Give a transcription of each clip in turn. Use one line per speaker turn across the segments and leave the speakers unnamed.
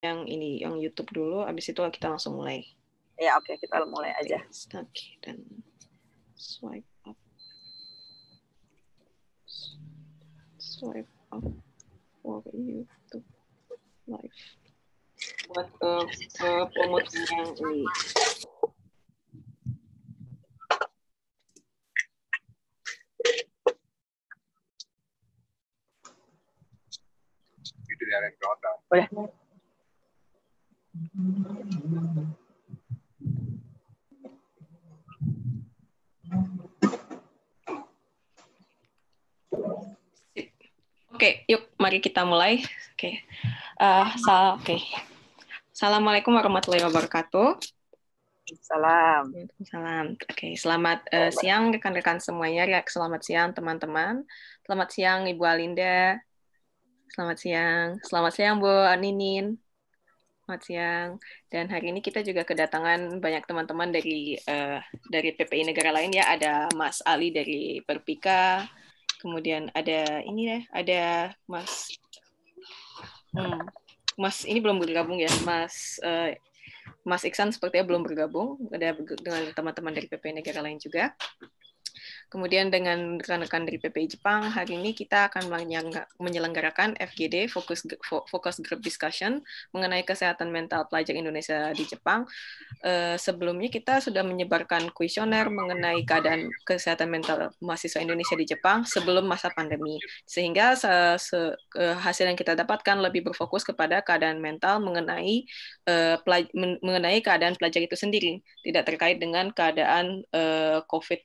yang ini, yang YouTube dulu, abis itu kita langsung mulai.
Ya, oke, okay, kita mulai aja.
Oke, okay,
dan swipe up. Swipe up for YouTube live.
Buat uh, uh, promosi yang ini. Udah. Oke,
okay, yuk mari kita mulai. Oke, okay. uh, eh, sal Oke. Okay. Assalamualaikum warahmatullahi wabarakatuh.
Salam. Salam.
Oke, okay, selamat uh, siang rekan-rekan semuanya. Ya, selamat siang teman-teman. Selamat siang Ibu Alinda. Selamat siang. Selamat siang Bu Ninin. Selamat siang. Dan hari ini kita juga kedatangan banyak teman-teman dari uh, dari PPI negara lain ya. Ada Mas Ali dari Perpika, kemudian ada ini deh, ada Mas hmm, Mas ini belum bergabung ya, Mas uh, Mas Iksan sepertinya belum bergabung. Ada dengan teman-teman dari PPI negara lain juga. Kemudian dengan rekan-rekan dari PPI Jepang, hari ini kita akan menyelenggarakan FGD Focus Focus Group Discussion mengenai kesehatan mental pelajar Indonesia di Jepang. Eh, sebelumnya kita sudah menyebarkan kuesioner mengenai keadaan kesehatan mental mahasiswa Indonesia di Jepang sebelum masa pandemi, sehingga hasil yang kita dapatkan lebih berfokus kepada keadaan mental mengenai eh, mengenai keadaan pelajar itu sendiri, tidak terkait dengan keadaan eh, COVID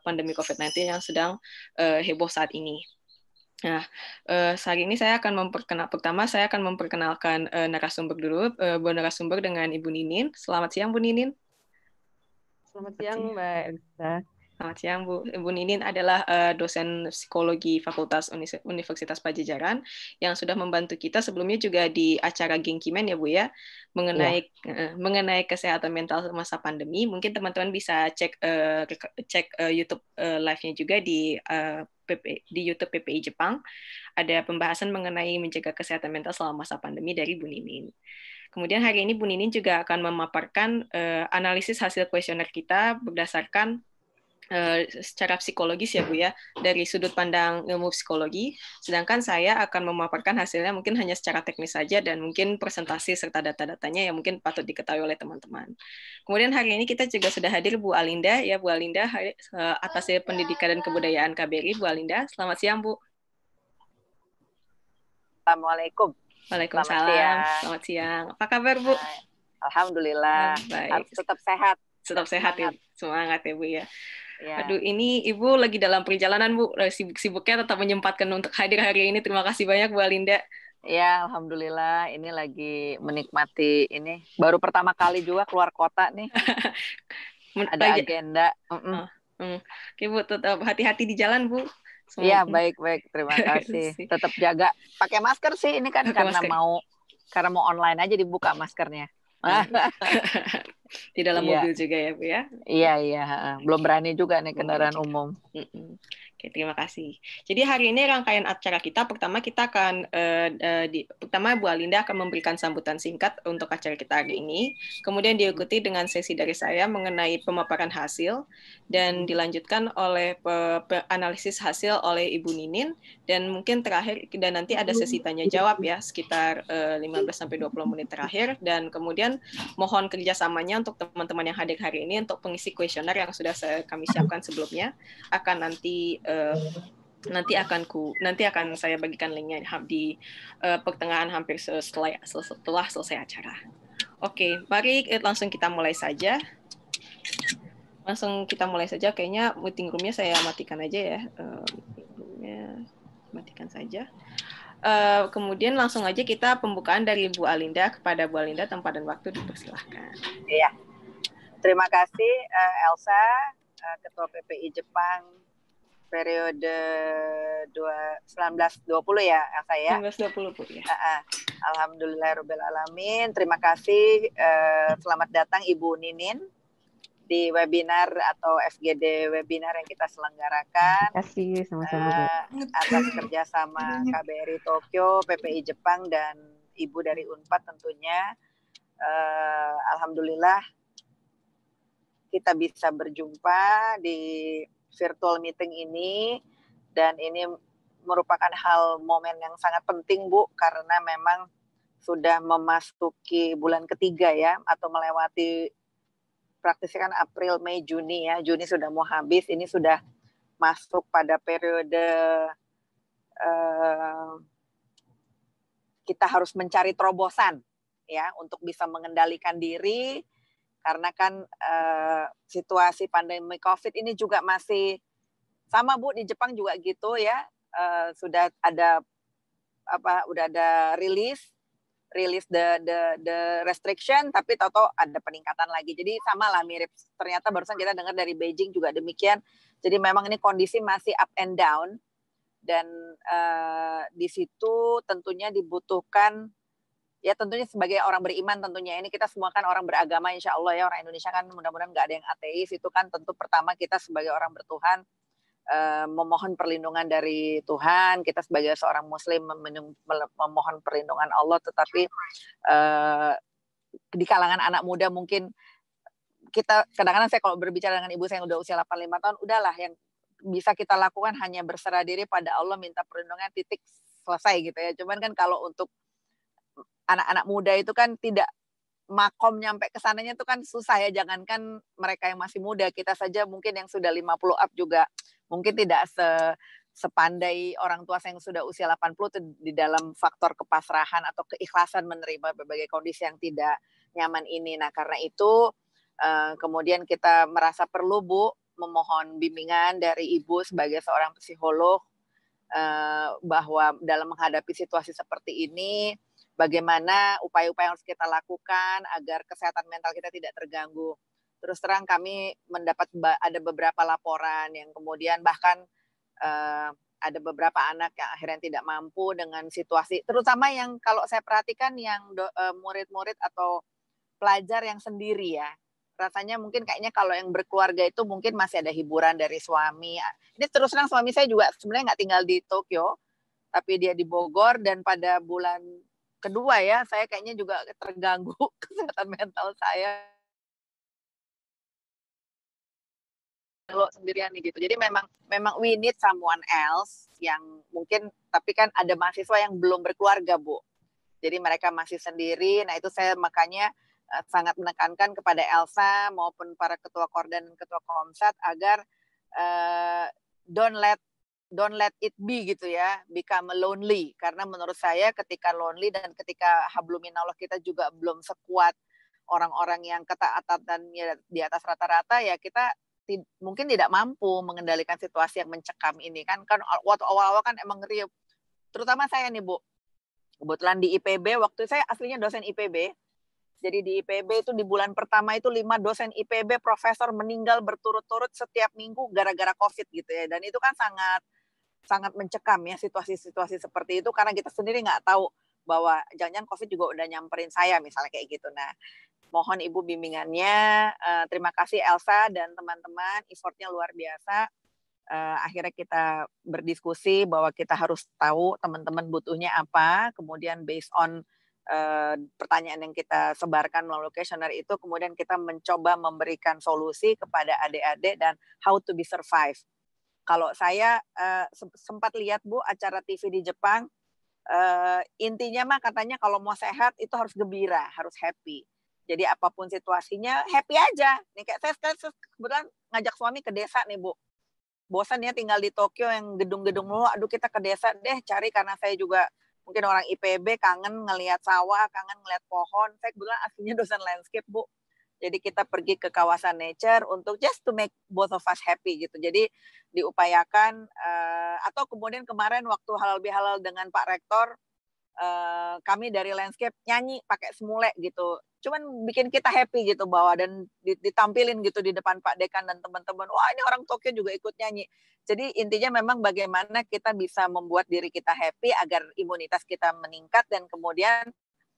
19 pandemi COVID-19 yang sedang uh, heboh saat ini. Nah, uh, eh, hari ini saya akan memperkenalkan, pertama saya akan memperkenalkan uh, narasumber dulu, uh, Bu narasumber dengan Ibu Ninin. Selamat siang Bu Ninin.
Selamat siang
Mbak Elisa. Selamat siang Bu. Bu Ninin adalah uh, dosen psikologi Fakultas Universitas Pajajaran yang sudah membantu kita sebelumnya juga di acara Gengkimen ya Bu ya mengenai ya. Uh, mengenai kesehatan mental masa pandemi. Mungkin teman-teman bisa cek uh, cek uh, YouTube uh, live-nya juga di uh, PP, di YouTube PPI Jepang. Ada pembahasan mengenai menjaga kesehatan mental selama masa pandemi dari Bu Ninin. Kemudian hari ini Bu Ninin juga akan memaparkan uh, analisis hasil kuesioner kita berdasarkan Eh, secara psikologis ya Bu ya dari sudut pandang ilmu psikologi sedangkan saya akan memaparkan hasilnya mungkin hanya secara teknis saja dan mungkin presentasi serta data-datanya yang mungkin patut diketahui oleh teman-teman. Kemudian hari ini kita juga sudah hadir Bu Alinda ya Bu Alinda eh, atas pendidikan dan kebudayaan KBRI Bu Alinda. Selamat siang Bu.
Assalamualaikum.
Waalaikumsalam. Selamat siang. Selamat siang. Apa kabar Bu?
Alhamdulillah. Baik. Tetap sehat.
Tetap sehat ya. semangat. ya, semangat ya Bu ya. Yeah. Aduh, ini Ibu lagi dalam perjalanan, Bu. Eh, sibuk-sibuknya tetap
menyempatkan untuk
hadir hari ini. Terima kasih banyak, Bu Alinda.
Ya, alhamdulillah ini lagi menikmati ini. Baru pertama kali juga keluar kota nih. Ada agenda. Mm -mm. Oke, Bu, tetap hati-hati di jalan, Bu. Iya, baik-baik. Terima kasih. tetap jaga pakai masker sih ini kan Pake karena masker. mau karena mau online aja dibuka maskernya. Iya. di dalam yeah. mobil juga ya Bu ya. Iya iya, belum berani juga nih kendaraan belum umum. Oke, terima kasih. Jadi hari
ini rangkaian acara kita pertama kita akan uh, uh, di, pertama Bu Alinda akan memberikan sambutan singkat untuk acara kita hari ini, kemudian diikuti dengan sesi dari saya mengenai pemaparan hasil dan dilanjutkan oleh pe, pe, analisis hasil oleh Ibu Ninin dan mungkin terakhir dan nanti ada sesi tanya jawab ya sekitar 15 eh, 20 menit terakhir dan kemudian mohon kerjasamanya untuk teman-teman yang hadir hari ini untuk pengisi kuesioner yang sudah kami siapkan sebelumnya akan nanti uh, nanti akan ku nanti akan saya bagikan linknya di uh, pertengahan hampir setelah setelah selesai acara. Oke, mari langsung kita mulai saja. Langsung kita mulai saja. Kayaknya meeting roomnya saya matikan aja ya. Uh, matikan saja. Uh, kemudian langsung aja kita pembukaan dari Bu Alinda kepada Bu Alinda tempat dan waktu dipersilahkan.
Iya. Terima kasih uh, Elsa, uh, Ketua PPI Jepang periode 1920 ya Elsa ya. 1920 ya. Uh, uh. Alhamdulillah Alamin. Terima kasih. Uh, selamat datang Ibu Ninin di webinar atau FGD webinar yang kita selenggarakan.
Terima kasih sama-sama.
Uh, atas kerjasama KBRI Tokyo, PPI Jepang dan Ibu dari Unpad tentunya. Uh, Alhamdulillah kita bisa berjumpa di virtual meeting ini dan ini merupakan hal momen yang sangat penting Bu karena memang sudah memasuki bulan ketiga ya atau melewati praktisnya kan April, Mei, Juni ya. Juni sudah mau habis, ini sudah masuk pada periode uh, kita harus mencari terobosan ya untuk bisa mengendalikan diri karena kan uh, situasi pandemi Covid ini juga masih sama Bu di Jepang juga gitu ya. uh, sudah ada apa udah ada rilis rilis the the the restriction tapi toto ada peningkatan lagi jadi sama lah mirip ternyata barusan kita dengar dari Beijing juga demikian jadi memang ini kondisi masih up and down dan uh, di situ tentunya dibutuhkan ya tentunya sebagai orang beriman tentunya ini kita semua kan orang beragama insya Allah ya orang Indonesia kan mudah-mudahan nggak ada yang ateis itu kan tentu pertama kita sebagai orang bertuhan Eh, memohon perlindungan dari Tuhan, kita sebagai seorang Muslim memohon perlindungan Allah, tetapi uh, di kalangan anak muda mungkin kita kadang-kadang saya kalau berbicara dengan ibu saya yang udah usia 85 tahun, udahlah yang bisa kita lakukan hanya berserah diri pada Allah minta perlindungan titik selesai gitu ya. Cuman kan kalau untuk anak-anak muda itu kan tidak makom nyampe ke sananya itu kan susah ya. Jangankan mereka yang masih muda, kita saja mungkin yang sudah 50 up juga mungkin tidak se sepandai orang tua saya yang sudah usia 80 itu di dalam faktor kepasrahan atau keikhlasan menerima berbagai kondisi yang tidak nyaman ini. Nah, karena itu eh, kemudian kita merasa perlu Bu memohon bimbingan dari Ibu sebagai seorang psikolog eh, bahwa dalam menghadapi situasi seperti ini bagaimana upaya-upaya yang harus kita lakukan agar kesehatan mental kita tidak terganggu terus terang kami mendapat ada beberapa laporan yang kemudian bahkan uh, ada beberapa anak yang akhirnya tidak mampu dengan situasi, terutama yang kalau saya perhatikan yang eh, murid-murid atau pelajar yang sendiri ya. Rasanya mungkin kayaknya kalau yang berkeluarga itu mungkin masih ada hiburan dari suami. Ini terus terang suami saya juga sebenarnya nggak tinggal di Tokyo, tapi dia di Bogor dan pada bulan kedua ya saya kayaknya juga terganggu kesehatan mental saya lo sendirian nih gitu. Jadi memang memang we need someone else yang mungkin tapi kan ada mahasiswa yang belum berkeluarga, Bu. Jadi mereka masih sendiri. Nah, itu saya makanya uh, sangat menekankan kepada Elsa maupun para ketua korden dan ketua komsat agar uh, don't let don't let it be gitu ya, become lonely karena menurut saya ketika lonely dan ketika habluminallah kita juga belum sekuat orang-orang yang dan di atas rata-rata ya kita mungkin tidak mampu mengendalikan situasi yang mencekam ini kan kan waktu awal-awal kan emang ngeri terutama saya nih bu kebetulan di IPB waktu saya aslinya dosen IPB jadi di IPB itu di bulan pertama itu lima dosen IPB profesor meninggal berturut-turut setiap minggu gara-gara COVID gitu ya. Dan itu kan sangat sangat mencekam ya situasi-situasi seperti itu karena kita sendiri nggak tahu bahwa jangan-jangan COVID juga udah nyamperin saya misalnya kayak gitu. Nah, Mohon Ibu bimbingannya. Uh, terima kasih Elsa dan teman-teman, effortnya luar biasa. Uh, akhirnya kita berdiskusi bahwa kita harus tahu teman-teman butuhnya apa, kemudian based on uh, pertanyaan yang kita sebarkan melalui kuesioner itu, kemudian kita mencoba memberikan solusi kepada adik-adik dan how to be survive. Kalau saya uh, sempat lihat Bu acara TV di Jepang, uh, intinya mah katanya kalau mau sehat itu harus gembira, harus happy. Jadi apapun situasinya happy aja. Nih kayak saya sekarang kebetulan ngajak suami ke desa nih bu. Bosan ya tinggal di Tokyo yang gedung-gedung lu. Aduh kita ke desa deh cari karena saya juga mungkin orang IPB kangen ngelihat sawah, kangen ngelihat pohon. Saya kebetulan aslinya dosen landscape bu. Jadi kita pergi ke kawasan nature untuk just to make both of us happy gitu. Jadi diupayakan uh, atau kemudian kemarin waktu halal bihalal dengan Pak Rektor uh, kami dari landscape nyanyi pakai semule gitu cuman bikin kita happy gitu bahwa dan ditampilin gitu di depan Pak Dekan dan teman-teman wah ini orang Tokyo juga ikut nyanyi jadi intinya memang bagaimana kita bisa membuat diri kita happy agar imunitas kita meningkat dan kemudian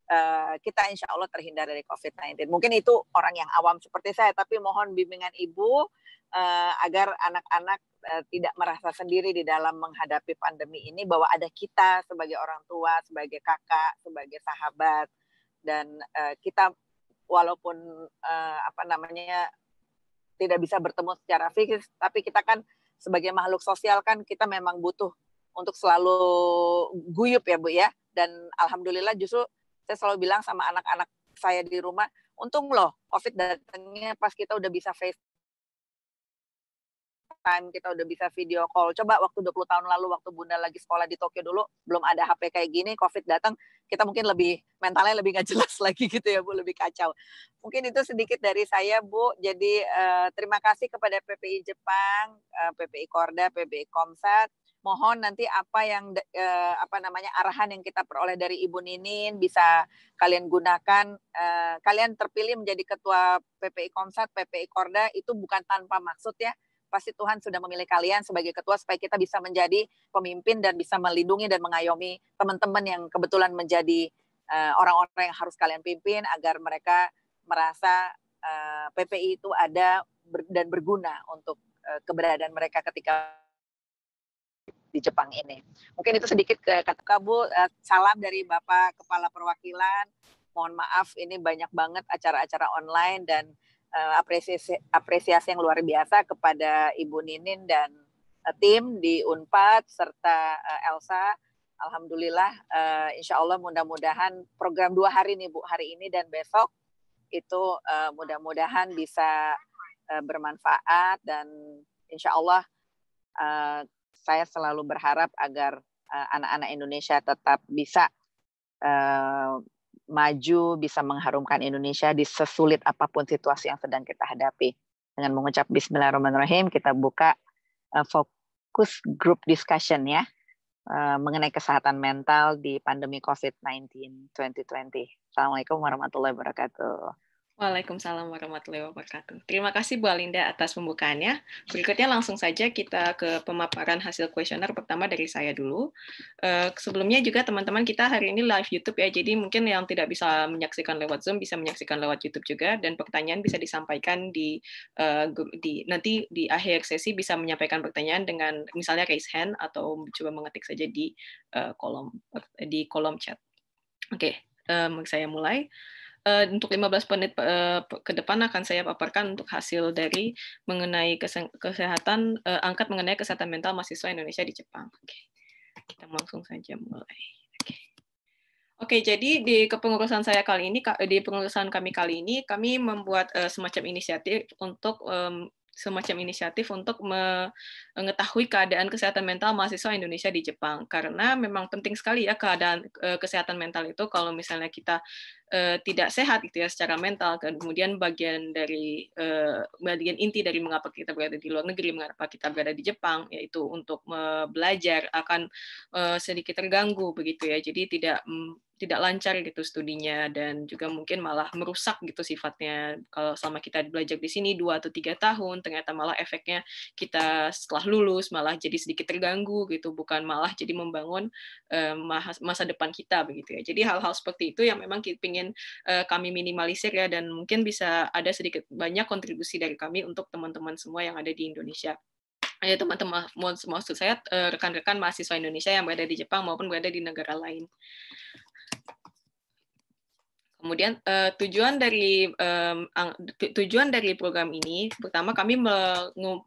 uh, kita insya Allah terhindar dari COVID-19 mungkin itu orang yang awam seperti saya tapi mohon bimbingan ibu uh, agar anak-anak uh, tidak merasa sendiri di dalam menghadapi pandemi ini bahwa ada kita sebagai orang tua sebagai kakak sebagai sahabat dan uh, kita walaupun uh, apa namanya tidak bisa bertemu secara fisik tapi kita kan sebagai makhluk sosial kan kita memang butuh untuk selalu guyup ya Bu ya dan alhamdulillah justru saya selalu bilang sama anak-anak saya di rumah untung loh covid datangnya pas kita udah bisa face FaceTime, kan, kita udah bisa video call. Coba waktu 20 tahun lalu, waktu Bunda lagi sekolah di Tokyo dulu, belum ada HP kayak gini, COVID datang, kita mungkin lebih, mentalnya lebih nggak jelas lagi gitu ya Bu, lebih kacau. Mungkin itu sedikit dari saya Bu, jadi eh, terima kasih kepada PPI Jepang, eh, PPI Korda, PPI Komsat, mohon nanti apa yang eh, apa namanya arahan yang kita peroleh dari Ibu Ninin bisa kalian gunakan eh, kalian terpilih menjadi ketua PPI Komsat, PPI Korda itu bukan tanpa maksud ya pasti Tuhan sudah memilih kalian sebagai ketua supaya kita bisa menjadi pemimpin dan bisa melindungi dan mengayomi teman-teman yang kebetulan menjadi orang eh, orang-orang yang harus kalian pimpin agar mereka merasa uh, eh, PPI itu ada ber, dan berguna untuk uh, keberadaan mereka ketika di Jepang ini. Mungkin itu sedikit ke kata Kabu uh, salam dari Bapak Kepala Perwakilan. Mohon maaf ini banyak banget acara-acara online dan Eh, apresiasi apresiasi yang luar biasa kepada Ibu Ninin dan eh, tim di Unpad serta eh, Elsa. Alhamdulillah, Insya Allah mudah-mudahan program dua hari nih Bu hari ini dan besok itu mudah-mudahan bisa bermanfaat dan Insya Allah saya selalu berharap agar anak-anak Indonesia tetap bisa maju, bisa mengharumkan Indonesia di sesulit apapun situasi yang sedang kita hadapi. Dengan mengucap Bismillahirrahmanirrahim, kita buka eh, fokus grup discussion ya eh, mengenai kesehatan mental di pandemi COVID-19 2020. Assalamualaikum warahmatullahi wabarakatuh.
Waalaikumsalam warahmatullahi wabarakatuh.
Terima kasih Bu Alinda atas
pembukaannya. Berikutnya langsung saja kita ke pemaparan hasil kuesioner pertama dari saya dulu. Eh, sebelumnya juga teman-teman kita hari ini live YouTube ya, jadi mungkin yang tidak bisa menyaksikan lewat Zoom bisa menyaksikan lewat YouTube juga dan pertanyaan bisa disampaikan di, eh, di nanti di akhir sesi bisa menyampaikan pertanyaan dengan misalnya raise hand atau coba mengetik saja di eh, kolom di kolom chat. Oke, saya mulai. Eh, untuk 15 menit uh, ke depan akan saya paparkan untuk hasil dari mengenai kesehatan eh, angkat mengenai kesehatan mental mahasiswa Indonesia di Jepang. Oke. Kita langsung saja mulai. Oke. jadi di kepengurusan saya kali ini, di pengurusan kami kali ini, kami membuat semacam inisiatif untuk semacam inisiatif untuk mengetahui keadaan kesehatan mental mahasiswa Indonesia di Jepang karena memang penting sekali ya keadaan eh, kesehatan mental itu kalau misalnya kita eh, tidak sehat itu ya secara mental kemudian bagian dari eh, bagian inti dari mengapa kita berada di luar negeri mengapa kita berada di Jepang yaitu untuk belajar akan sedikit terganggu begitu ya jadi tidak mm, tidak lancar gitu studinya dan juga mungkin malah merusak gitu sifatnya kalau selama kita belajar di sini dua atau tiga tahun ternyata malah efeknya kita setelah lulus malah jadi sedikit terganggu gitu bukan malah jadi membangun uh, masa depan kita begitu ya jadi hal-hal seperti itu yang memang kita ingin uh, eh, kami minimalisir ya dan mungkin bisa ada sedikit banyak kontribusi dari kami untuk teman-teman semua yang ada di Indonesia ya teman-teman maksud saya eh, rekan-rekan mahasiswa Indonesia yang berada di Jepang maupun berada di negara lain. Kemudian uh, tujuan dari um, tujuan dari program ini pertama kami me,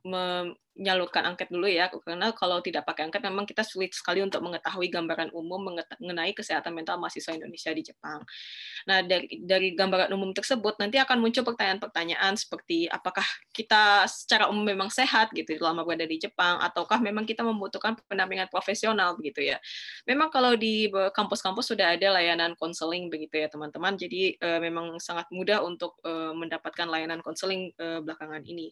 me, nyalurkan angket dulu ya, karena kalau tidak pakai angket memang kita sulit sekali untuk mengetahui gambaran umum mengenai kesehatan mental mahasiswa Indonesia di Jepang. Nah, dari, dari gambaran umum tersebut nanti akan muncul pertanyaan-pertanyaan seperti apakah kita secara umum memang sehat gitu selama berada di Jepang, ataukah memang kita membutuhkan pendampingan profesional begitu ya. Memang kalau di kampus-kampus sudah ada layanan konseling begitu ya teman-teman, jadi eh, memang sangat mudah untuk eh, mendapatkan layanan konseling eh, belakangan ini.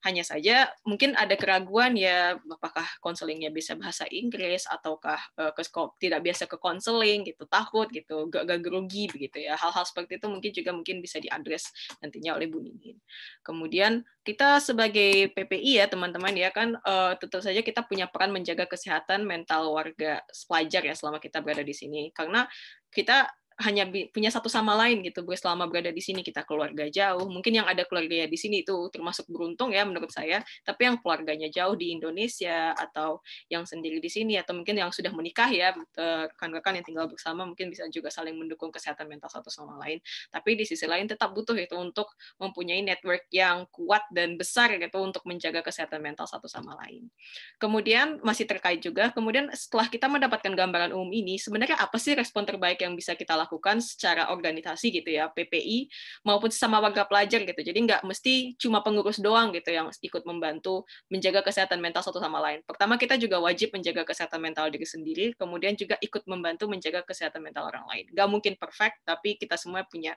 Hanya saja mungkin ada keraguan ya apakah konselingnya bisa bahasa Inggris ataukah uh, ke tidak biasa ke konseling gitu, takut gitu, gak, gak grogi begitu ya. Hal-hal seperti itu mungkin juga mungkin bisa diadres nantinya oleh Bu Ninin. Kemudian kita sebagai PPI ya teman-teman ya kan uh, eh, tentu saja kita punya peran menjaga kesehatan mental warga pelajar ya selama kita berada di sini karena kita hanya punya satu sama lain gitu gue selama berada di sini kita keluarga jauh mungkin yang ada keluarganya di sini itu termasuk beruntung ya menurut saya tapi yang keluarganya jauh di Indonesia atau yang sendiri di sini atau mungkin yang sudah menikah ya e, rekan-rekan yang tinggal bersama mungkin bisa juga saling mendukung kesehatan mental satu sama lain tapi di sisi lain tetap butuh itu untuk mempunyai network yang kuat dan besar gitu untuk menjaga kesehatan mental satu sama lain kemudian masih terkait juga kemudian setelah kita mendapatkan gambaran umum ini sebenarnya apa sih respon terbaik yang bisa kita lakukan dilakukan secara organisasi gitu ya PPI maupun sesama warga pelajar gitu jadi nggak mesti cuma pengurus doang gitu yang ikut membantu menjaga kesehatan mental satu sama lain pertama kita juga wajib menjaga kesehatan mental diri sendiri kemudian juga ikut membantu menjaga kesehatan mental orang lain nggak mungkin perfect tapi kita semua punya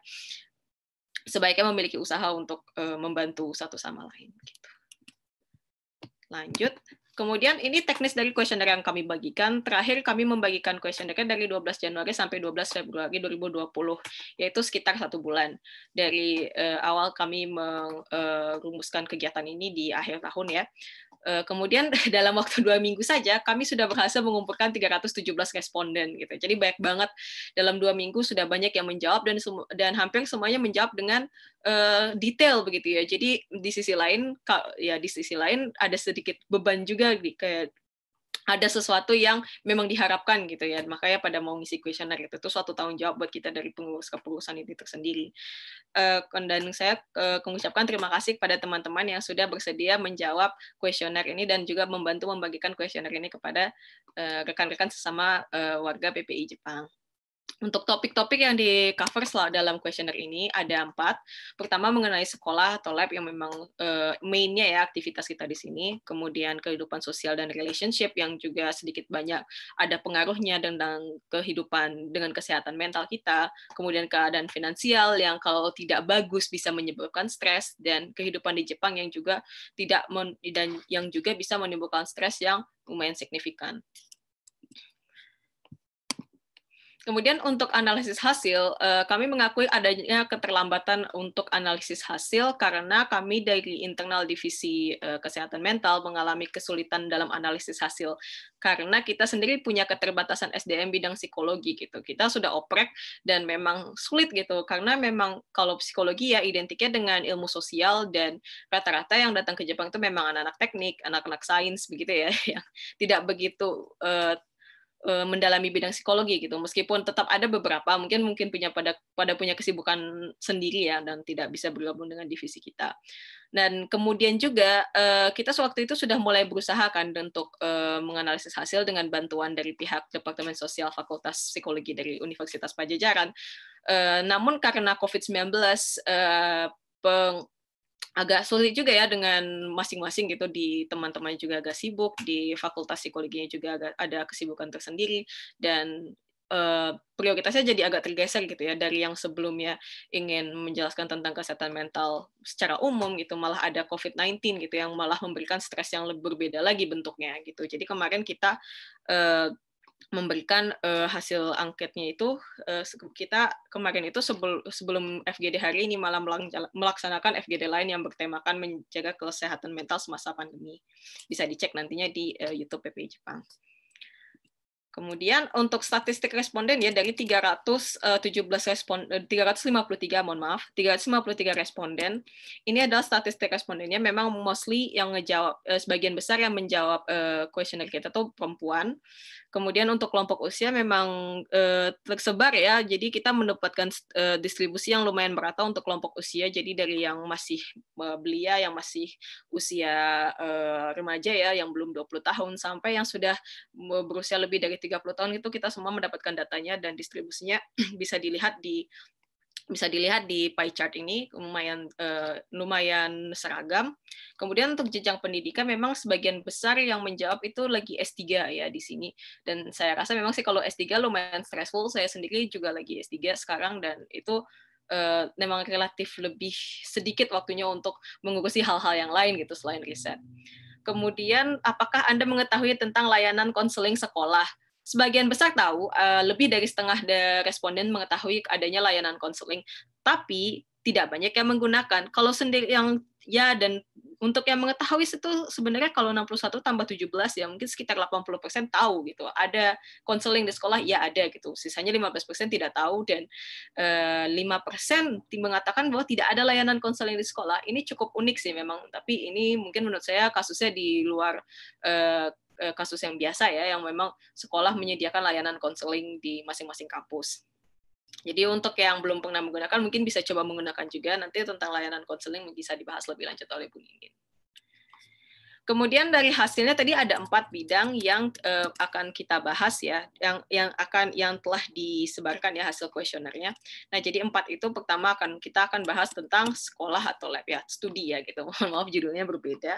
sebaiknya memiliki usaha untuk eh, membantu satu sama lain gitu lanjut Kemudian ini teknis dari kuesioner yang kami bagikan. Terakhir kami membagikan kuesioner dari 12 Januari sampai 12 Februari 2020, yaitu sekitar satu bulan dari uh, awal kami merumuskan eh, kegiatan ini di akhir tahun ya. Eh, kemudian dalam waktu dua minggu saja kami sudah berhasil mengumpulkan 317 responden gitu. Jadi banyak banget dalam dua minggu sudah banyak yang menjawab dan dan hampir semuanya menjawab dengan uh, detail begitu ya. Jadi di sisi lain ya di sisi lain ada sedikit beban juga di, kayak ada sesuatu yang memang diharapkan gitu ya makanya pada mau ngisi kuesioner itu itu suatu tanggung jawab buat kita dari pengurus kepengurusan itu tersendiri uh, eh, dan saya uh, mengucapkan terima kasih kepada teman-teman yang sudah bersedia menjawab kuesioner ini dan juga membantu membagikan kuesioner ini kepada eh, rekan-rekan uh, sesama warga PPI Jepang. Untuk topik-topik yang di cover dalam kuesioner ini ada empat. Pertama mengenai sekolah atau lab yang memang uh, mainnya ya aktivitas kita di sini. Kemudian kehidupan sosial dan relationship yang juga sedikit banyak ada pengaruhnya dengan kehidupan dengan kesehatan mental kita. Kemudian keadaan finansial yang kalau tidak bagus bisa menyebabkan stres dan kehidupan di Jepang yang juga tidak dan yang juga bisa menimbulkan stres yang lumayan signifikan kemudian untuk analisis hasil, eh, kami mengakui adanya keterlambatan untuk analisis hasil karena kami dari internal divisi eh, kesehatan mental mengalami kesulitan dalam analisis hasil karena kita sendiri punya keterbatasan SDM bidang psikologi gitu. Kita sudah oprek dan memang sulit gitu karena memang kalau psikologi ya identiknya dengan ilmu sosial dan rata-rata yang datang ke Jepang itu memang anak-anak teknik, anak-anak sains begitu ya yang tidak begitu eh, Eh, mendalami bidang psikologi gitu meskipun tetap ada beberapa mungkin mungkin punya pada pada punya kesibukan sendiri ya dan tidak bisa bergabung dengan divisi kita dan kemudian juga eh, kita sewaktu itu sudah mulai berusaha kan untuk eh, menganalisis hasil dengan bantuan dari pihak Departemen Sosial Fakultas Psikologi dari Universitas Pajajaran namun karena COVID-19 peng, agak sulit juga ya dengan masing-masing gitu di teman-teman juga agak sibuk di fakultas psikologinya juga agak ada kesibukan tersendiri dan uh, prioritasnya jadi agak tergeser gitu ya dari yang sebelumnya ingin menjelaskan tentang kesehatan mental secara umum gitu malah ada COVID-19 gitu yang malah memberikan stres yang lebih berbeda lagi bentuknya gitu jadi kemarin kita uh, memberikan uh, hasil angketnya itu uh, kita kemarin itu sebelum sebelum FGD hari ini malah melaksanakan FGD lain yang bertemakan menjaga kesehatan mental semasa pandemi. Bisa dicek nantinya di uh, YouTube PPI Jepang. Kemudian untuk statistik responden ya dari 317 responden 353 mohon maaf, 353 responden. Ini adalah statistik respondennya memang mostly yang ngejawab sebagian besar yang menjawab kuesioner kita tuh perempuan. Kemudian untuk kelompok usia memang eh, tersebar ya, jadi kita mendapatkan eh, distribusi yang lumayan merata untuk kelompok usia. Jadi dari yang masih eh, belia, yang masih usia remaja ya, yang belum 20 tahun, sampai yang sudah berusia lebih dari 30 tahun itu kita semua mendapatkan datanya dan distribusinya bisa dilihat di bisa dilihat di pie chart ini lumayan uh, lumayan seragam. Kemudian untuk jenjang pendidikan memang sebagian besar yang menjawab itu lagi S3 ya di sini. Dan saya rasa memang sih kalau S3 lumayan stressful, saya sendiri juga lagi S3 sekarang dan itu uh, memang relatif lebih sedikit waktunya untuk mengurusi hal-hal yang lain gitu selain riset. Kemudian apakah Anda mengetahui tentang layanan konseling sekolah? Sebagian besar tahu, uh, lebih dari setengah responden mengetahui adanya layanan konseling, tapi tidak banyak yang menggunakan. Kalau sendiri yang ya dan untuk yang mengetahui itu sebenarnya kalau 61 tambah 17 ya mungkin sekitar 80% tahu gitu. Ada konseling di sekolah ya ada gitu. Sisanya 15% tidak tahu dan eh, lima uh, 5% mengatakan bahwa tidak ada layanan konseling di sekolah. Ini cukup unik sih memang, tapi ini mungkin menurut saya kasusnya di luar uh, Eh, kasus yang biasa ya, yang memang sekolah menyediakan layanan konseling di masing-masing kampus. Jadi untuk yang belum pernah menggunakan, mungkin bisa coba menggunakan juga. Nanti tentang layanan konseling bisa dibahas lebih lanjut oleh Bu Ningin. Kemudian dari hasilnya tadi ada empat bidang yang uh, akan kita bahas ya, yang yang akan yang telah disebarkan ya hasil kuesionernya. Nah jadi empat itu pertama akan kita akan bahas tentang sekolah atau lab ya studi ya gitu. Mohon maaf judulnya berbeda.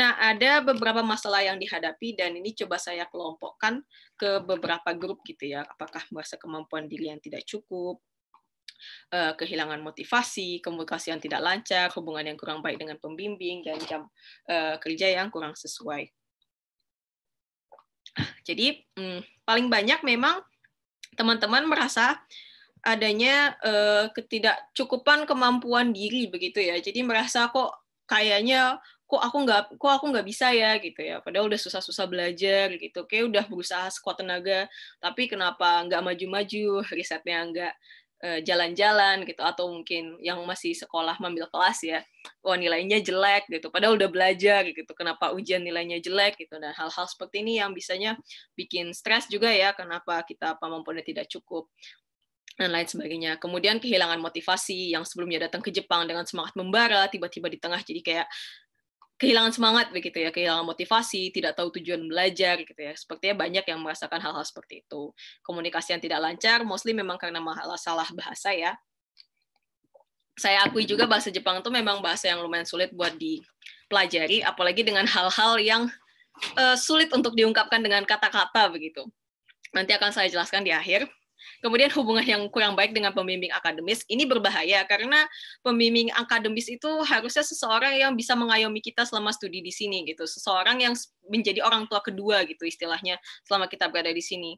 Nah ada beberapa masalah yang dihadapi dan ini coba saya kelompokkan ke beberapa grup gitu ya. Apakah bahasa kemampuan diri yang tidak cukup, Eh, kehilangan motivasi, komunikasi yang tidak lancar, hubungan yang kurang baik dengan pembimbing, dan jam eh, kerja yang kurang sesuai. Jadi hmm, paling banyak memang teman-teman merasa adanya uh, ketidakcukupan kemampuan diri begitu ya. Jadi merasa kok kayaknya kok aku nggak kok aku nggak bisa ya gitu ya padahal udah susah-susah belajar gitu kayak udah berusaha sekuat tenaga tapi kenapa nggak maju-maju risetnya nggak Eh, jalan-jalan gitu atau mungkin yang masih sekolah mengambil kelas ya wah nilainya jelek gitu padahal udah belajar gitu kenapa ujian nilainya jelek gitu dan nah, hal-hal seperti ini yang bisanya bikin stres juga ya kenapa kita kemampuannya tidak cukup dan lain sebagainya. Kemudian kehilangan motivasi yang sebelumnya datang ke Jepang dengan semangat membara, tiba-tiba di tengah jadi kayak kehilangan semangat begitu ya, kehilangan motivasi, tidak tahu tujuan belajar gitu ya. Sepertinya banyak yang merasakan hal-hal seperti itu. Komunikasi yang tidak lancar, mostly memang karena masalah bahasa ya. Saya akui juga bahasa Jepang itu memang bahasa yang lumayan sulit buat dipelajari, apalagi dengan hal-hal yang uh, sulit untuk diungkapkan dengan kata-kata begitu. Nanti akan saya jelaskan di akhir. Kemudian hubungan yang kurang baik dengan pembimbing akademis ini berbahaya karena pembimbing akademis itu harusnya seseorang yang bisa mengayomi kita selama studi di sini gitu, seseorang yang menjadi orang tua kedua gitu istilahnya selama kita berada di sini.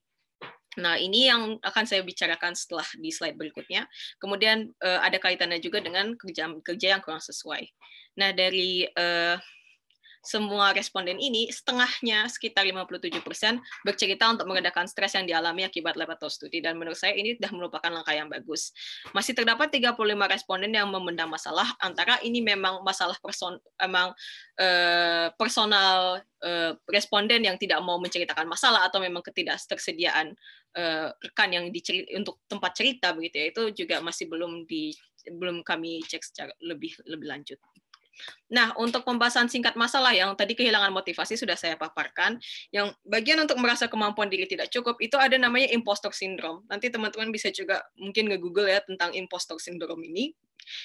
Nah, ini yang akan saya bicarakan setelah di slide berikutnya. Kemudian eh, ada kaitannya juga dengan kerja kerja yang kurang sesuai. Nah, dari eh, semua responden ini setengahnya sekitar 57% persen bercerita untuk meredakan stres yang dialami akibat lebator studi dan menurut saya ini sudah merupakan langkah yang bagus. Masih terdapat 35 responden yang memendam masalah antara ini memang masalah person emang eh, personal eh, responden yang tidak mau menceritakan masalah atau memang ketidaktersediaan eh, rekan yang diceri untuk tempat cerita begitu ya itu juga masih belum di belum kami cek secara lebih lebih lanjut. Nah, untuk pembahasan singkat masalah yang tadi kehilangan motivasi sudah saya paparkan, yang bagian untuk merasa kemampuan diri tidak cukup itu ada namanya impostor syndrome. Nanti teman-teman bisa juga mungkin nge-google ya tentang impostor syndrome ini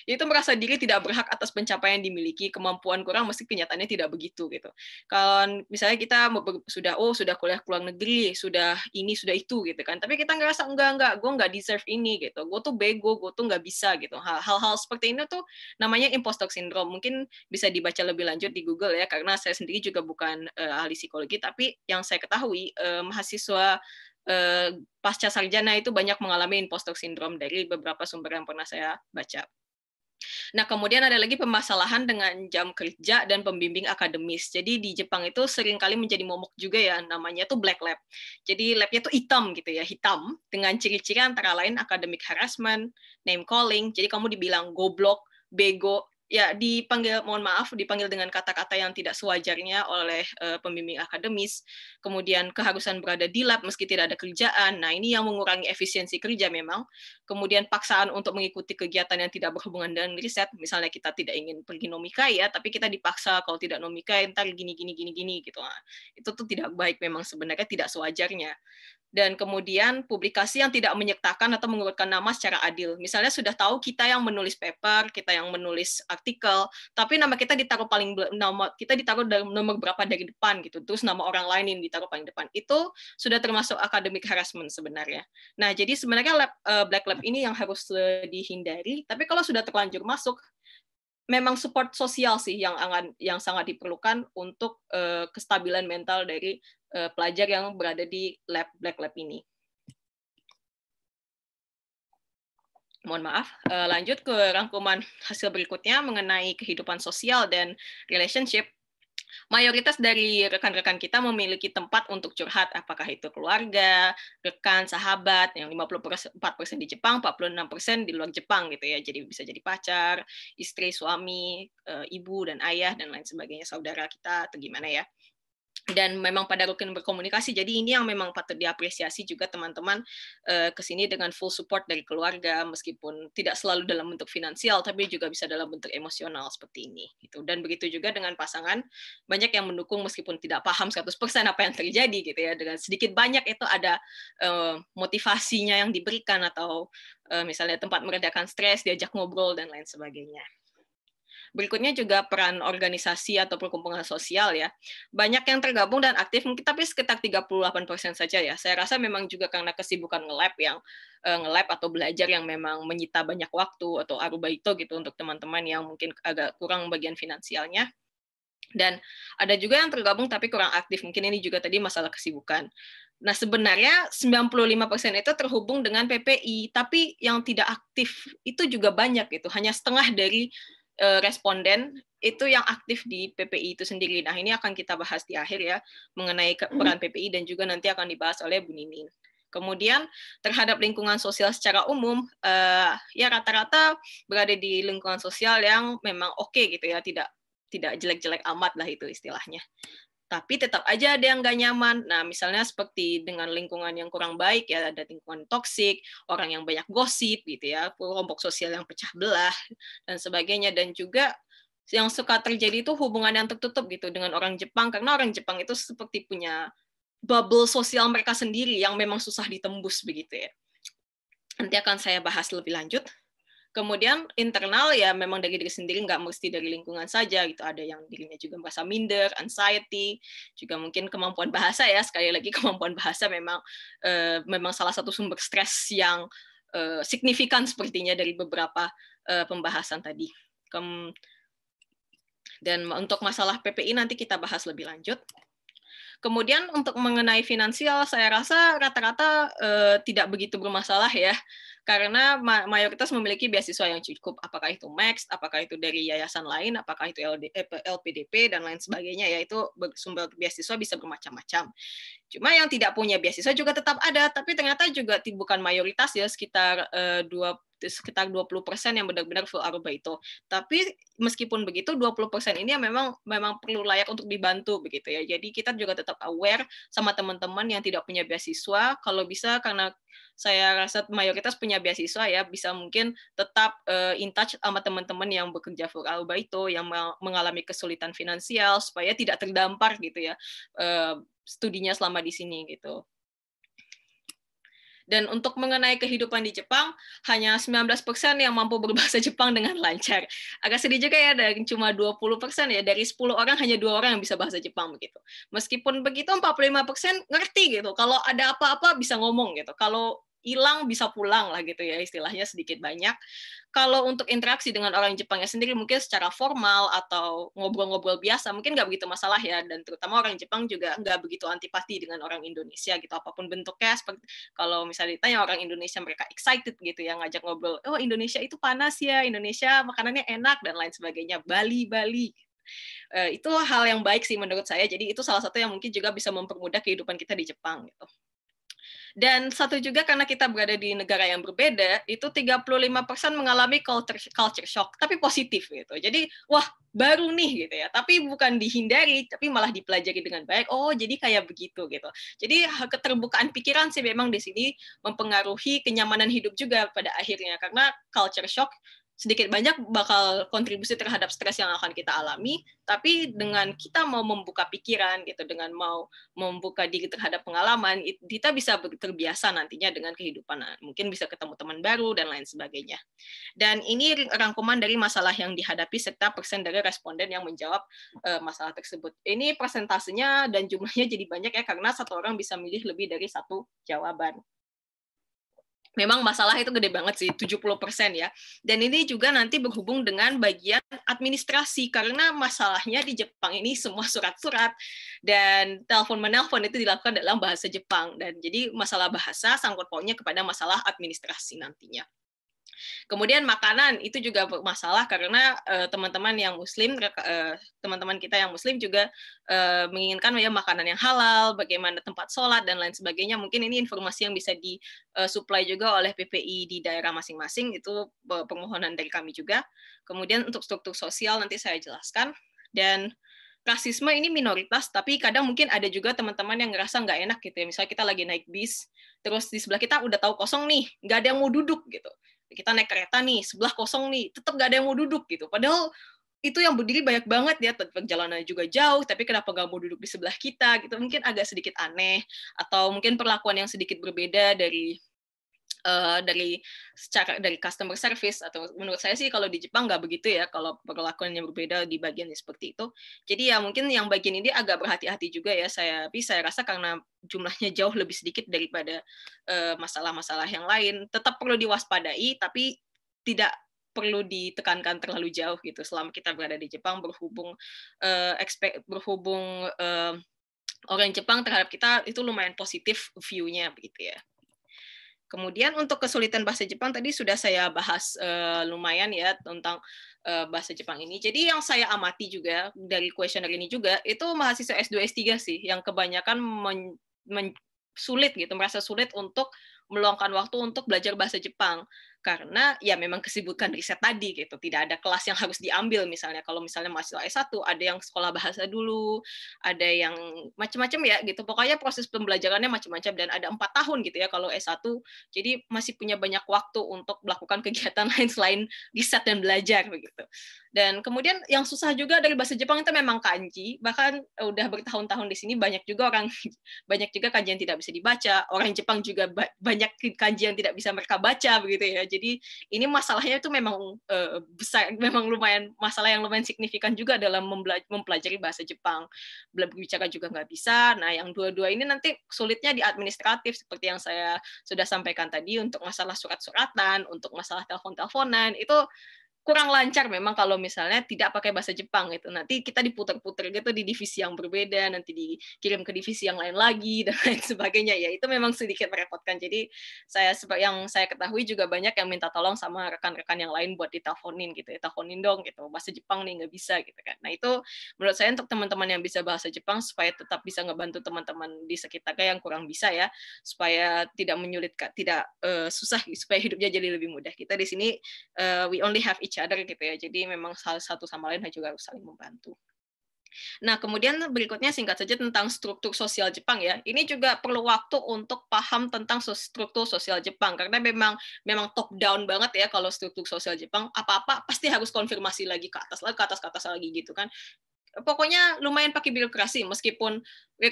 yaitu merasa diri tidak berhak atas pencapaian yang dimiliki, kemampuan kurang meski kenyataannya tidak begitu gitu. Kalau misalnya kita sudah oh sudah kuliah ke luar negeri, sudah ini sudah itu gitu kan, tapi kita ngerasa enggak enggak, gue nggak deserve ini gitu, gue tuh bego, gue tuh nggak bisa gitu. Hal-hal seperti ini tuh namanya impostor syndrome. Mungkin bisa dibaca lebih lanjut di Google ya, karena saya sendiri juga bukan uh, ahli psikologi, tapi yang saya ketahui uh, mahasiswa eh, pasca sarjana itu banyak mengalami impostor syndrome dari beberapa sumber yang pernah saya baca. Nah, kemudian ada lagi permasalahan dengan jam kerja dan pembimbing akademis. Jadi di Jepang itu seringkali menjadi momok juga ya, namanya tuh black lab. Jadi labnya tuh hitam gitu ya, hitam dengan ciri-ciri antara lain academic harassment, name calling. Jadi kamu dibilang goblok, bego, ya dipanggil mohon maaf dipanggil dengan kata-kata yang tidak sewajarnya oleh uh, pembimbing akademis kemudian keharusan berada di lab meski tidak ada kerjaan nah ini yang mengurangi efisiensi kerja memang kemudian paksaan untuk mengikuti kegiatan yang tidak berhubungan dengan riset misalnya kita tidak ingin pergi nomikai ya tapi kita dipaksa kalau tidak nomikai ntar gini gini gini gini gitu nah, itu tuh tidak baik memang sebenarnya tidak sewajarnya dan kemudian publikasi yang tidak menyertakan atau mengurutkan nama secara adil. Misalnya sudah tahu kita yang menulis paper, kita yang menulis artikel, tapi nama kita ditaruh paling nama kita ditaruh dalam nomor berapa dari depan gitu. Terus nama orang lain yang ditaruh paling depan. Itu sudah termasuk academic harassment sebenarnya. Nah, jadi sebenarnya lab, uh, black lab ini yang harus uh, dihindari, tapi kalau sudah terlanjur masuk, memang support sosial sih yang yang sangat diperlukan untuk uh, kestabilan mental dari uh, pelajar yang berada di lab black lab ini. Mohon maaf, eh, lanjut ke rangkuman hasil berikutnya mengenai kehidupan sosial dan relationship mayoritas dari rekan-rekan kita memiliki tempat untuk curhat, apakah itu keluarga, rekan, sahabat, yang 54% di Jepang, 46% di luar Jepang gitu ya. Jadi bisa jadi pacar, istri, suami, eh, ibu dan ayah dan lain sebagainya, saudara kita atau gimana ya dan memang pada rutin berkomunikasi. Jadi ini yang memang patut diapresiasi juga teman-teman ke eh, kesini dengan full support dari keluarga meskipun tidak selalu dalam bentuk finansial tapi juga bisa dalam bentuk emosional seperti ini gitu. Dan begitu juga dengan pasangan banyak yang mendukung meskipun tidak paham 100% apa yang terjadi gitu ya dengan sedikit banyak itu ada uh, motivasinya yang diberikan atau uh, misalnya tempat meredakan stres, diajak ngobrol dan lain sebagainya. Berikutnya juga peran organisasi atau perkumpulan sosial ya. Banyak yang tergabung dan aktif, mungkin tapi sekitar 38% persen saja ya. Saya rasa memang juga karena kesibukan nge-lab yang eh, nge-lab atau belajar yang memang menyita banyak waktu atau aruba itu gitu untuk teman-teman yang mungkin agak kurang bagian finansialnya. Dan ada juga yang tergabung tapi kurang aktif. Mungkin ini juga tadi masalah kesibukan. Nah, sebenarnya 95% itu terhubung dengan PPI, tapi yang tidak aktif itu juga banyak gitu. Hanya setengah dari Eh, responden itu yang aktif di PPI itu sendiri. Nah, ini akan kita bahas di akhir ya mengenai mm-hmm. peran PPI dan juga nanti akan dibahas oleh Bu Ninin. Kemudian terhadap lingkungan sosial secara umum, uh, ya rata-rata berada di lingkungan sosial yang memang oke okay gitu ya, tidak tidak jelek-jelek amat lah itu istilahnya tapi tetap aja ada yang nggak nyaman. Nah, misalnya seperti dengan lingkungan yang kurang baik ya, ada lingkungan toksik, orang yang banyak gosip gitu ya, kelompok sosial yang pecah belah dan sebagainya dan juga yang suka terjadi itu hubungan yang tertutup gitu dengan orang Jepang karena orang Jepang itu seperti punya bubble sosial mereka sendiri yang memang susah ditembus begitu ya. Nanti akan saya bahas lebih lanjut kemudian internal ya memang dari diri sendiri nggak mesti dari lingkungan saja gitu ada yang dirinya juga merasa minder anxiety juga mungkin kemampuan bahasa ya sekali lagi kemampuan bahasa memang uh, memang salah satu sumber stres yang uh, signifikan sepertinya dari beberapa uh, pembahasan tadi Kem dan untuk masalah PPI nanti kita bahas lebih lanjut Kemudian untuk mengenai finansial, saya rasa rata-rata eh, tidak begitu bermasalah ya, karena ma mayoritas memiliki beasiswa yang cukup, apakah itu Max, apakah itu dari yayasan lain, apakah itu LD, LPDP eh, dan lain sebagainya, yaitu sumber beasiswa bisa bermacam-macam. Cuma yang tidak punya beasiswa juga tetap ada, tapi ternyata juga bukan mayoritas ya, sekitar eh, sekitar 20% persen yang benar-benar full arba itu. Tapi meskipun begitu 20% persen ini memang memang perlu layak untuk dibantu begitu ya. Jadi kita juga tetap aware sama teman-teman yang tidak punya beasiswa kalau bisa karena saya rasa mayoritas punya beasiswa ya bisa mungkin tetap uh, in touch sama teman-teman yang bekerja full alba itu yang mengalami kesulitan finansial supaya tidak terdampar gitu ya uh, studinya selama di sini gitu. Dan untuk mengenai kehidupan di Jepang, hanya 19% yang mampu berbahasa Jepang dengan lancar. Agak sedih juga ya, dari cuma 20% ya, dari 10 orang hanya dua orang yang bisa bahasa Jepang begitu. Meskipun begitu, 45% ngerti gitu. Kalau ada apa-apa bisa ngomong gitu. Kalau hilang bisa pulang lah gitu ya istilahnya sedikit banyak. Kalau untuk interaksi dengan orang Jepangnya sendiri mungkin secara formal atau ngobrol-ngobrol biasa mungkin nggak begitu masalah ya dan terutama orang Jepang juga nggak begitu antipati dengan orang Indonesia gitu apapun bentuknya. Seperti, kalau misalnya ditanya orang Indonesia mereka excited gitu ya ngajak ngobrol. Oh Indonesia itu panas ya Indonesia makanannya enak dan lain sebagainya. Bali Bali eh, itu hal yang baik sih menurut saya. Jadi itu salah satu yang mungkin juga bisa mempermudah kehidupan kita di Jepang gitu. Dan satu juga karena kita berada di negara yang berbeda, itu 35% mengalami culture, culture shock, tapi positif gitu. Jadi, wah baru nih gitu ya. Tapi bukan dihindari, tapi malah dipelajari dengan baik. Oh, jadi kayak begitu gitu. Jadi keterbukaan pikiran sih memang di sini mempengaruhi kenyamanan hidup juga pada akhirnya. Karena culture shock sedikit banyak bakal kontribusi terhadap stres yang akan kita alami, tapi dengan kita mau membuka pikiran gitu, dengan mau membuka diri terhadap pengalaman, kita bisa terbiasa nantinya dengan kehidupan, nah, mungkin bisa ketemu teman baru dan lain sebagainya. Dan ini rangkuman dari masalah yang dihadapi serta persen dari responden yang menjawab uh, masalah tersebut. Ini persentasenya dan jumlahnya jadi banyak ya karena satu orang bisa milih lebih dari satu jawaban memang masalah itu gede banget sih 70% ya. Dan ini juga nanti berhubung dengan bagian administrasi karena masalahnya di Jepang ini semua surat-surat dan telepon menelpon itu dilakukan dalam bahasa Jepang dan jadi masalah bahasa sangkut pautnya kepada masalah administrasi nantinya. Kemudian makanan itu juga masalah karena eh, teman-teman yang muslim eh, teman-teman kita yang muslim juga eh, menginginkan ya makanan yang halal, bagaimana tempat sholat dan lain sebagainya. Mungkin ini informasi yang bisa disuplai juga oleh PPI di daerah masing-masing itu permohonan dari kami juga. Kemudian untuk struktur sosial nanti saya jelaskan dan rasisme ini minoritas tapi kadang mungkin ada juga teman-teman yang ngerasa nggak enak gitu ya misalnya kita lagi naik bis terus di sebelah kita udah tahu kosong nih nggak ada yang mau duduk gitu kita naik kereta nih sebelah kosong nih tetap gak ada yang mau duduk gitu padahal itu yang berdiri banyak banget ya perjalanan juga jauh tapi kenapa gak mau duduk di sebelah kita gitu mungkin agak sedikit aneh atau mungkin perlakuan yang sedikit berbeda dari Eh, dari secara dari customer service atau menurut saya sih kalau di Jepang nggak begitu ya kalau perlakuannya berbeda di bagian seperti itu jadi ya mungkin yang bagian ini agak berhati-hati juga ya saya tapi saya rasa karena jumlahnya jauh lebih sedikit daripada eh, masalah-masalah uh, yang lain tetap perlu diwaspadai tapi tidak perlu ditekankan terlalu jauh gitu selama kita berada di Jepang berhubung uh, eh, expect, berhubung uh, orang Jepang terhadap kita itu lumayan positif view-nya begitu ya. Kemudian untuk kesulitan bahasa Jepang tadi sudah saya bahas uh, lumayan ya tentang uh, bahasa Jepang ini. Jadi yang saya amati juga dari kuesioner ini juga itu mahasiswa S2 S3 sih yang kebanyakan men, men, sulit gitu, merasa sulit untuk meluangkan waktu untuk belajar bahasa Jepang karena ya memang kesibukan riset tadi gitu tidak ada kelas yang harus diambil misalnya kalau misalnya mahasiswa S1 ada yang sekolah bahasa dulu ada yang macam-macam ya gitu pokoknya proses pembelajarannya macam-macam dan ada empat tahun gitu ya kalau S1 jadi masih punya banyak waktu untuk melakukan kegiatan lain selain riset dan belajar begitu dan kemudian yang susah juga dari bahasa Jepang itu memang kanji bahkan eh, udah bertahun-tahun di sini banyak juga orang banyak juga kanji yang tidak bisa dibaca orang Jepang juga banyak kanji yang tidak bisa mereka baca begitu ya jadi ini masalahnya itu memang uh, besar, memang lumayan masalah yang lumayan signifikan juga dalam mempelajari bahasa Jepang. Berbicara juga nggak bisa. Nah, yang dua-dua ini nanti sulitnya di administratif seperti yang saya sudah sampaikan tadi untuk masalah surat-suratan, untuk masalah telepon-teleponan itu kurang lancar memang kalau misalnya tidak pakai bahasa Jepang gitu. Nanti kita diputer-puter gitu di divisi yang berbeda, nanti dikirim ke divisi yang lain lagi dan lain sebagainya ya. Itu memang sedikit merepotkan. Jadi saya yang saya ketahui juga banyak yang minta tolong sama rekan-rekan yang lain buat diteleponin gitu. Ya, teleponin dong gitu. Bahasa Jepang nih nggak bisa gitu kan. Nah, itu menurut saya untuk teman-teman yang bisa bahasa Jepang supaya tetap bisa ngebantu teman-teman di sekitarnya yang kurang bisa ya, supaya tidak menyulitkan, tidak uh, susah gitu, supaya hidupnya jadi lebih mudah. Kita di sini uh, we only have each each other gitu ya. Jadi memang satu sama lain juga harus saling membantu. Nah, kemudian berikutnya singkat saja tentang struktur sosial Jepang ya. Ini juga perlu waktu untuk paham tentang struktur sosial Jepang karena memang memang top down banget ya kalau struktur sosial Jepang apa-apa pasti harus konfirmasi lagi ke atas lagi ke atas ke atas lagi gitu kan pokoknya lumayan pakai birokrasi meskipun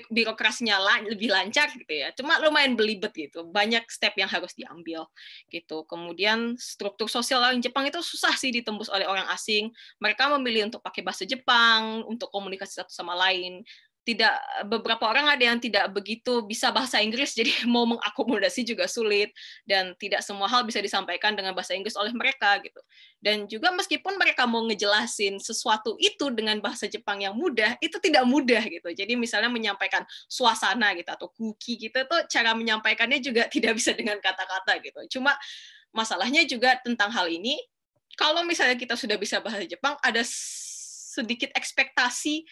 birokrasinya lebih lancar gitu ya cuma lumayan belibet gitu banyak step yang harus diambil gitu kemudian struktur sosial orang Jepang itu susah sih ditembus oleh orang asing mereka memilih untuk pakai bahasa Jepang untuk komunikasi satu sama lain tidak beberapa orang ada yang tidak begitu bisa bahasa Inggris jadi mau mengakomodasi juga sulit dan tidak semua hal bisa disampaikan dengan bahasa Inggris oleh mereka gitu. Dan juga meskipun mereka mau ngejelasin sesuatu itu dengan bahasa Jepang yang mudah, itu tidak mudah gitu. Jadi misalnya menyampaikan suasana gitu atau kuki gitu tuh cara menyampaikannya juga tidak bisa dengan kata-kata gitu. Cuma masalahnya juga tentang hal ini kalau misalnya kita sudah bisa bahasa Jepang ada sedikit ekspektasi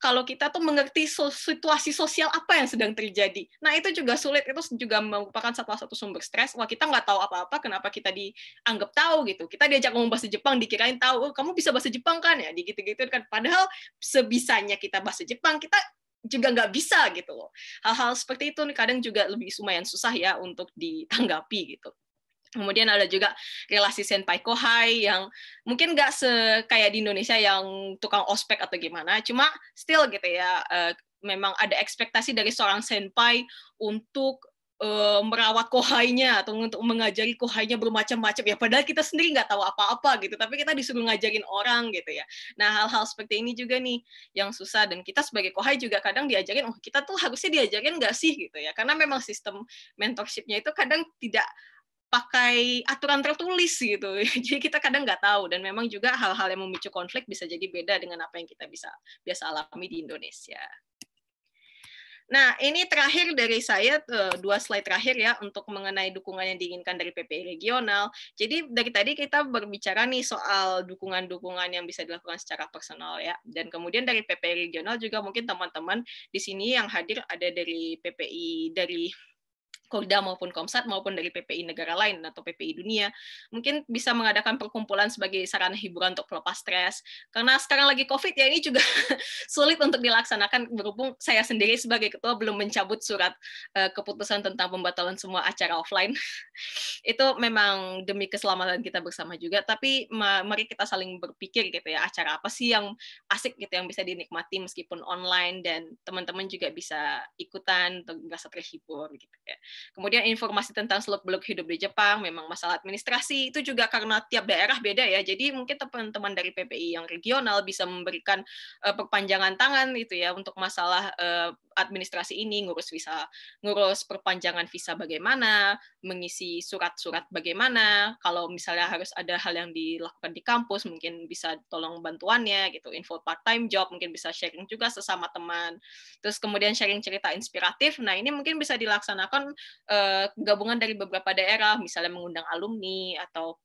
kalau kita tuh mengerti situasi sosial apa yang sedang terjadi. Nah, itu juga sulit. Itu juga merupakan salah satu sumber stres. Wah, kita nggak tahu apa-apa, kenapa kita dianggap tahu gitu. Kita diajak ngomong bahasa Jepang, dikirain tahu, oh, kamu bisa bahasa Jepang kan ya? gitu gitu kan. Padahal sebisanya kita bahasa Jepang, kita juga nggak bisa gitu loh. Hal-hal seperti itu kadang juga lebih lumayan susah ya untuk ditanggapi gitu. Kemudian ada juga relasi senpai kohai yang mungkin nggak sekaya di Indonesia yang tukang ospek atau gimana, cuma still gitu ya uh, memang ada ekspektasi dari seorang senpai untuk uh, merawat kohainya atau untuk mengajari kohainya bermacam-macam ya padahal kita sendiri nggak tahu apa-apa gitu tapi kita disuruh ngajarin orang gitu ya nah hal-hal seperti ini juga nih yang susah dan kita sebagai kohai juga kadang diajarin oh kita tuh harusnya diajarin nggak sih gitu ya karena memang sistem mentorshipnya itu kadang tidak pakai aturan tertulis gitu. Jadi kita kadang nggak tahu dan memang juga hal-hal yang memicu konflik bisa jadi beda dengan apa yang kita bisa biasa alami di Indonesia. Nah, ini terakhir dari saya, eh, dua slide terakhir ya, untuk mengenai dukungan yang diinginkan dari PPI regional. Jadi, dari tadi kita berbicara nih soal dukungan-dukungan yang bisa dilakukan secara personal ya. Dan kemudian dari PPI regional juga mungkin teman-teman di sini yang hadir ada dari PPI, dari Kolda maupun Komsat maupun dari PPI negara lain atau PPI dunia mungkin bisa mengadakan perkumpulan sebagai sarana hiburan untuk pelepas stres karena sekarang lagi COVID ya ini juga sulit untuk dilaksanakan berhubung saya sendiri sebagai ketua belum mencabut surat uh, keputusan tentang pembatalan semua acara offline itu memang demi keselamatan kita bersama juga tapi ma mari kita saling berpikir gitu ya acara apa sih yang asik gitu yang bisa dinikmati meskipun online dan teman-teman juga bisa ikutan untuk merasa terhibur gitu ya Kemudian informasi tentang seluk beluk hidup di Jepang, memang masalah administrasi itu juga karena tiap daerah beda ya. Jadi mungkin teman-teman dari PPI yang regional bisa memberikan uh, perpanjangan tangan itu ya untuk masalah uh, administrasi ini, ngurus visa, ngurus perpanjangan visa bagaimana, mengisi surat-surat bagaimana, kalau misalnya harus ada hal yang dilakukan di kampus, mungkin bisa tolong bantuannya gitu, info part-time job, mungkin bisa sharing juga sesama teman. Terus kemudian sharing cerita inspiratif, nah ini mungkin bisa dilaksanakan uh, gabungan dari beberapa daerah, misalnya mengundang alumni atau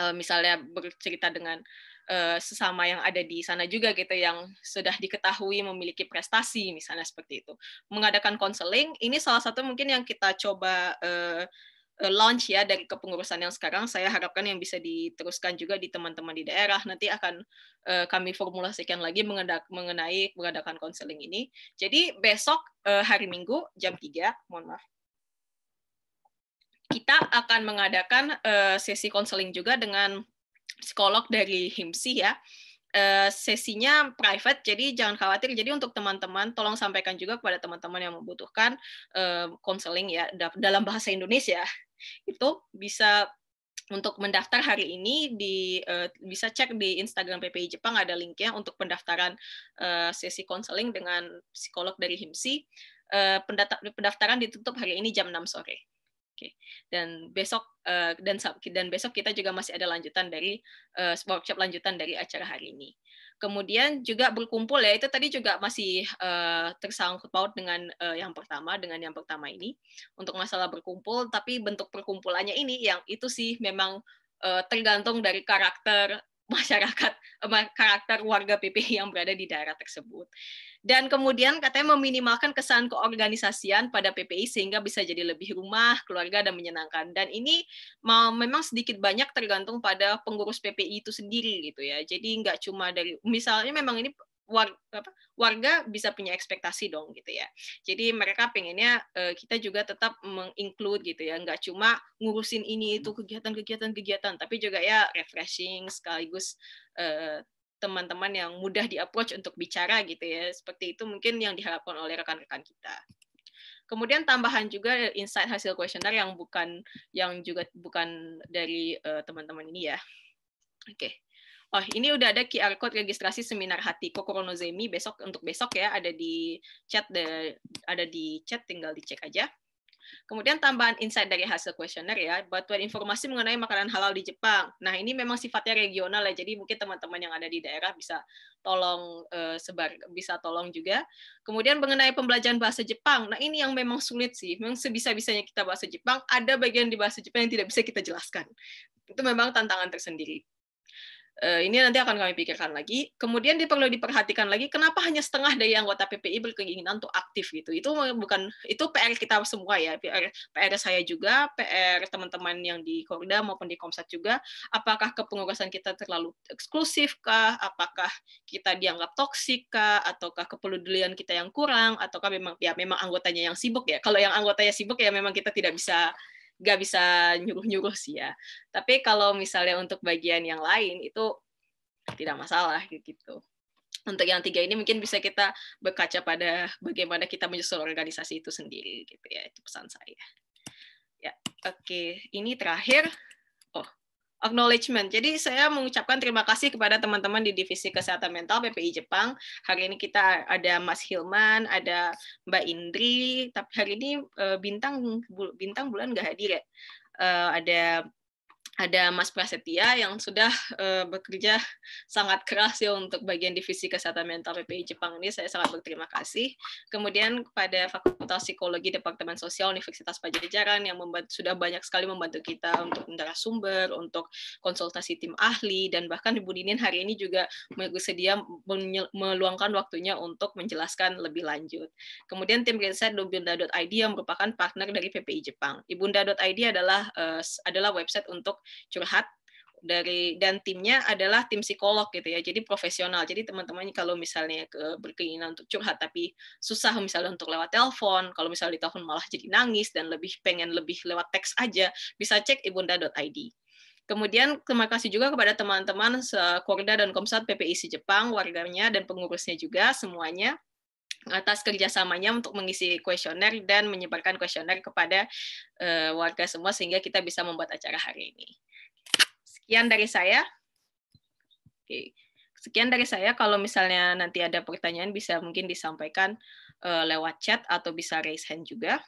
uh, misalnya bercerita dengan uh, sesama yang ada di sana juga gitu yang sudah diketahui memiliki prestasi misalnya seperti itu. Mengadakan konseling ini salah satu mungkin yang kita coba uh, launch ya dari kepengurusan yang sekarang saya harapkan yang bisa diteruskan juga di teman-teman di daerah nanti akan uh, kami formulasikan lagi mengenai mengadakan konseling ini. Jadi besok uh, hari Minggu jam 3, mohon maaf kita akan mengadakan uh, sesi konseling juga dengan psikolog dari HIMSI ya. Uh, sesinya private, jadi jangan khawatir. Jadi untuk teman-teman, tolong sampaikan juga kepada teman-teman yang membutuhkan eh, konseling uh, ya dalam bahasa Indonesia. Itu bisa untuk mendaftar hari ini di uh, bisa cek di Instagram PPI Jepang ada linknya untuk pendaftaran uh, sesi konseling dengan psikolog dari HIMSI. Uh, pendaftaran ditutup hari ini jam 6 sore. Oke. Dan besok uh, dan dan besok kita juga masih ada lanjutan dari uh, workshop lanjutan dari acara hari ini. Kemudian juga berkumpul ya itu tadi juga masih uh, tersangkut paut dengan uh, yang pertama dengan yang pertama ini untuk masalah berkumpul tapi bentuk perkumpulannya ini yang itu sih memang uh, tergantung dari karakter masyarakat eh, karakter warga PPI yang berada di daerah tersebut. Dan kemudian katanya meminimalkan kesan keorganisasian pada PPI sehingga bisa jadi lebih rumah, keluarga, dan menyenangkan. Dan ini memang sedikit banyak tergantung pada pengurus PPI itu sendiri gitu ya. Jadi nggak cuma dari, misalnya memang ini warga, apa, warga bisa punya ekspektasi dong gitu ya. Jadi mereka pengennya uh, kita juga tetap menginclude gitu ya, nggak cuma ngurusin ini itu kegiatan-kegiatan-kegiatan, tapi juga ya refreshing sekaligus teman eh, teman-teman yang mudah di approach untuk bicara gitu ya. Seperti itu mungkin yang diharapkan oleh rekan-rekan kita. Kemudian tambahan juga insight hasil kuesioner yang bukan yang juga bukan dari eh, teman-teman uh, ini ya. Oke. Okay oh ini udah ada QR code registrasi seminar hati Kokoronozemi besok untuk besok ya ada di chat ada di chat tinggal dicek aja. Kemudian tambahan insight dari hasil kuesioner ya, buat informasi mengenai makanan halal di Jepang. Nah ini memang sifatnya regional ya, jadi mungkin teman-teman yang ada di daerah bisa tolong uh, sebar, bisa tolong juga. Kemudian mengenai pembelajaran bahasa Jepang, nah ini yang memang sulit sih, memang sebisa-bisanya kita bahasa Jepang, ada bagian di bahasa Jepang yang tidak bisa kita jelaskan. Itu memang tantangan tersendiri. Eh, ini nanti akan kami pikirkan lagi. Kemudian dia perlu diperhatikan lagi kenapa hanya setengah dari anggota PPI berkeinginan untuk aktif gitu. Itu bukan itu PR kita semua ya, PR PR saya juga, PR teman-teman yang di Korda maupun di Komsat juga. Apakah kepengurusan kita terlalu eksklusif kah? Apakah kita dianggap toksik kah? Ataukah kepedulian kita yang kurang ataukah memang ya memang anggotanya yang sibuk ya. Kalau yang anggotanya sibuk ya memang kita tidak bisa nggak bisa nyuruh-nyuruh sih ya. Tapi kalau misalnya untuk bagian yang lain itu tidak masalah gitu. Untuk yang tiga ini mungkin bisa kita berkaca pada bagaimana kita menyusun organisasi itu sendiri gitu ya. Itu pesan saya. Ya, oke. Ini terakhir acknowledgement. Jadi saya mengucapkan terima kasih kepada teman-teman di Divisi Kesehatan Mental PPI Jepang. Hari ini kita ada Mas Hilman, ada Mbak Indri, tapi hari ini eh, bintang bintang bulan nggak hadir ya. Eh, ada ada Mas Prasetya yang sudah uh, bekerja sangat keras ya untuk bagian divisi kesehatan mental PPI Jepang ini saya sangat berterima kasih. Kemudian kepada Fakultas Psikologi Departemen Sosial Universitas Pajajaran yang membantu, sudah banyak sekali membantu kita untuk mendarah sumber, untuk konsultasi tim ahli dan bahkan Ibu Dinin hari ini juga bersedia meluangkan waktunya untuk menjelaskan lebih lanjut. Kemudian tim riset Ibunda.id yang merupakan partner dari PPI Jepang. Ibunda.id adalah uh, adalah website untuk curhat dari dan timnya adalah tim psikolog gitu ya jadi profesional jadi teman-teman kalau misalnya ke berkeinginan untuk curhat tapi susah misalnya untuk lewat telepon kalau misalnya di telepon malah jadi nangis dan lebih pengen lebih lewat teks aja bisa cek ibunda.id Kemudian terima kasih juga kepada teman-teman Korda dan Komsat PPIC Jepang, warganya dan pengurusnya juga semuanya atas kerjasamanya untuk mengisi kuesioner dan menyebarkan kuesioner kepada uh, warga semua sehingga kita bisa membuat acara hari ini. Sekian dari saya. Oke. Sekian dari saya. Kalau misalnya nanti ada pertanyaan bisa mungkin disampaikan uh, lewat chat atau bisa raise hand juga.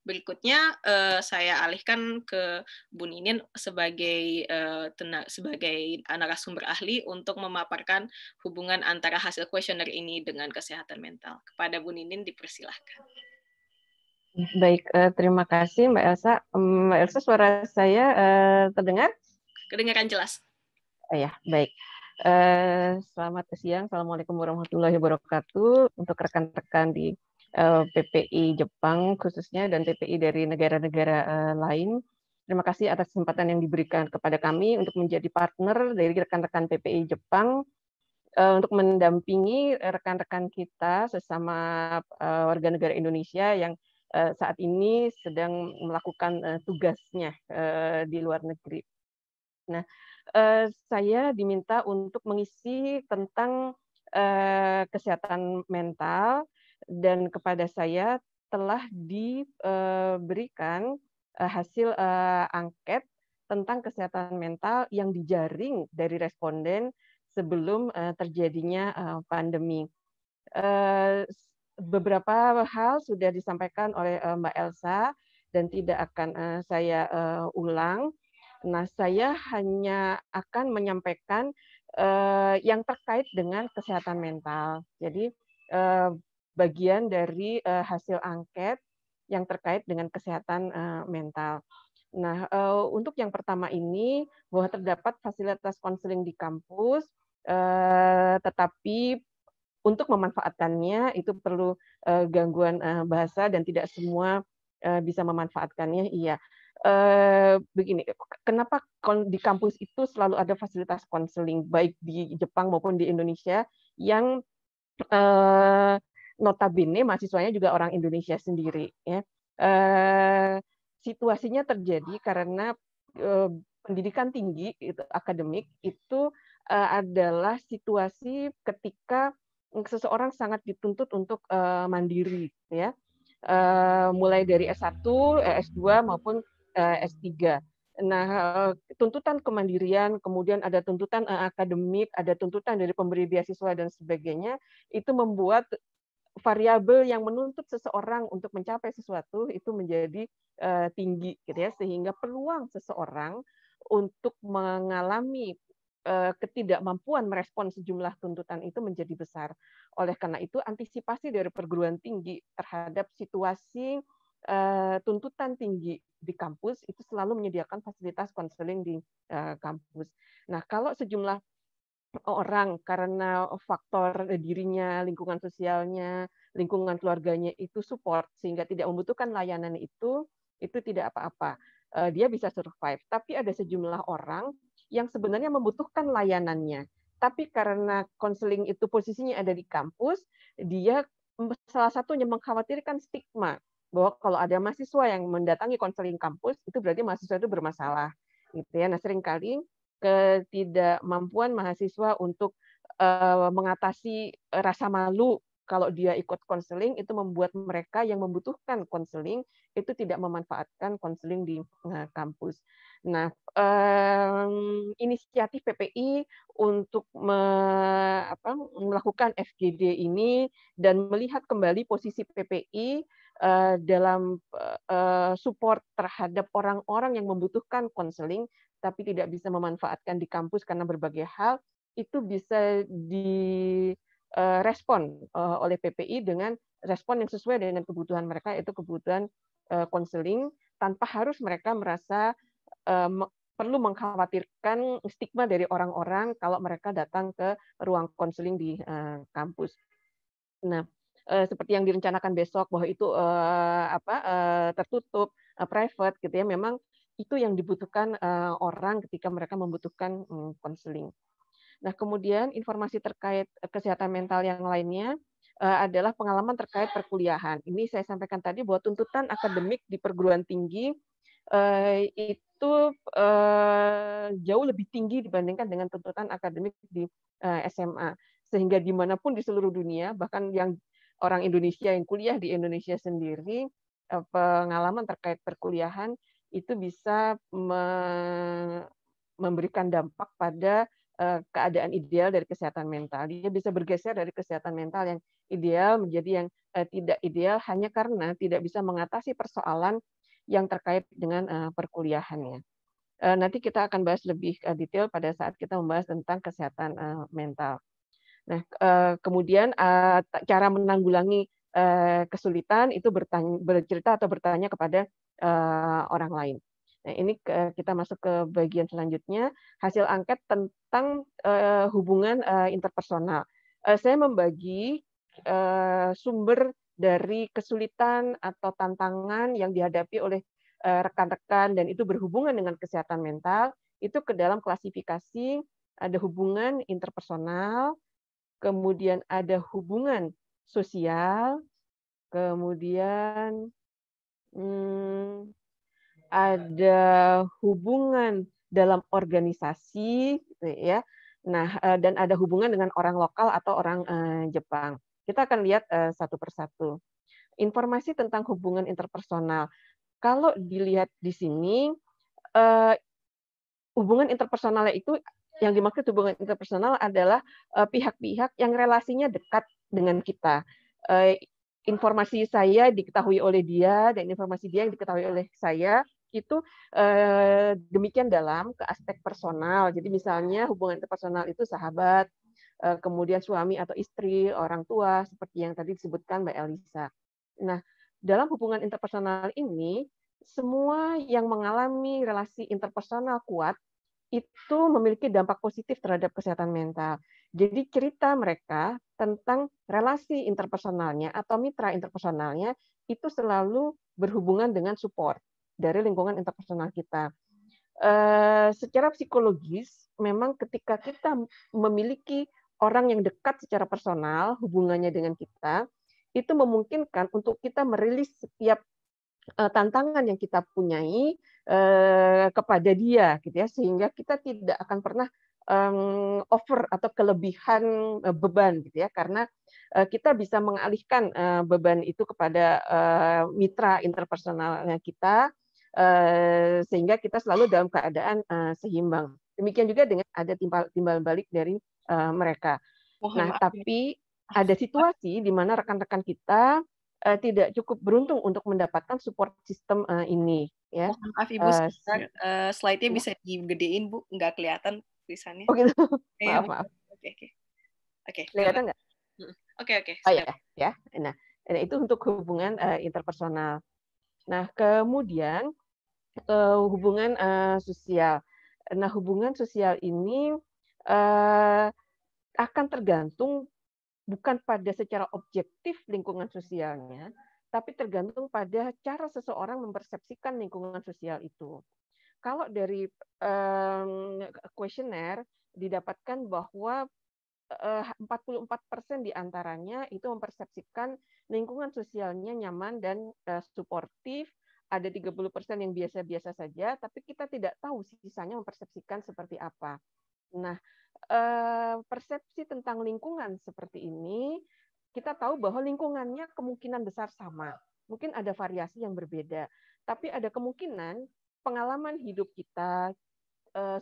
Berikutnya uh, saya alihkan ke Bu Ninin sebagai uh, tena, sebagai narasumber ahli untuk memaparkan hubungan antara hasil kuesioner ini dengan kesehatan mental. Kepada Bu Ninin dipersilahkan.
Baik, uh, terima kasih Mbak Elsa. Mbak Elsa, suara saya uh, terdengar?
Kedengaran jelas.
Oh, ya, baik. Uh, selamat siang. Assalamualaikum warahmatullahi wabarakatuh. Untuk rekan-rekan di Eh, PPI Jepang khususnya dan PPI dari negara-negara eh, lain. Terima kasih atas kesempatan yang diberikan kepada kami untuk menjadi partner dari rekan-rekan PPI Jepang eh, untuk mendampingi rekan-rekan kita sesama warga negara Indonesia yang saat ini sedang melakukan tugasnya di luar negeri. Nah, saya diminta untuk mengisi tentang kesehatan mental dan kepada saya telah diberikan eh, eh, hasil eh, angket tentang kesehatan mental yang dijaring dari responden sebelum terjadinya pandemi. Beberapa hal sudah disampaikan oleh Mbak Elsa dan tidak akan saya ulang. Nah, saya hanya akan menyampaikan yang terkait dengan kesehatan mental. Jadi bagian dari uh, hasil angket yang terkait dengan kesehatan uh, mental. Nah, uh, untuk yang pertama ini bahwa terdapat fasilitas konseling di kampus, uh, tetapi untuk memanfaatkannya itu perlu uh, gangguan uh, bahasa dan tidak semua uh, bisa memanfaatkannya. Iya, uh, begini, kenapa di kampus itu selalu ada fasilitas konseling baik di Jepang maupun di Indonesia yang uh, notabene mahasiswanya juga orang Indonesia sendiri ya eh, situasinya terjadi karena eh, pendidikan tinggi itu akademik itu eh, adalah situasi ketika seseorang sangat dituntut untuk mandiri ya mulai dari S1, S2 maupun S3 Nah, tuntutan kemandirian, kemudian ada tuntutan akademik, ada tuntutan dari pemberi beasiswa dan sebagainya, itu membuat variabel yang menuntut seseorang untuk mencapai sesuatu itu menjadi uh, tinggi gitu ya sehingga peluang seseorang untuk mengalami eh, ketidakmampuan merespon sejumlah tuntutan itu menjadi besar. Oleh karena itu antisipasi dari perguruan tinggi terhadap situasi eh, tuntutan tinggi di kampus itu selalu menyediakan fasilitas konseling di kampus. Nah, kalau sejumlah Oh, orang karena faktor dirinya, lingkungan sosialnya, lingkungan keluarganya itu support sehingga tidak membutuhkan layanan itu, itu tidak apa-apa. Eh, dia bisa survive. Tapi ada sejumlah orang yang sebenarnya membutuhkan layanannya. Tapi karena konseling itu posisinya ada di kampus, dia salah satunya mengkhawatirkan stigma bahwa kalau ada mahasiswa yang mendatangi konseling kampus, itu berarti mahasiswa itu bermasalah gitu ya. Nah, seringkali ketidakmampuan mahasiswa untuk eh, mengatasi rasa malu kalau dia ikut konseling itu membuat mereka yang membutuhkan konseling itu tidak memanfaatkan konseling di kampus. Nah, inisiatif PPI untuk melakukan FGD ini dan melihat kembali posisi PPI Eh, dalam eh, support terhadap orang-orang yang membutuhkan konseling tapi tidak bisa memanfaatkan di kampus karena berbagai hal itu bisa direspon eh, oleh PPI dengan respon yang sesuai dengan kebutuhan mereka yaitu kebutuhan konseling tanpa harus mereka merasa perlu mengkhawatirkan stigma dari orang-orang kalau mereka datang ke ruang konseling di kampus. Nah, uh, seperti yang direncanakan besok bahwa itu uh, apa uh, tertutup uh, private gitu ya memang itu yang dibutuhkan uh, orang ketika mereka membutuhkan konseling. Hmm, um, nah kemudian informasi terkait kesehatan mental yang lainnya uh, adalah pengalaman terkait perkuliahan. Ini saya sampaikan tadi bahwa tuntutan akademik di perguruan tinggi uh, itu uh, jauh lebih tinggi dibandingkan dengan tuntutan akademik di uh, SMA sehingga dimanapun di seluruh dunia bahkan yang orang Indonesia yang kuliah di Indonesia sendiri eh, pengalaman terkait perkuliahan itu bisa me memberikan dampak pada eh, keadaan ideal dari kesehatan mental. Dia bisa bergeser dari kesehatan mental yang ideal menjadi yang eh, tidak ideal hanya karena tidak bisa mengatasi persoalan yang terkait dengan perkuliahannya. Nanti kita akan bahas lebih detail pada saat kita membahas tentang kesehatan mental. Nah, eh, kemudian eh, cara menanggulangi eh, kesulitan itu bertanya, bercerita atau bertanya kepada orang lain. Nah, ini kita masuk ke bagian selanjutnya, hasil angket tentang hubungan interpersonal. Saya membagi sumber dari kesulitan atau tantangan yang dihadapi oleh rekan-rekan dan itu berhubungan dengan kesehatan mental, itu ke dalam klasifikasi ada hubungan interpersonal, kemudian ada hubungan sosial, kemudian hmm, ada hubungan dalam organisasi, gitu ya. Nah, eh, dan ada hubungan dengan orang lokal atau orang eh, Jepang. Kita akan lihat eh, satu persatu. Informasi tentang hubungan interpersonal. Kalau dilihat di sini, hubungan interpersonalnya itu yang dimaksud hubungan interpersonal adalah eh, pihak-pihak yang relasinya dekat dengan kita. Eh, informasi saya diketahui oleh dia dan informasi dia yang diketahui oleh saya itu eh, demikian dalam ke aspek personal. Jadi misalnya hubungan interpersonal itu sahabat, kemudian suami atau istri, orang tua seperti yang tadi disebutkan Mbak Elisa. Nah, dalam hubungan interpersonal ini semua yang mengalami relasi interpersonal kuat itu memiliki dampak positif terhadap kesehatan mental. Jadi cerita mereka tentang relasi interpersonalnya atau mitra interpersonalnya itu selalu berhubungan dengan support dari lingkungan interpersonal kita. Eh, secara psikologis, memang ketika kita memiliki orang yang dekat secara personal hubungannya dengan kita, itu memungkinkan untuk kita merilis setiap eh, tantangan yang kita punyai, Eh, kepada dia gitu ya sehingga kita tidak akan pernah over atau kelebihan eh, beban gitu ya karena eh, kita bisa mengalihkan beban itu kepada mitra interpersonalnya kita sehingga kita selalu dalam keadaan seimbang demikian juga dengan ada timbal timbal balik dari mereka nah ya. tapi ada situasi di mana rekan-rekan kita uh, tidak cukup beruntung untuk mendapatkan support sistem uh, eh, ini ya. Oh, maaf Ibu, uh, uh,
slide-nya ya. bisa digedein Bu, nggak kelihatan tulisannya. Oh gitu. Eh, maaf, maaf.
Oke, oke. Oke. Kelihatan nggak? Oke, oke. Oh iya, ya, ya. Nah, itu untuk hubungan uh, interpersonal. Nah, kemudian uh, hubungan uh, sosial. Nah, hubungan sosial ini uh, akan tergantung bukan pada secara objektif lingkungan sosialnya, tapi tergantung pada cara seseorang mempersepsikan lingkungan sosial itu. Kalau dari kuesioner um, didapatkan bahwa 44 eh, persen diantaranya itu mempersepsikan lingkungan sosialnya nyaman dan uh, suportif, ada 30% yang biasa-biasa saja, tapi kita tidak tahu sisanya mempersepsikan seperti apa. Nah, Eh, persepsi tentang lingkungan seperti ini, kita tahu bahwa lingkungannya kemungkinan besar sama. Mungkin ada variasi yang berbeda, tapi ada kemungkinan pengalaman hidup kita, eh,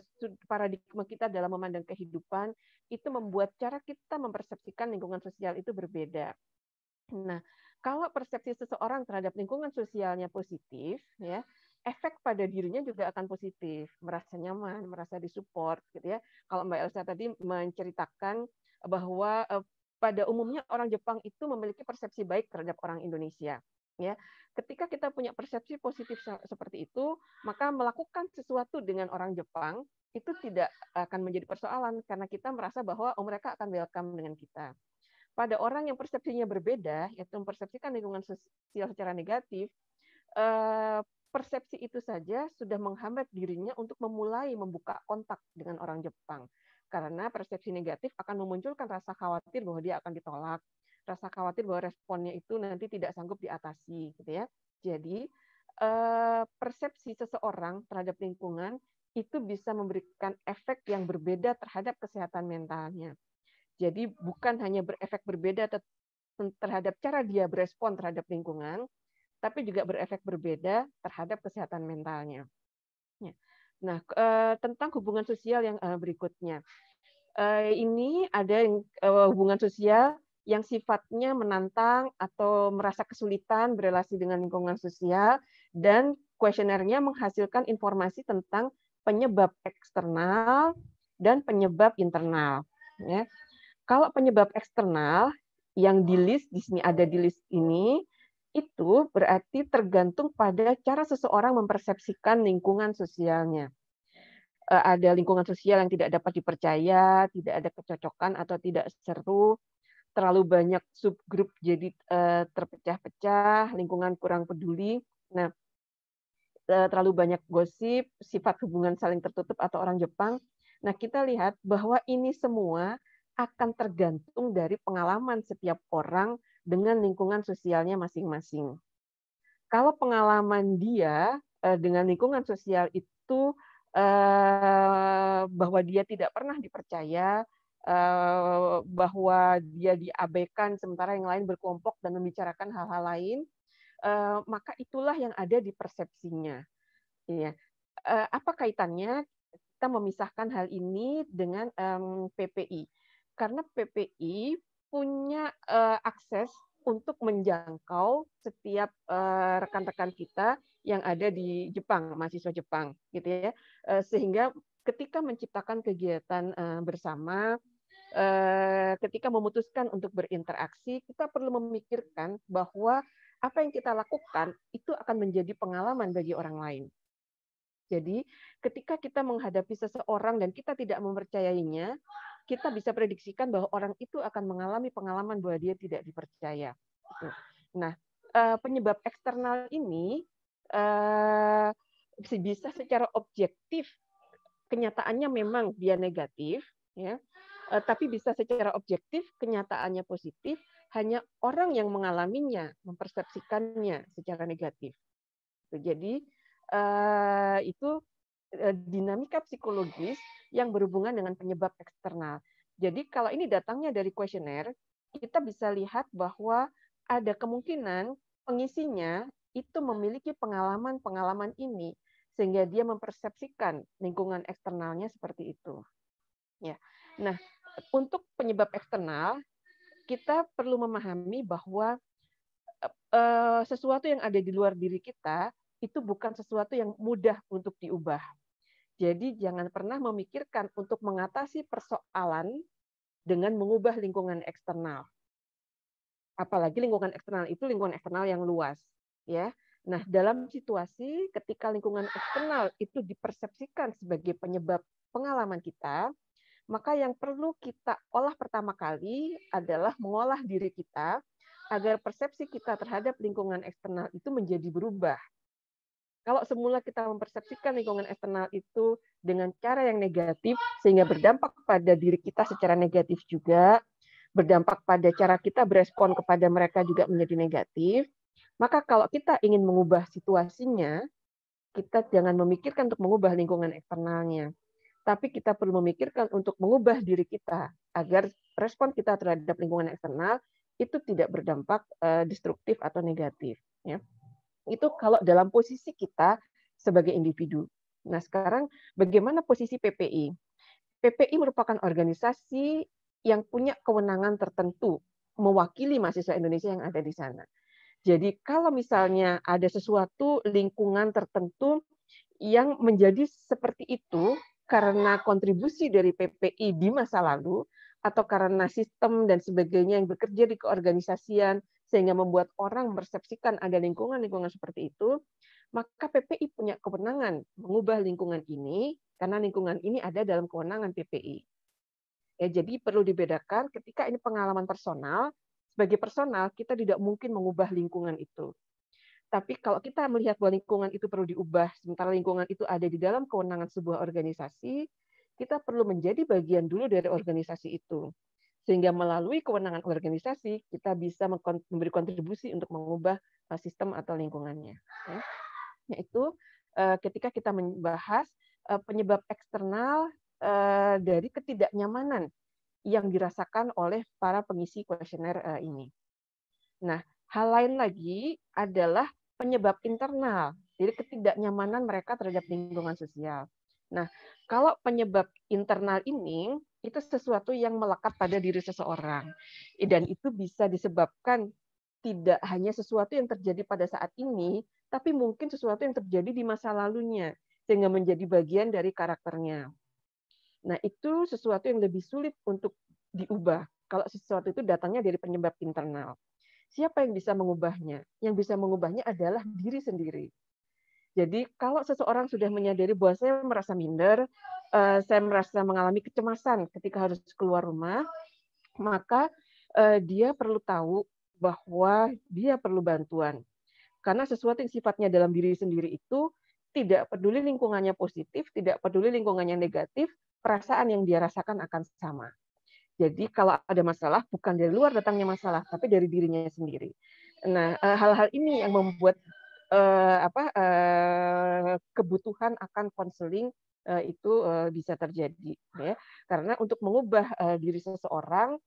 paradigma kita dalam memandang kehidupan itu membuat cara kita mempersepsikan lingkungan sosial itu berbeda. Nah, kalau persepsi seseorang terhadap lingkungan sosialnya positif, ya, efek pada dirinya juga akan positif, merasa nyaman, merasa disupport gitu ya. Kalau Mbak Elsa tadi menceritakan bahwa eh, pada umumnya orang Jepang itu memiliki persepsi baik terhadap orang Indonesia ya. Ketika kita punya persepsi positif seperti itu, maka melakukan sesuatu dengan orang Jepang itu tidak akan menjadi persoalan karena kita merasa bahwa oh mereka akan welcome dengan kita. Pada orang yang persepsinya berbeda, yaitu mempersepsikan lingkungan sosial secara negatif, eh, persepsi itu saja sudah menghambat dirinya untuk memulai membuka kontak dengan orang Jepang. Karena persepsi negatif akan memunculkan rasa khawatir bahwa dia akan ditolak, rasa khawatir bahwa responnya itu nanti tidak sanggup diatasi, gitu ya. Jadi eh, persepsi seseorang terhadap lingkungan itu bisa memberikan efek yang berbeda terhadap kesehatan mentalnya. Jadi bukan hanya berefek berbeda terhadap cara dia berespon terhadap lingkungan, tapi juga berefek berbeda terhadap kesehatan mentalnya. Ya. Nah, eh, tentang hubungan sosial yang eh, berikutnya. Eh, ini ada hubungan sosial yang sifatnya menantang atau merasa kesulitan berrelasi dengan lingkungan sosial dan kuesionernya menghasilkan informasi tentang penyebab eksternal dan penyebab internal. Ya. Kalau penyebab eksternal yang di list di sini ada di list ini itu berarti tergantung pada cara seseorang mempersepsikan lingkungan sosialnya. E, ada lingkungan sosial yang tidak dapat dipercaya, tidak ada kecocokan atau tidak seru, terlalu banyak subgrup jadi e, terpecah-pecah, lingkungan kurang peduli. Nah, e, terlalu banyak gosip, sifat hubungan saling tertutup atau orang Jepang. Nah, kita lihat bahwa ini semua akan tergantung dari pengalaman setiap orang dengan lingkungan sosialnya masing-masing. Kalau pengalaman dia eh, dengan lingkungan sosial itu eh, bahwa dia tidak pernah dipercaya, eh, bahwa dia diabaikan sementara yang lain berkelompok dan membicarakan hal-hal lain, maka itulah yang ada di persepsinya. Iya. Apa kaitannya kita memisahkan hal ini dengan mmm, PPI? Karena PPI punya uh, akses untuk menjangkau setiap eh, rekan-rekan uh, kita yang ada di Jepang, mahasiswa Jepang, gitu ya, uh, sehingga ketika menciptakan kegiatan uh, bersama, uh, ketika memutuskan untuk berinteraksi, kita perlu memikirkan bahwa apa yang kita lakukan itu akan menjadi pengalaman bagi orang lain. Jadi, ketika kita menghadapi seseorang dan kita tidak mempercayainya, kita bisa prediksikan bahwa orang itu akan mengalami pengalaman bahwa dia tidak dipercaya. Gitu. Nah, eh, penyebab eksternal ini eh, bisa secara objektif kenyataannya memang dia negatif, ya, eh, tapi bisa secara objektif kenyataannya positif. Hanya orang yang mengalaminya mempersepsikannya secara negatif. Jadi itu Eh, dinamika psikologis yang berhubungan dengan penyebab eksternal. Jadi kalau ini datangnya dari kuesioner, kita bisa lihat bahwa ada kemungkinan pengisinya itu memiliki pengalaman-pengalaman ini sehingga dia mempersepsikan lingkungan eksternalnya seperti itu. Ya. Nah, untuk penyebab eksternal kita perlu memahami bahwa e, sesuatu yang ada di luar diri kita itu bukan sesuatu yang mudah untuk diubah. Jadi jangan pernah memikirkan untuk mengatasi persoalan dengan mengubah lingkungan eksternal. Apalagi lingkungan eksternal itu lingkungan eksternal yang luas, ya. Nah, dalam situasi ketika lingkungan eksternal itu dipersepsikan sebagai penyebab pengalaman kita, maka yang perlu kita olah pertama kali adalah mengolah diri kita agar persepsi kita terhadap lingkungan eksternal itu menjadi berubah kalau semula kita mempersepsikan lingkungan eksternal itu dengan cara yang negatif, sehingga berdampak pada diri kita secara negatif juga, berdampak pada cara kita berespon kepada mereka juga menjadi negatif, maka kalau kita ingin mengubah situasinya, kita jangan memikirkan untuk mengubah lingkungan eksternalnya. Tapi kita perlu memikirkan untuk mengubah diri kita agar respon kita terhadap lingkungan eksternal itu tidak berdampak eh, destruktif atau negatif. Ya. Itu kalau dalam posisi kita sebagai individu. Nah, sekarang bagaimana posisi PPI? PPI merupakan organisasi yang punya kewenangan tertentu mewakili mahasiswa Indonesia yang ada di sana. Jadi kalau misalnya ada sesuatu lingkungan tertentu yang menjadi seperti itu karena kontribusi dari PPI di masa lalu atau karena sistem dan sebagainya yang bekerja di keorganisasian sehingga membuat orang mempersepsikan ada lingkungan-lingkungan seperti itu, maka PPI punya kewenangan mengubah lingkungan ini karena lingkungan ini ada dalam kewenangan PPI. Ya, jadi perlu dibedakan ketika ini pengalaman personal, sebagai personal kita tidak mungkin mengubah lingkungan itu. Tapi kalau kita melihat bahwa lingkungan itu perlu diubah, sementara lingkungan itu ada di dalam kewenangan sebuah organisasi, kita perlu menjadi bagian dulu dari organisasi itu sehingga melalui kewenangan organisasi kita bisa memberi kontribusi untuk mengubah eh, sistem atau lingkungannya. Ya. Yaitu eh, ketika kita membahas eh, penyebab eksternal dari ketidaknyamanan yang dirasakan oleh para pengisi kuesioner ini. Nah, hal lain lagi adalah penyebab internal, dari ketidaknyamanan mereka terhadap lingkungan sosial. Nah, kalau penyebab internal ini itu sesuatu yang melekat pada diri seseorang. Dan itu bisa disebabkan tidak hanya sesuatu yang terjadi pada saat ini, tapi mungkin sesuatu yang terjadi di masa lalunya, sehingga menjadi bagian dari karakternya. Nah, itu sesuatu yang lebih sulit untuk diubah kalau sesuatu itu datangnya dari penyebab internal. Siapa yang bisa mengubahnya? Yang bisa mengubahnya adalah diri sendiri. Jadi kalau seseorang sudah menyadari bahwa saya merasa minder, uh, saya merasa mengalami kecemasan ketika harus keluar rumah, maka uh, dia perlu tahu bahwa dia perlu bantuan. Karena sesuatu yang sifatnya dalam diri sendiri itu tidak peduli lingkungannya positif, tidak peduli lingkungannya negatif, perasaan yang dia rasakan akan sama. Jadi kalau ada masalah bukan dari luar datangnya masalah, tapi dari dirinya sendiri. Nah, eh, hal-hal ini yang membuat eh, apa eh, kebutuhan akan konseling eh, itu eh, bisa terjadi ya karena untuk mengubah eh, diri seseorang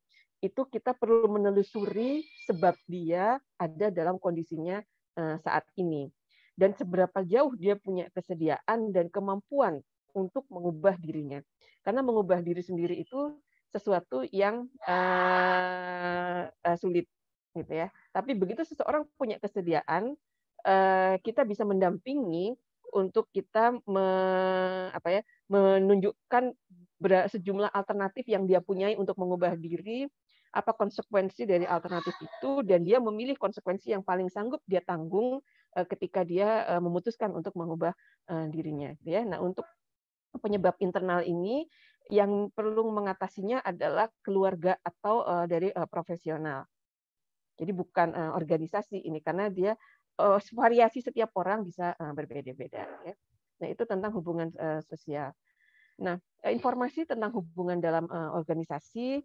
itu kita perlu menelusuri sebab dia ada dalam kondisinya eh, saat ini dan seberapa jauh dia punya kesediaan dan kemampuan untuk mengubah dirinya karena mengubah diri sendiri itu sesuatu yang uh, uh, sulit gitu ya. Tapi begitu seseorang punya kesediaan, Eh, kita bisa mendampingi untuk kita me, apa ya, menunjukkan sejumlah alternatif yang dia punyai untuk mengubah diri, apa konsekuensi dari alternatif itu, dan dia memilih konsekuensi yang paling sanggup dia tanggung eh, ketika dia eh, memutuskan untuk mengubah dirinya. Gitu ya, nah untuk penyebab internal ini yang perlu mengatasinya adalah keluarga atau dari profesional. Jadi bukan organisasi ini karena dia uh, variasi setiap orang bisa uh, berbeda-beda. Ya. Nah itu tentang hubungan uh, sosial. Nah informasi tentang hubungan dalam uh, organisasi,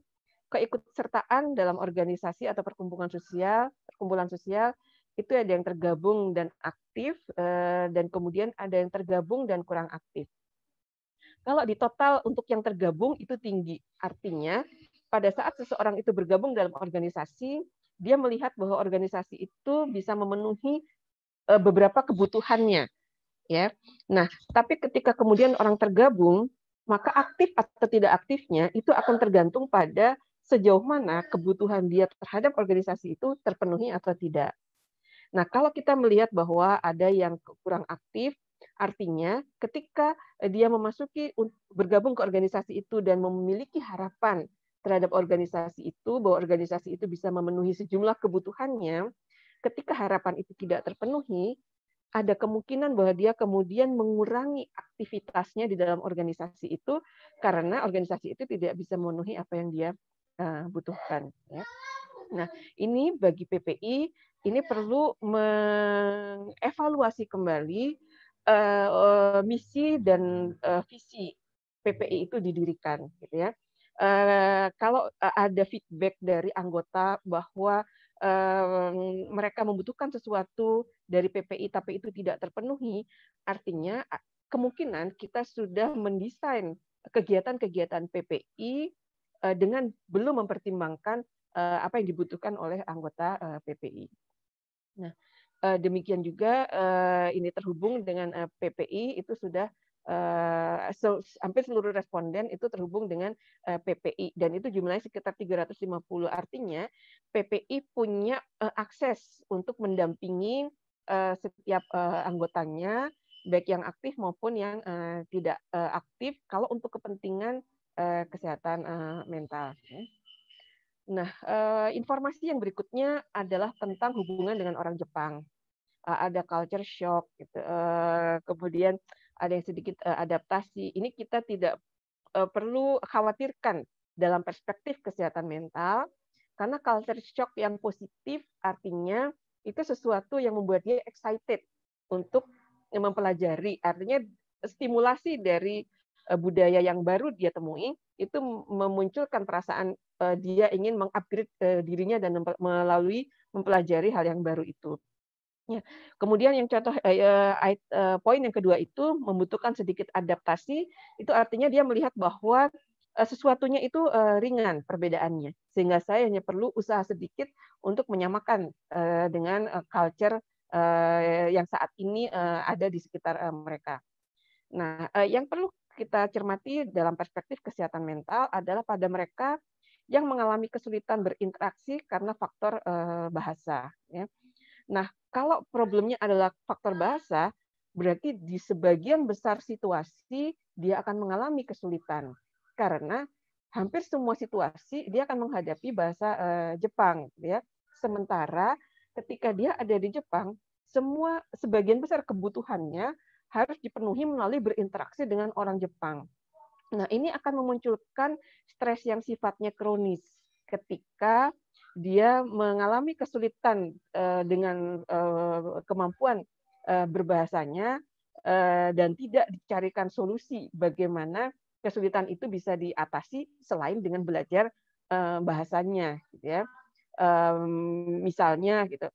keikutsertaan dalam organisasi atau perkumpulan sosial, perkumpulan sosial itu ada yang tergabung dan aktif uh, dan kemudian ada yang tergabung dan kurang aktif. Kalau di total untuk yang tergabung itu tinggi, artinya pada saat seseorang itu bergabung dalam organisasi, dia melihat bahwa organisasi itu bisa memenuhi eh, beberapa kebutuhannya ya nah tapi ketika kemudian orang tergabung maka aktif atau tidak aktifnya itu akan tergantung pada sejauh mana kebutuhan dia terhadap organisasi itu terpenuhi atau tidak nah kalau kita melihat bahwa ada yang kurang aktif artinya ketika dia memasuki bergabung ke organisasi itu dan memiliki harapan terhadap organisasi itu, bahwa organisasi itu bisa memenuhi sejumlah kebutuhannya, ketika harapan itu tidak terpenuhi, ada kemungkinan bahwa dia kemudian mengurangi aktivitasnya di dalam organisasi itu karena organisasi itu tidak bisa memenuhi apa yang dia eh, butuhkan. Ya. Nah, ini bagi PPI ini perlu mengevaluasi kembali eh, eh, misi dan visi PPI itu didirikan, gitu ya. Eh, kalau eh, ada feedback dari anggota bahwa eh, mereka membutuhkan sesuatu dari PPI tapi itu tidak terpenuhi, artinya kemungkinan kita sudah mendesain kegiatan-kegiatan PPI dengan belum mempertimbangkan apa yang dibutuhkan oleh anggota PPI. Nah, demikian juga ini terhubung dengan PPI itu sudah Eh, so, hampir seluruh responden itu terhubung dengan uh, eh, PPI dan itu jumlahnya sekitar 350 artinya PPI punya uh, akses untuk mendampingi uh, setiap uh, anggotanya baik yang aktif maupun yang uh, tidak uh, aktif kalau untuk kepentingan uh, kesehatan uh, mental. Nah, uh, informasi yang berikutnya adalah tentang hubungan dengan orang Jepang. ada culture shock, gitu. kemudian ada yang sedikit eh, adaptasi. Ini kita tidak eh, perlu khawatirkan dalam perspektif kesehatan mental karena culture shock yang positif artinya itu sesuatu yang membuat dia excited untuk mempelajari. Artinya stimulasi dari eh, budaya yang baru dia temui itu memunculkan perasaan dia ingin mengupgrade dirinya dan melalui mempelajari hal yang baru itu. Ya. Kemudian yang contoh eh, ya, eh, poin yang kedua itu membutuhkan sedikit adaptasi. Itu artinya dia melihat bahwa eh, sesuatunya itu eh, ringan perbedaannya, sehingga saya hanya perlu usaha sedikit untuk menyamakan eh, dengan eh, culture eh, yang saat ini eh, ada di sekitar eh, mereka. Nah, eh, yang perlu kita cermati dalam perspektif kesehatan mental adalah pada mereka yang mengalami kesulitan berinteraksi karena faktor eh, bahasa. Ya. Nah, kalau problemnya adalah faktor bahasa, berarti di sebagian besar situasi dia akan mengalami kesulitan karena hampir semua situasi dia akan menghadapi bahasa eh, Jepang ya sementara ketika dia ada di Jepang semua sebagian besar kebutuhannya harus dipenuhi melalui berinteraksi dengan orang Jepang nah ini akan memunculkan stres yang sifatnya kronis ketika dia mengalami kesulitan eh, dengan eh, kemampuan eh, berbahasanya dan tidak dicarikan solusi bagaimana kesulitan itu bisa diatasi selain dengan belajar bahasanya, gitu ya. Mmm, misalnya gitu,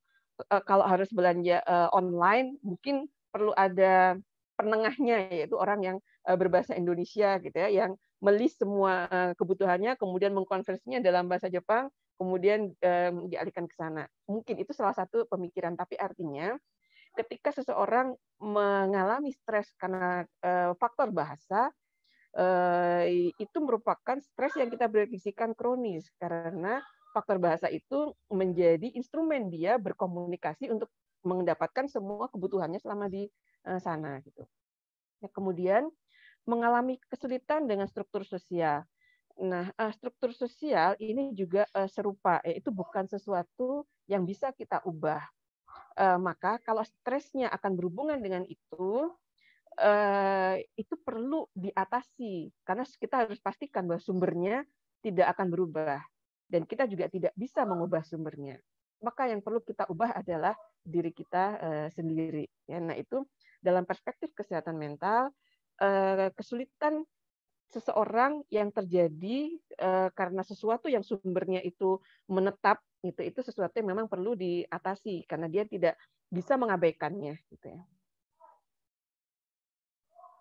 kalau harus belanja online mungkin perlu ada penengahnya yaitu orang yang berbahasa Indonesia gitu ya, yang melis semua kebutuhannya kemudian mengkonversinya dalam bahasa Jepang kemudian um, dialihkan ke sana. Mungkin itu salah satu pemikiran, tapi artinya ketika seseorang mengalami stres karena uh, faktor bahasa, uh, itu merupakan stres yang kita prediksikan kronis karena faktor bahasa itu menjadi instrumen dia berkomunikasi untuk mendapatkan semua kebutuhannya selama di uh, sana gitu. Ya, kemudian mengalami kesulitan dengan struktur sosial Nah, eh, struktur sosial ini juga eh, serupa, yaitu bukan sesuatu yang bisa kita ubah. Eh, maka kalau stresnya akan berhubungan dengan itu, itu perlu diatasi karena kita harus pastikan bahwa sumbernya tidak akan berubah dan kita juga tidak bisa mengubah sumbernya. Maka yang perlu kita ubah adalah diri kita sendiri. Ya, nah itu dalam perspektif kesehatan mental kesulitan seseorang yang terjadi uh, karena sesuatu yang sumbernya itu menetap gitu itu sesuatu yang memang perlu diatasi karena dia tidak bisa mengabaikannya gitu ya.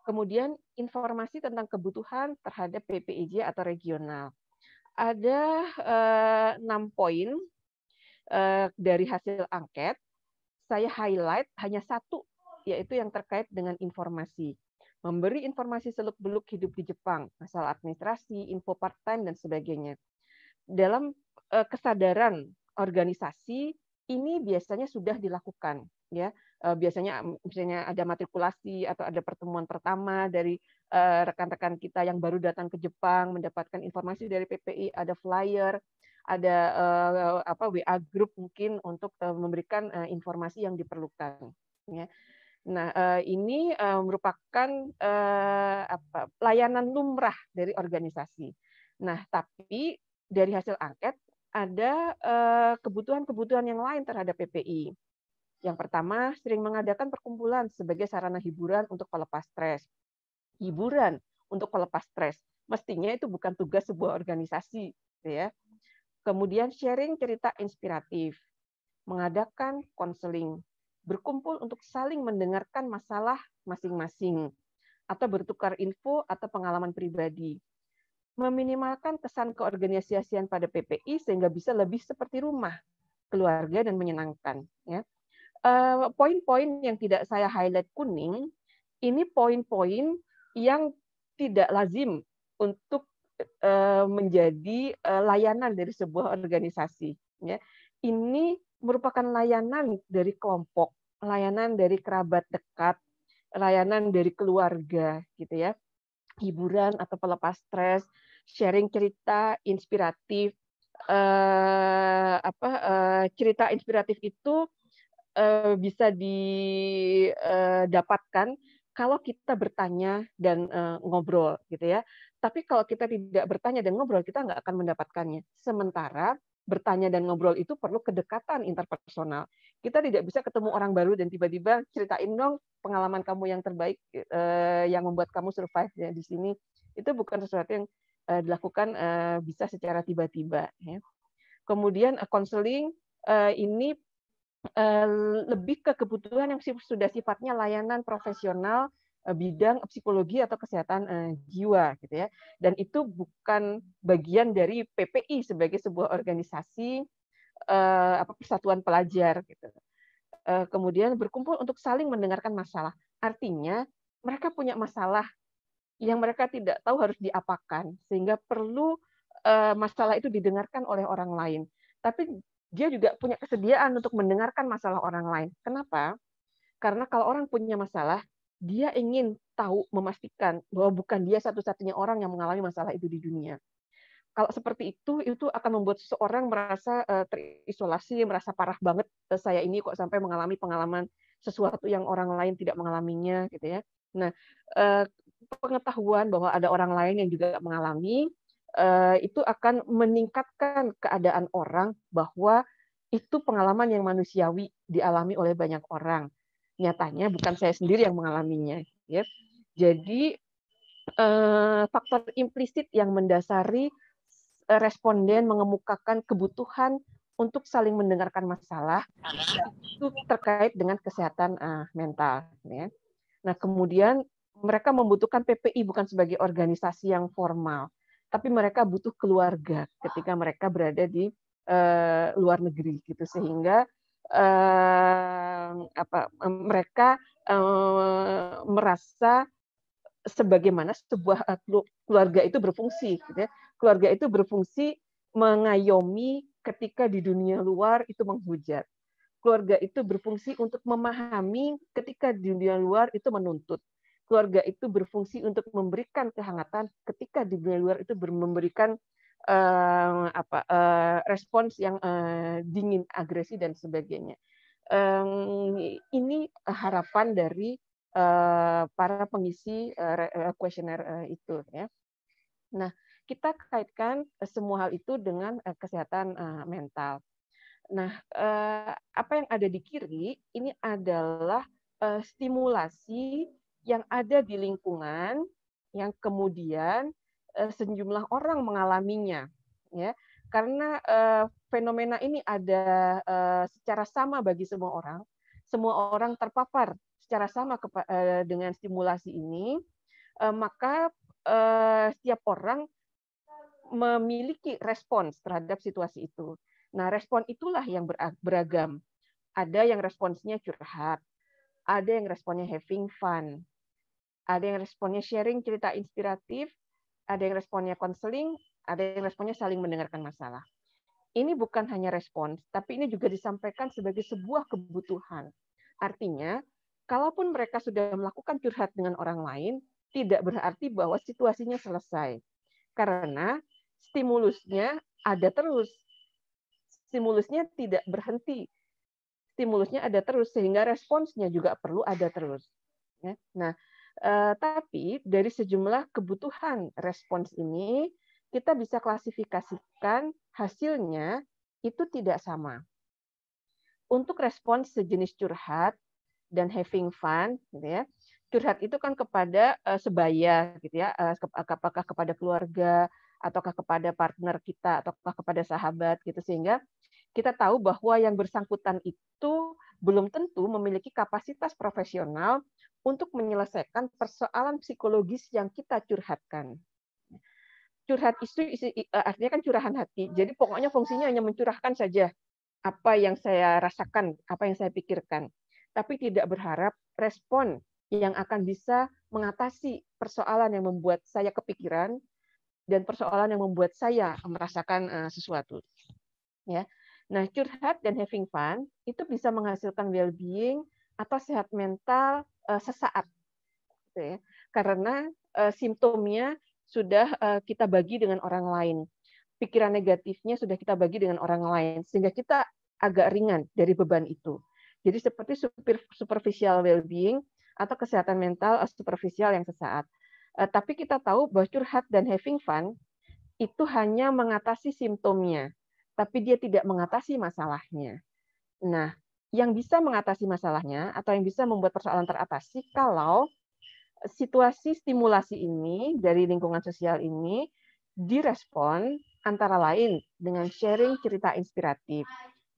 Kemudian informasi tentang kebutuhan terhadap PPIJ atau regional. Ada eh, enam uh, poin uh, dari hasil angket. Saya highlight hanya satu, yaitu yang terkait dengan informasi memberi informasi seluk-beluk hidup di Jepang, masalah administrasi, info part-time, dan sebagainya. Dalam eh, kesadaran organisasi, ini biasanya sudah dilakukan. ya eh, Biasanya misalnya ada matrikulasi atau ada pertemuan pertama dari eh, rekan-rekan kita yang baru datang ke Jepang, mendapatkan informasi dari PPI, ada flyer, ada apa WA group mungkin untuk memberikan informasi yang diperlukan. Ya Nah, eh, ini eh, merupakan eh, apa, layanan lumrah dari organisasi. Nah, tapi dari hasil angket ada kebutuhan-kebutuhan yang lain terhadap PPI. Yang pertama, sering mengadakan perkumpulan sebagai sarana hiburan untuk pelepas stres. Hiburan untuk pelepas stres, mestinya itu bukan tugas sebuah organisasi, gitu ya. Kemudian sharing cerita inspiratif, mengadakan konseling, berkumpul untuk saling mendengarkan masalah masing-masing atau bertukar info atau pengalaman pribadi. Meminimalkan kesan keorganisasian pada PPI sehingga bisa lebih seperti rumah, keluarga dan menyenangkan, ya. Eh, poin-poin yang tidak saya highlight kuning ini poin-poin yang tidak lazim untuk eh, menjadi eh, layanan dari sebuah organisasi. Ya. Ini merupakan layanan dari kelompok, layanan dari kerabat dekat, layanan dari keluarga gitu ya. Hiburan atau pelepas stres, sharing cerita inspiratif. Eh, apa eh, cerita inspiratif itu eh, bisa didapatkan eh, kalau kita bertanya dan uh, ngobrol gitu ya. Tapi kalau kita tidak bertanya dan ngobrol, kita nggak akan mendapatkannya. Sementara bertanya dan ngobrol itu perlu kedekatan interpersonal. Kita tidak bisa ketemu orang baru dan tiba-tiba ceritain dong pengalaman kamu yang terbaik eh, yang membuat kamu survive ya, di sini. Itu bukan sesuatu yang eh, dilakukan eh, bisa secara tiba-tiba. Ya. Kemudian eh, konseling eh, ini eh, lebih ke kebutuhan yang sudah sifatnya layanan profesional Eh, bidang psikologi atau kesehatan eh, jiwa gitu ya. Dan itu bukan bagian dari PPI sebagai sebuah organisasi eh, apa persatuan pelajar gitu. kemudian berkumpul untuk saling mendengarkan masalah. Artinya mereka punya masalah yang mereka tidak tahu harus diapakan sehingga perlu masalah itu didengarkan oleh orang lain. Tapi dia juga punya kesediaan untuk mendengarkan masalah orang lain. Kenapa? Karena kalau orang punya masalah, dia ingin tahu memastikan bahwa bukan dia satu-satunya orang yang mengalami masalah itu di dunia. Kalau seperti itu, itu akan membuat seseorang merasa eh, terisolasi, merasa parah banget eh, saya ini kok sampai mengalami pengalaman sesuatu yang orang lain tidak mengalaminya, gitu ya. Nah, eh, pengetahuan bahwa ada orang lain yang juga mengalami itu akan meningkatkan keadaan orang bahwa itu pengalaman yang manusiawi dialami oleh banyak orang nyatanya bukan saya sendiri yang mengalaminya. Ya. Jadi eh, faktor implisit yang mendasari eh, responden mengemukakan kebutuhan untuk saling mendengarkan masalah itu terkait dengan kesehatan eh, mental. Ya. Nah kemudian mereka membutuhkan PPI bukan sebagai organisasi yang formal, tapi mereka butuh keluarga ketika mereka berada di luar negeri gitu sehingga eh, apa mereka eh, merasa sebagaimana sebuah eh, keluarga itu berfungsi gitu ya. keluarga itu berfungsi mengayomi ketika di dunia luar itu menghujat keluarga itu berfungsi untuk memahami ketika di dunia luar itu menuntut keluarga itu berfungsi untuk memberikan kehangatan ketika di dunia luar itu memberikan uh, apa uh, respons yang uh, dingin, agresi dan sebagainya. um, ini harapan dari uh, para pengisi kuesioner uh, uh, itu ya. Nah, kita kaitkan semua hal itu dengan uh, kesehatan uh, mental. Nah, uh, apa yang ada di kiri ini adalah uh, stimulasi yang ada di lingkungan yang kemudian Eh, sejumlah orang mengalaminya ya karena uh, fenomena ini ada uh, secara sama bagi semua orang semua orang terpapar secara sama ke, uh, dengan stimulasi ini uh, maka uh, setiap orang memiliki respons terhadap situasi itu nah respon itulah yang beragam ada yang responsnya curhat ada yang responnya having fun ada yang responnya sharing cerita inspiratif ada yang responnya konseling, ada yang responnya saling mendengarkan masalah. Ini bukan hanya respons, tapi ini juga disampaikan sebagai sebuah kebutuhan. Artinya, kalaupun mereka sudah melakukan curhat dengan orang lain, tidak berarti bahwa situasinya selesai. Karena stimulusnya ada terus. Stimulusnya tidak berhenti. Stimulusnya ada terus, sehingga responsnya juga perlu ada terus. Ya, nah, Eh, tapi dari sejumlah kebutuhan respons ini, kita bisa klasifikasikan hasilnya itu tidak sama. Untuk respons sejenis curhat dan having fun, gitu ya, curhat itu kan kepada uh, eh, sebaya, gitu ya, uh, apakah kepada keluarga, ataukah kepada partner kita, ataukah kepada sahabat, gitu sehingga kita tahu bahwa yang bersangkutan itu belum tentu memiliki kapasitas profesional untuk menyelesaikan persoalan psikologis yang kita curhatkan. Curhat itu e, artinya kan curahan hati. Jadi pokoknya fungsinya hanya mencurahkan saja apa yang saya rasakan, apa yang saya pikirkan. Tapi tidak berharap respon yang akan bisa mengatasi persoalan yang membuat saya kepikiran dan persoalan yang membuat saya merasakan e, sesuatu. Ya. Nah, curhat dan having fun itu bisa menghasilkan well-being atau sehat mental Eh, sesaat, gitu ya. karena eh, simptomnya sudah eh, kita bagi dengan orang lain, pikiran negatifnya sudah kita bagi dengan orang lain, sehingga kita agak ringan dari beban itu. Jadi seperti superficial well-being atau kesehatan mental superficial yang sesaat. Tapi kita tahu bahwa curhat dan having fun itu hanya mengatasi simptomnya, tapi dia tidak mengatasi masalahnya. Nah, yang bisa mengatasi masalahnya atau yang bisa membuat persoalan teratasi kalau situasi stimulasi ini dari lingkungan sosial ini direspon antara lain dengan sharing cerita inspiratif.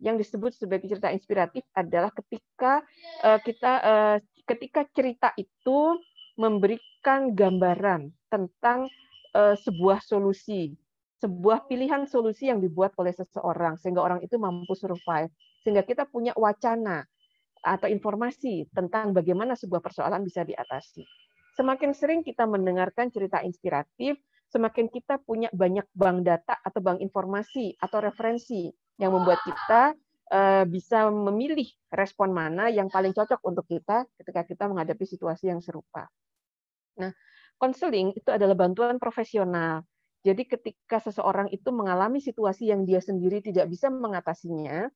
Yang disebut sebagai cerita inspiratif adalah ketika eh, kita eh, ketika cerita itu memberikan gambaran tentang eh, sebuah solusi, sebuah pilihan solusi yang dibuat oleh seseorang sehingga orang itu mampu survive sehingga kita punya wacana atau informasi tentang bagaimana sebuah persoalan bisa diatasi. Semakin sering kita mendengarkan cerita inspiratif, semakin kita punya banyak bank data atau bank informasi atau referensi yang membuat kita eh, bisa memilih respon mana yang paling cocok untuk kita ketika kita menghadapi situasi yang serupa. Nah, konseling itu adalah bantuan profesional. Jadi ketika seseorang itu mengalami situasi yang dia sendiri tidak bisa mengatasinya,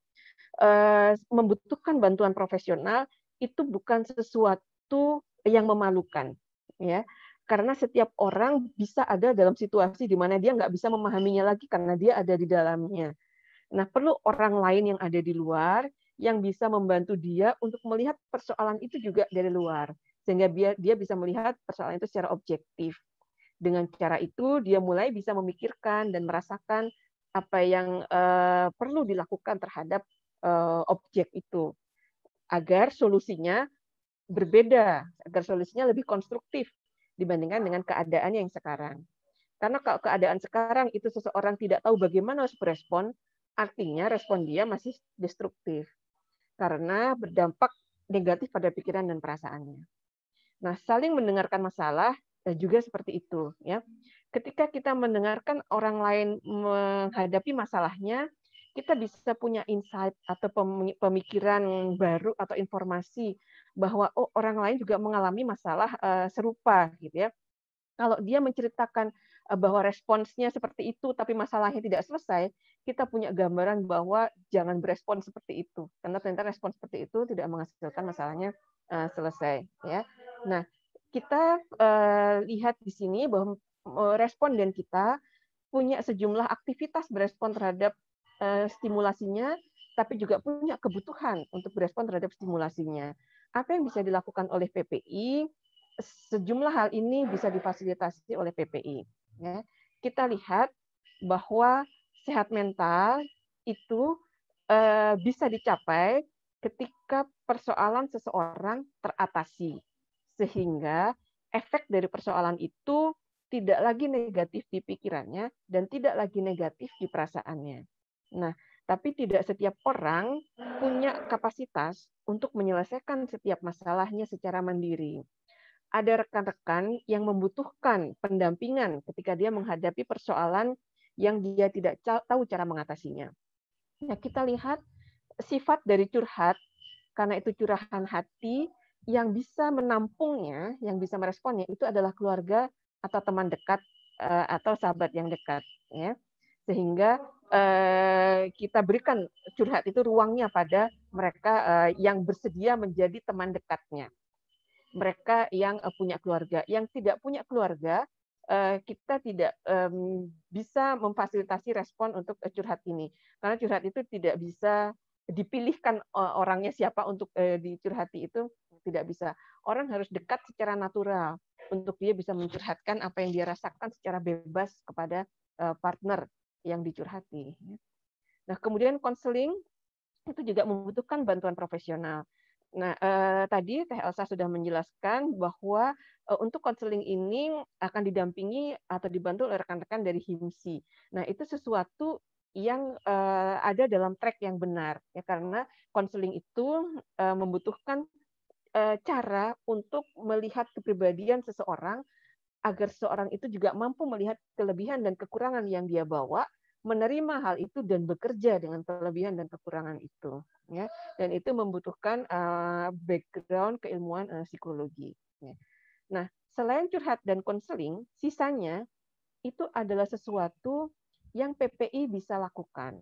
Eh, membutuhkan bantuan profesional itu bukan sesuatu yang memalukan ya karena setiap orang bisa ada dalam situasi di mana dia nggak bisa memahaminya lagi karena dia ada di dalamnya. Nah, perlu orang lain yang ada di luar yang bisa membantu dia untuk melihat persoalan itu juga dari luar sehingga dia dia bisa melihat persoalan itu secara objektif. Dengan cara itu dia mulai bisa memikirkan dan merasakan apa yang uh, perlu dilakukan terhadap Eh, objek itu agar solusinya berbeda, agar solusinya lebih konstruktif dibandingkan dengan keadaan yang sekarang. Karena kalau keadaan sekarang itu seseorang tidak tahu bagaimana harus berespon, artinya respon dia masih destruktif karena berdampak negatif pada pikiran dan perasaannya. Nah, saling mendengarkan masalah eh, juga seperti itu ya. Ketika kita mendengarkan orang lain menghadapi masalahnya, kita bisa punya insight atau pemikiran baru atau informasi bahwa oh orang lain juga mengalami masalah uh, serupa gitu ya. Kalau dia menceritakan uh, bahwa responsnya seperti itu tapi masalahnya tidak selesai, kita punya gambaran bahwa jangan berespon seperti itu karena ternyata respon seperti itu tidak menghasilkan masalahnya uh, selesai ya. Nah, kita uh, lihat di sini bahwa responden kita punya sejumlah aktivitas berespon terhadap Eh, stimulasinya, tapi juga punya kebutuhan untuk berespon terhadap stimulasinya. Apa yang bisa dilakukan oleh PPI? Sejumlah hal ini bisa difasilitasi oleh PPI. Ya. Kita lihat bahwa sehat mental itu eh, bisa dicapai ketika persoalan seseorang teratasi, sehingga efek dari persoalan itu tidak lagi negatif di pikirannya dan tidak lagi negatif di perasaannya. Nah, tapi tidak setiap orang punya kapasitas untuk menyelesaikan setiap masalahnya secara mandiri. Ada rekan-rekan yang membutuhkan pendampingan ketika dia menghadapi persoalan yang dia tidak tahu cara mengatasinya. Nah, kita lihat sifat dari curhat karena itu curahan hati yang bisa menampungnya, yang bisa meresponnya itu adalah keluarga atau teman dekat eh, atau sahabat yang dekat ya. Sehingga Eh, kita berikan curhat itu ruangnya pada mereka eh, yang bersedia menjadi teman dekatnya. Mereka yang eh, punya keluarga, yang tidak punya keluarga, kita tidak bisa memfasilitasi respon untuk curhat ini. Karena curhat itu tidak bisa dipilihkan orangnya siapa untuk dicurhati itu tidak bisa. Orang harus dekat secara natural untuk dia bisa mencurhatkan apa yang dia rasakan secara bebas kepada partner yang dicurhati. Ya. Nah, kemudian konseling itu juga membutuhkan bantuan profesional. Nah, eh, tadi Teh Elsa sudah menjelaskan bahwa eh, untuk konseling ini akan didampingi atau dibantu oleh rekan-rekan dari HIMSI. Nah, itu sesuatu yang eh, ada dalam track yang benar ya karena konseling itu eh, membutuhkan eh, cara untuk melihat kepribadian seseorang agar seorang itu juga mampu melihat kelebihan dan kekurangan yang dia bawa, menerima hal itu dan bekerja dengan kelebihan dan kekurangan itu, ya. Dan itu membutuhkan uh, background keilmuan uh, psikologi. Ya. Nah, selain curhat dan konseling, sisanya itu adalah sesuatu yang PPI bisa lakukan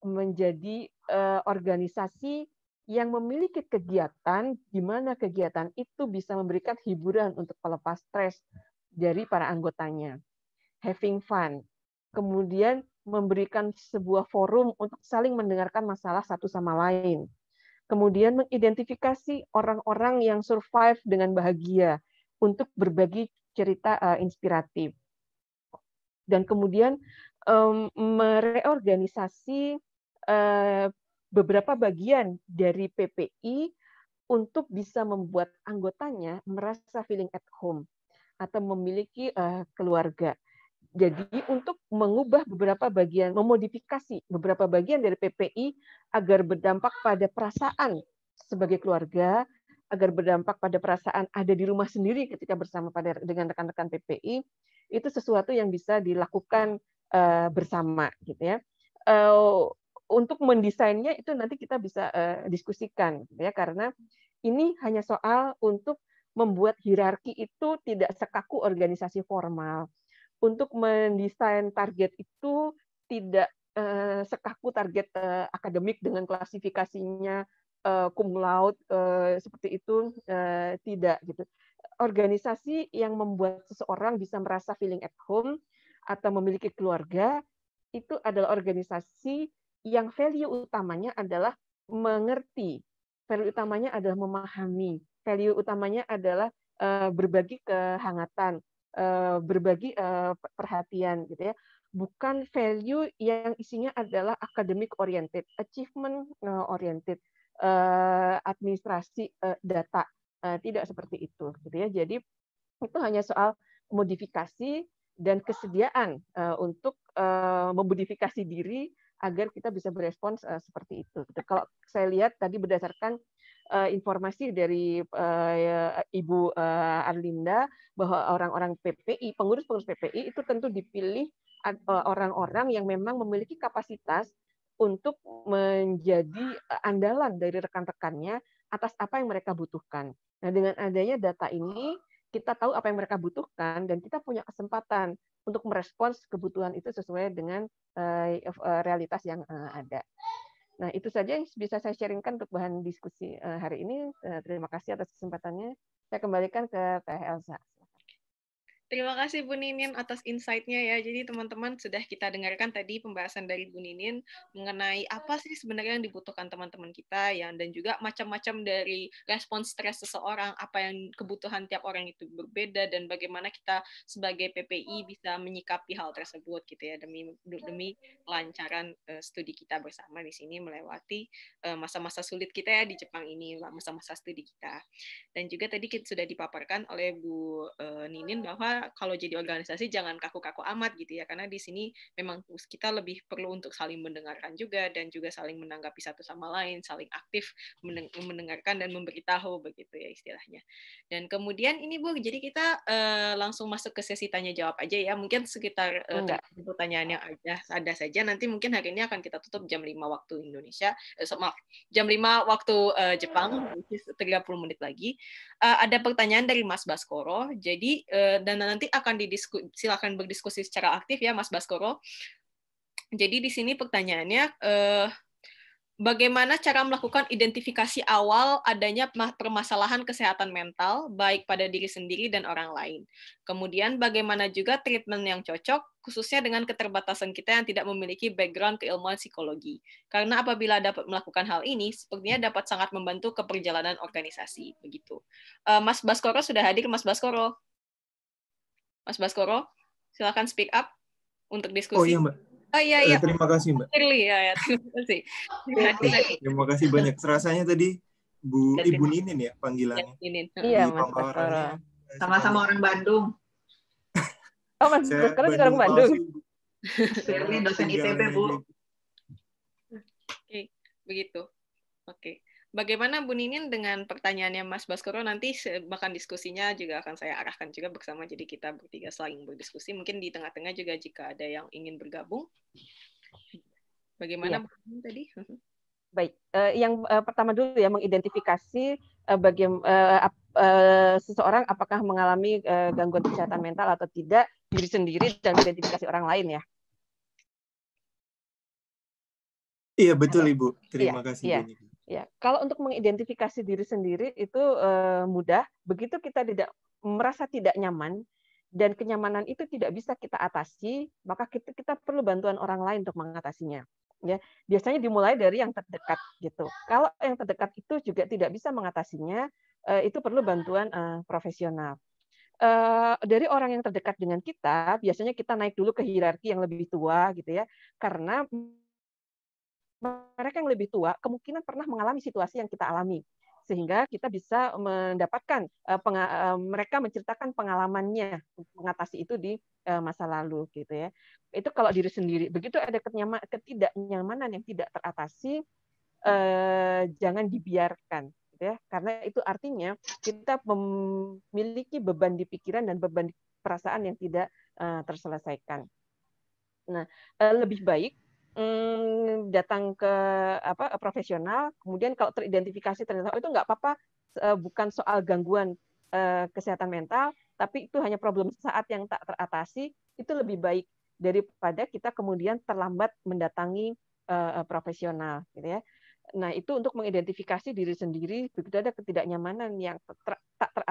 menjadi uh, organisasi yang memiliki kegiatan di mana kegiatan itu bisa memberikan hiburan untuk pelepas stres dari para anggotanya. Having fun. Kemudian memberikan sebuah forum untuk saling mendengarkan masalah satu sama lain. Kemudian mengidentifikasi orang-orang yang survive dengan bahagia untuk berbagi cerita uh, inspiratif. Dan kemudian um, mereorganisasi uh, beberapa bagian dari PPI untuk bisa membuat anggotanya merasa feeling at home atau memiliki uh, keluarga. Jadi untuk mengubah beberapa bagian, memodifikasi beberapa bagian dari PPI agar berdampak pada perasaan sebagai keluarga, agar berdampak pada perasaan ada di rumah sendiri ketika bersama pada dengan rekan-rekan PPI, itu sesuatu yang bisa dilakukan uh, bersama gitu ya. Uh, untuk mendesainnya itu nanti kita bisa uh, diskusikan gitu ya karena ini hanya soal untuk membuat hierarki itu tidak sekaku organisasi formal untuk mendesain target itu tidak eh, sekaku target eh, akademik dengan klasifikasinya cum laude seperti itu tidak gitu organisasi yang membuat seseorang bisa merasa feeling at home atau memiliki keluarga itu adalah organisasi yang value utamanya adalah mengerti, value utamanya adalah memahami, value utamanya adalah eh, berbagi kehangatan, eh, berbagi eh, perhatian gitu ya. Bukan value yang isinya adalah academic oriented, achievement oriented, administrasi data. Tidak seperti itu gitu ya. Jadi itu hanya soal modifikasi dan kesediaan untuk memodifikasi diri agar kita bisa berespons uh, seperti itu. Gitu. Kalau saya lihat tadi berdasarkan uh, informasi dari uh, Ibu uh, Arlinda bahwa orang-orang PPI, pengurus-pengurus PPI itu tentu dipilih orang-orang yang memang memiliki kapasitas untuk menjadi andalan dari rekan-rekannya atas apa yang mereka butuhkan. Nah, dengan adanya data ini, kita tahu apa yang mereka butuhkan dan kita punya kesempatan untuk merespons kebutuhan itu sesuai dengan eh, eh, realitas yang eh, ada. Nah, itu saja yang bisa saya sharingkan untuk bahan diskusi hari ini. Terima kasih atas kesempatannya. Saya kembalikan ke Teh Elsa.
Terima kasih Bu Ninin atas insight-nya ya. Jadi teman-teman sudah kita dengarkan tadi pembahasan dari Bu Ninin mengenai apa sih sebenarnya yang dibutuhkan teman-teman kita ya dan juga macam-macam dari respon stres seseorang, apa yang kebutuhan tiap orang itu berbeda dan bagaimana kita sebagai PPI bisa menyikapi hal tersebut gitu ya demi demi kelancaran uh, studi kita bersama di sini melewati eh, masa-masa uh, sulit kita ya di Jepang ini, masa-masa studi kita. Dan juga tadi kita sudah dipaparkan oleh Bu uh, Ninin bahwa kalau jadi organisasi jangan kaku-kaku amat gitu ya karena di sini memang kita lebih perlu untuk saling mendengarkan juga dan juga saling menanggapi satu sama lain saling aktif mendengarkan dan memberitahu begitu ya istilahnya dan kemudian ini bu jadi kita uh, langsung masuk ke sesi tanya jawab aja ya mungkin sekitar eh, uh, pertanyaan yang ada ada saja nanti mungkin hari ini akan kita tutup jam 5 waktu Indonesia eh, so, maaf jam 5 waktu uh, Jepang puluh menit lagi uh, ada pertanyaan dari Mas Baskoro jadi uh, dan nanti akan didiskus silakan berdiskusi secara aktif ya Mas Baskoro. Jadi di sini pertanyaannya eh, bagaimana cara melakukan identifikasi awal adanya permasalahan kesehatan mental, baik pada diri sendiri dan orang lain. Kemudian bagaimana juga treatment yang cocok, khususnya dengan keterbatasan kita yang tidak memiliki background keilmuan psikologi. Karena apabila dapat melakukan hal ini, sepertinya dapat sangat membantu keperjalanan organisasi. Begitu. Eh, Mas Baskoro sudah hadir, Mas Baskoro. Mas Baskoro. Silakan speak up untuk diskusi. Oh iya, Mbak. Oh iya, iya. Eh, terima
kasih, Mbak.
Clearly, ya, ya. Oh, oh, Terima kasih.
Terima kasih banyak. Rasanya tadi Bu Ibu Ninin ya panggilannya.
Ninin. Iya, Mas Baskoro. Sama-sama orang Bandung. Oh, Mas Baskoro juga orang Bandung. Firly dosen ITB, Bu.
Oke, begitu. Oke. Bagaimana Bu Ninin dengan pertanyaannya Mas Baskoro nanti bahkan diskusinya juga akan saya arahkan juga bersama jadi kita bertiga saling berdiskusi mungkin di tengah-tengah juga jika ada yang ingin bergabung. Bagaimana ya. Bu
Ninin tadi? Mhm. Baik, eh, yang eh, pertama dulu ya mengidentifikasi uh, eh, bagian seseorang apakah mengalami gangguan kesehatan mental atau tidak diri sendiri dan identifikasi orang lain ya.
Iya betul ibu, terima ya, kasih. Ya. Bu.
Ya, kalau untuk mengidentifikasi diri sendiri itu eh, mudah. Begitu kita tidak merasa tidak nyaman dan kenyamanan itu tidak bisa kita atasi, maka kita, kita perlu bantuan orang lain untuk mengatasinya. Ya, biasanya dimulai dari yang terdekat gitu. Kalau yang terdekat itu juga tidak bisa mengatasinya, eh, itu perlu bantuan eh, profesional. Uh, dari orang yang terdekat dengan kita, biasanya kita naik dulu ke hierarki yang lebih tua gitu ya, karena mereka yang lebih tua kemungkinan pernah mengalami situasi yang kita alami sehingga kita bisa mendapatkan eh, eh, mereka menceritakan pengalamannya mengatasi itu di eh, masa lalu gitu ya itu kalau diri sendiri begitu ada ketidaknyamanan yang tidak teratasi jangan dibiarkan gitu ya karena itu artinya kita memiliki beban di pikiran dan beban perasaan yang tidak terselesaikan nah lebih baik Mmm, datang ke apa eh, profesional, kemudian kalau teridentifikasi ternyata oh, itu nggak apa-apa, eh, bukan soal gangguan eh, kesehatan mental, tapi itu hanya problem saat yang tak teratasi, itu lebih baik daripada kita kemudian terlambat mendatangi uh, profesional, gitu ya. Nah itu untuk mengidentifikasi diri sendiri begitu ada ketidaknyamanan yang ter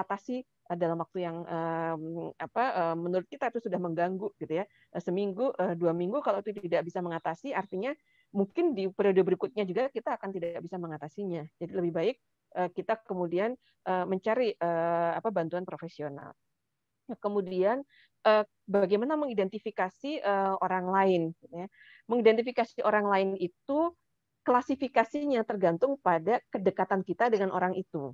atasi eh, dalam waktu yang eh, apa eh, menurut kita itu sudah mengganggu gitu ya seminggu dua minggu kalau itu tidak bisa mengatasi artinya mungkin di periode berikutnya juga kita akan tidak bisa mengatasinya jadi lebih baik kita kemudian mencari apa bantuan profesional nah, kemudian bagaimana mengidentifikasi orang lain gitu ya. mengidentifikasi orang lain itu klasifikasinya tergantung pada kedekatan kita dengan orang itu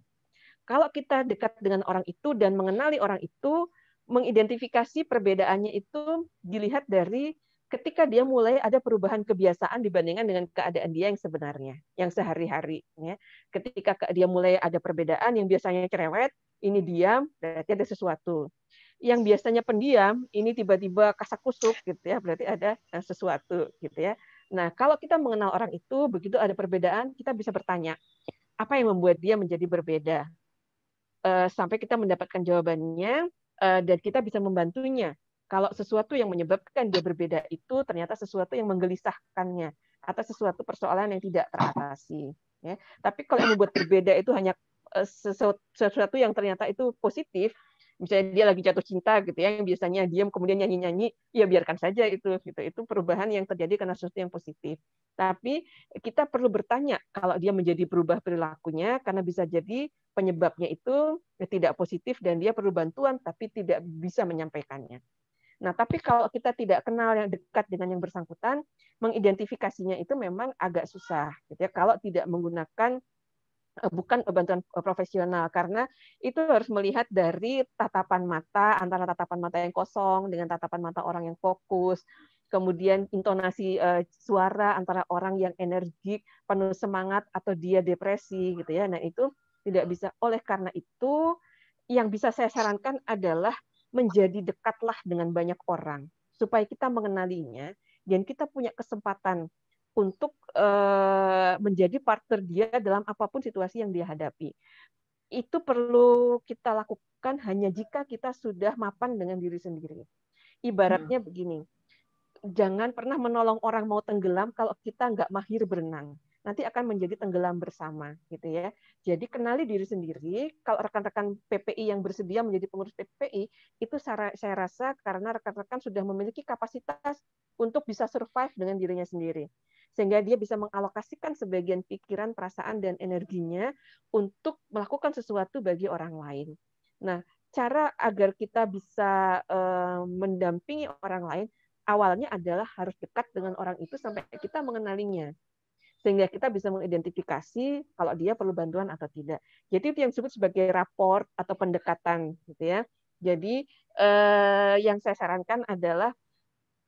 kalau kita dekat dengan orang itu dan mengenali orang itu, mengidentifikasi perbedaannya itu dilihat dari ketika dia mulai ada perubahan kebiasaan dibandingkan dengan keadaan dia yang sebenarnya, yang sehari-hari. Ketika dia mulai ada perbedaan yang biasanya cerewet, ini diam, berarti ada sesuatu. Yang biasanya pendiam, ini tiba-tiba kasak kusuk gitu ya, berarti ada eh, sesuatu gitu ya. Nah, kalau kita mengenal orang itu, begitu ada perbedaan, kita bisa bertanya, apa yang membuat dia menjadi berbeda? Eh, sampai kita mendapatkan jawabannya eh, dan kita bisa membantunya. Kalau sesuatu yang menyebabkan dia berbeda itu ternyata sesuatu yang menggelisahkannya atau sesuatu persoalan yang tidak teratasi. Ya. Tapi kalau yang membuat berbeda itu hanya eh, sesuatu yang ternyata itu positif, misalnya dia lagi jatuh cinta gitu ya yang biasanya diam kemudian nyanyi nyanyi ya biarkan saja itu gitu itu perubahan yang terjadi karena sesuatu yang positif tapi kita perlu bertanya kalau dia menjadi berubah perilakunya karena bisa jadi penyebabnya itu tidak positif dan dia perlu bantuan tapi tidak bisa menyampaikannya Nah, tapi kalau kita tidak kenal yang dekat dengan yang bersangkutan, mengidentifikasinya itu memang agak susah gitu ya kalau tidak menggunakan Eh, bukan bantuan eh, profesional karena itu harus melihat dari tatapan mata antara tatapan mata yang kosong dengan tatapan mata orang yang fokus kemudian intonasi uh, suara antara orang yang energik penuh semangat atau dia depresi gitu ya nah itu tidak bisa oleh karena itu yang bisa saya sarankan adalah menjadi dekatlah dengan banyak orang supaya kita mengenalinya dan kita punya kesempatan untuk eh, menjadi partner dia dalam apapun situasi yang dia hadapi. Itu perlu kita lakukan hanya jika kita sudah mapan dengan diri sendiri. Ibaratnya hmm. begini, jangan pernah menolong orang mau tenggelam kalau kita nggak mahir berenang nanti akan menjadi tenggelam bersama gitu ya. Jadi kenali diri sendiri. Kalau rekan-rekan PPI yang bersedia menjadi pengurus PPI itu saya rasa karena rekan-rekan sudah memiliki kapasitas untuk bisa survive dengan dirinya sendiri sehingga dia bisa mengalokasikan sebagian pikiran, perasaan, dan energinya untuk melakukan sesuatu bagi orang lain. Nah, cara agar kita bisa eh, mendampingi orang lain awalnya adalah harus dekat dengan orang itu sampai kita mengenalinya sehingga kita bisa mengidentifikasi kalau dia perlu bantuan atau tidak. Jadi itu yang disebut sebagai raport atau pendekatan, gitu ya. Jadi eh, yang saya sarankan adalah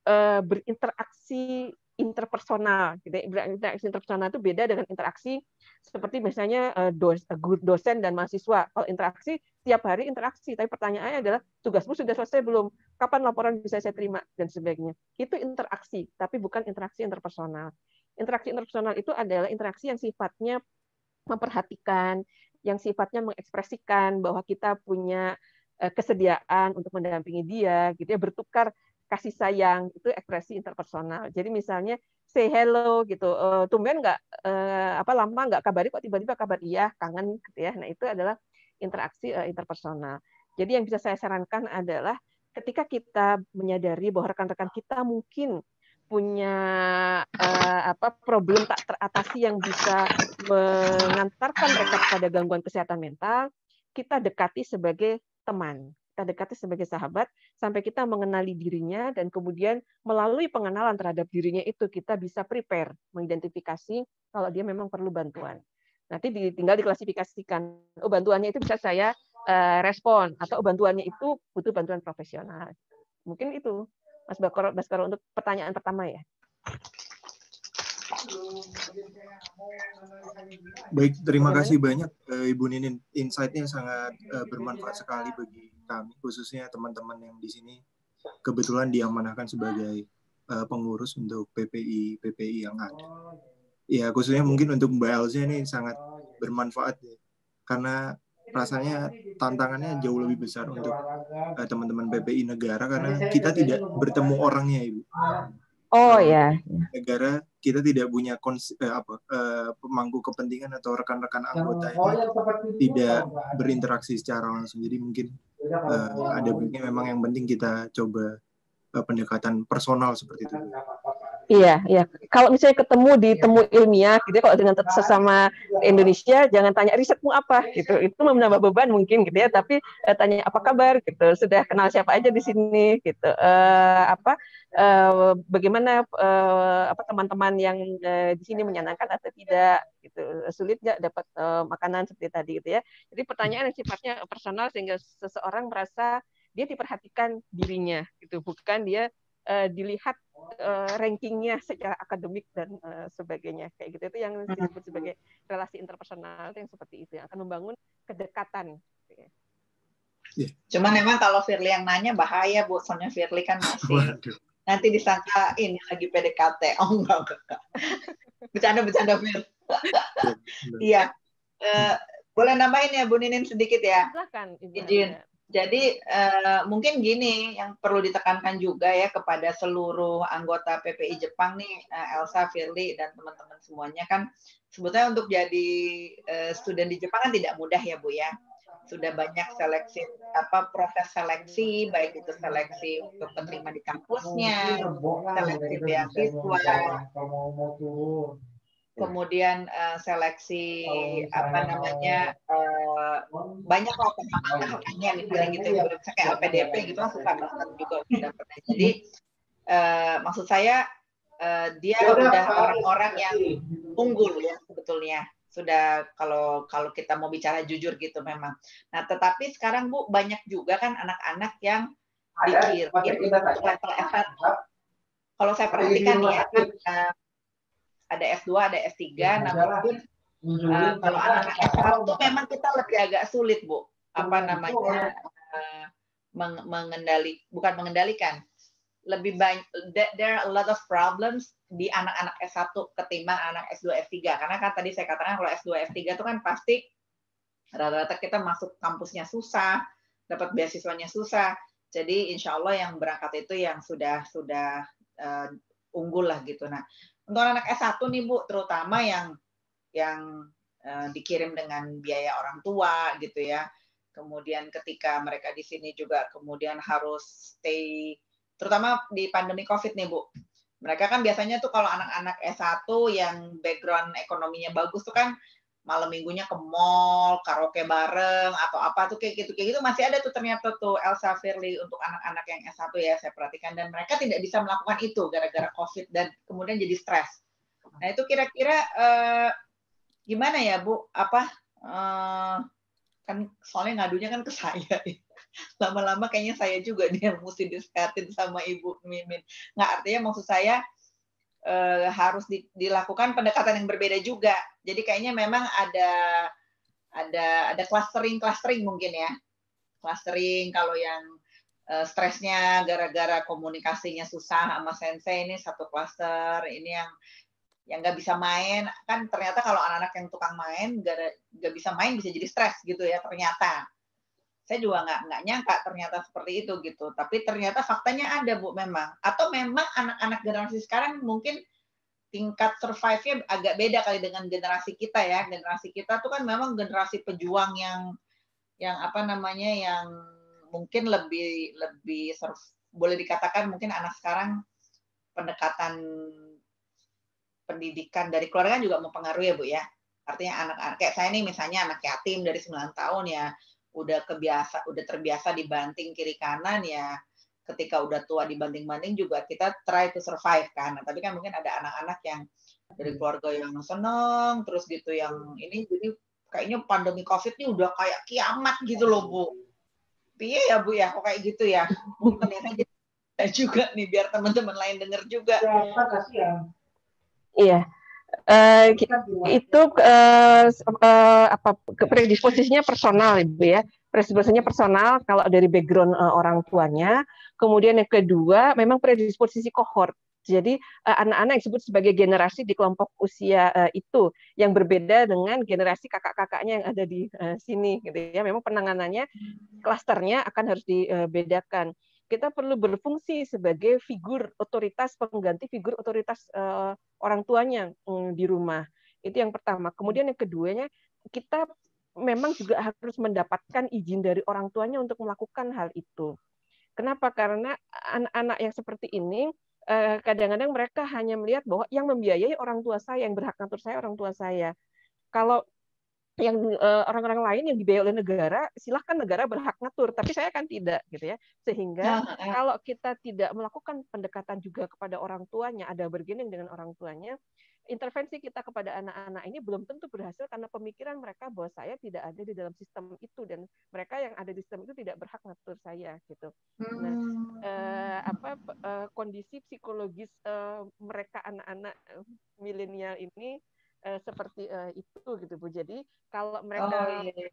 eh, berinteraksi interpersonal gitu ya. interaksi interpersonal itu beda dengan interaksi seperti misalnya eh, eh, dosen dan mahasiswa kalau interaksi tiap hari interaksi tapi pertanyaannya adalah tugasmu sudah selesai belum kapan laporan bisa saya terima dan sebagainya itu interaksi tapi bukan interaksi interpersonal interaksi interpersonal itu adalah interaksi yang sifatnya memperhatikan yang sifatnya mengekspresikan bahwa kita punya eh, kesediaan untuk mendampingi dia gitu ya bertukar kasih sayang itu ekspresi interpersonal. Jadi misalnya say hello gitu, uh, tumben nggak uh, apa lama nggak kabari kok tiba-tiba kabar iya kangen gitu ya. Nah itu adalah interaksi uh, interpersonal. Jadi yang bisa saya sarankan adalah ketika kita menyadari bahwa rekan-rekan kita mungkin punya uh, apa problem tak teratasi yang bisa mengantarkan mereka pada gangguan kesehatan mental, kita dekati sebagai teman kita dekati sebagai sahabat sampai kita mengenali dirinya dan kemudian melalui pengenalan terhadap dirinya itu kita bisa prepare mengidentifikasi kalau dia memang perlu bantuan. Nanti tinggal diklasifikasikan. Oh, bantuannya itu bisa saya eh, respon atau oh, bantuannya itu butuh bantuan profesional. Mungkin itu Mas Bakor, Mas untuk pertanyaan pertama ya.
Baik, terima kasih banyak eh, Ibu Ninin. Insight-nya sangat eh, bermanfaat sekali bagi kami, khususnya teman-teman yang di sini kebetulan diamanahkan sebagai eh, pengurus untuk PPI PPI yang ada. Ya, khususnya mungkin untuk Mbak Elza ini sangat bermanfaat ya. Karena rasanya tantangannya jauh lebih besar untuk teman-teman PPI negara karena kita tidak bertemu orangnya, Ibu.
Oh ya. Yeah.
Negara kita tidak punya kons, eh, apa eh, pemangku kepentingan atau rekan-rekan ya, anggota yang
tidak ya,
berinteraksi secara langsung. Jadi mungkin ya, eh, ada baiknya memang yang penting kita coba eh, pendekatan personal seperti itu. Iya,
Iya, iya. Kalau misalnya ketemu di iya. temu ilmiah, gitu, ya, kalau dengan iya. sesama iya. Indonesia, jangan tanya risetmu apa, gitu. Itu menambah beban mungkin, gitu ya. Tapi eh, tanya apa kabar, gitu. Sudah kenal siapa aja di sini, gitu. Eh, apa? Eh, bagaimana eh, apa teman-teman yang eh, di sini menyenangkan atau tidak, gitu. Sulit nggak dapat eh, makanan seperti tadi, gitu ya. Jadi pertanyaan yang sifatnya personal sehingga seseorang merasa dia diperhatikan dirinya, gitu. Bukan dia Eh, dilihat uh, rankingnya secara akademik dan uh, sebagainya kayak gitu itu yang hmm. disebut sebagai relasi interpersonal yang seperti itu yang akan membangun kedekatan. Gitu ya.
iya. Cuman memang kalau Firly yang nanya bahaya bu, soalnya Firly kan
masih
nanti disangka ini lagi PDKT. Oh enggak enggak. bercanda bercanda Fir. Iya. uh, boleh nambahin ya Bu Ninin sedikit ya.
Silakan. Izin.
Jadi uh, mungkin gini yang perlu ditekankan juga ya kepada seluruh anggota PPI Jepang nih eh, Elsa, Firly dan teman-teman semuanya kan sebetulnya untuk jadi uh, student di Jepang kan tidak mudah ya Bu ya. Sudah banyak seleksi apa proses seleksi baik itu seleksi untuk penerima di kampusnya, iya, seleksi iya, beasiswa, Iya. kemudian uh, seleksi oh, apa namanya uh, banyak lah tahapannya gitu. iya, misalnya iya, gitu ya kayak LPDP gitu lah suka banget juga pernah jadi uh, maksud saya uh, dia ya udah orang-orang yang unggul ya sebetulnya sudah kalau kalau kita mau bicara jujur gitu memang nah tetapi sekarang bu banyak juga kan anak-anak yang dikir level kalau saya perhatikan ya ada S2, ada S3. Ya, namun uh, eh, kalau anak S1 itu memang kita lebih agak sulit, Bu. Apa namanya? Uh, meng mengendali bukan mengendalikan. Lebih banyak there are a lot of problems di anak-anak S1 ketimbang anak S2 S3 karena kan tadi saya katakan kalau S2 S3 itu kan pasti rata-rata kita masuk kampusnya susah, dapat beasiswanya susah. Jadi insya Allah yang berangkat itu yang sudah sudah uh, unggul lah gitu. Nah, untuk anak S1 nih Bu, terutama yang yang eh, dikirim dengan biaya orang tua gitu ya. Kemudian ketika mereka di sini juga kemudian harus stay terutama di pandemi Covid nih Bu. Mereka kan biasanya tuh kalau anak-anak S1 yang background ekonominya bagus tuh kan malam minggunya ke mall, karaoke bareng atau apa tuh kayak gitu kayak gitu masih ada tuh ternyata tuh Elsa Firly untuk anak-anak yang S1 ya saya perhatikan dan mereka tidak bisa melakukan itu gara-gara Covid dan kemudian jadi stres. Nah, itu kira-kira eh, gimana ya, Bu? Apa eh, kan soalnya ngadunya kan ke saya. Ya. Lama-lama kayaknya saya juga dia mesti disehatin sama Ibu Mimin. Nggak artinya maksud saya eh, harus di, dilakukan pendekatan yang berbeda juga. Jadi kayaknya memang ada ada ada clustering clustering mungkin ya. Clustering kalau yang eh, stresnya gara-gara komunikasinya susah sama sensei ini satu cluster, ini yang yang nggak bisa main kan ternyata kalau anak-anak yang tukang main nggak bisa main bisa jadi stres gitu ya ternyata saya juga nggak nggak nyangka ternyata seperti itu gitu tapi ternyata faktanya ada bu memang atau memang anak-anak generasi sekarang mungkin tingkat survive-nya agak beda kali dengan generasi kita ya generasi kita tuh kan memang generasi pejuang yang yang apa namanya yang mungkin lebih lebih surf, boleh dikatakan mungkin anak sekarang pendekatan pendidikan dari keluarga kan juga mempengaruhi ya bu ya artinya anak-anak kayak saya nih misalnya anak yatim dari 9 tahun ya udah kebiasa udah terbiasa dibanting kiri kanan ya ketika udah tua dibanting-banting juga kita try to survive kan. Nah, tapi kan mungkin ada anak-anak yang dari hmm. keluarga yang seneng terus gitu yang ini jadi kayaknya pandemi covid ini udah kayak kiamat gitu loh bu. iya ya bu ya kok kayak gitu ya. Mungkin ya juga nih biar teman-teman lain denger juga. Ya, kasih ya.
Iya. Uh, itu uh, uh, apa predisposisinya personal ibu ya predisposisinya personal kalau dari background uh, orang tuanya kemudian yang kedua memang predisposisi kohort jadi anak-anak yang disebut sebagai generasi di kelompok usia itu yang berbeda dengan generasi kakak-kakaknya yang ada di sini gitu ya. Memang penanganannya hmm. klasternya akan harus dibedakan kita perlu berfungsi sebagai figur otoritas pengganti figur otoritas uh, orang tuanya um, di rumah. Itu yang pertama. Kemudian yang keduanya kita memang juga harus mendapatkan izin dari orang tuanya untuk melakukan hal itu. Kenapa? Karena anak-anak yang seperti ini eh, kadang-kadang mereka hanya melihat bahwa yang membiayai orang tua saya, yang berhak ngatur saya orang tua saya. Kalau yang orang eh, orang-orang lain yang dibiayai oleh negara, silahkan negara berhak ngatur, tapi saya kan tidak gitu ya. Sehingga ya, ya. kalau kita tidak melakukan pendekatan juga kepada orang tuanya, ada bergening dengan orang tuanya, intervensi kita kepada anak-anak ini belum tentu berhasil karena pemikiran mereka bahwa saya tidak ada di dalam sistem itu dan mereka yang ada di sistem itu tidak berhak ngatur saya gitu. Nah, hmm.
Nah, apa
uh, kondisi psikologis uh, mereka anak-anak milenial ini uh, seperti uh, itu gitu Bu. Jadi kalau oh, mereka oh, iya.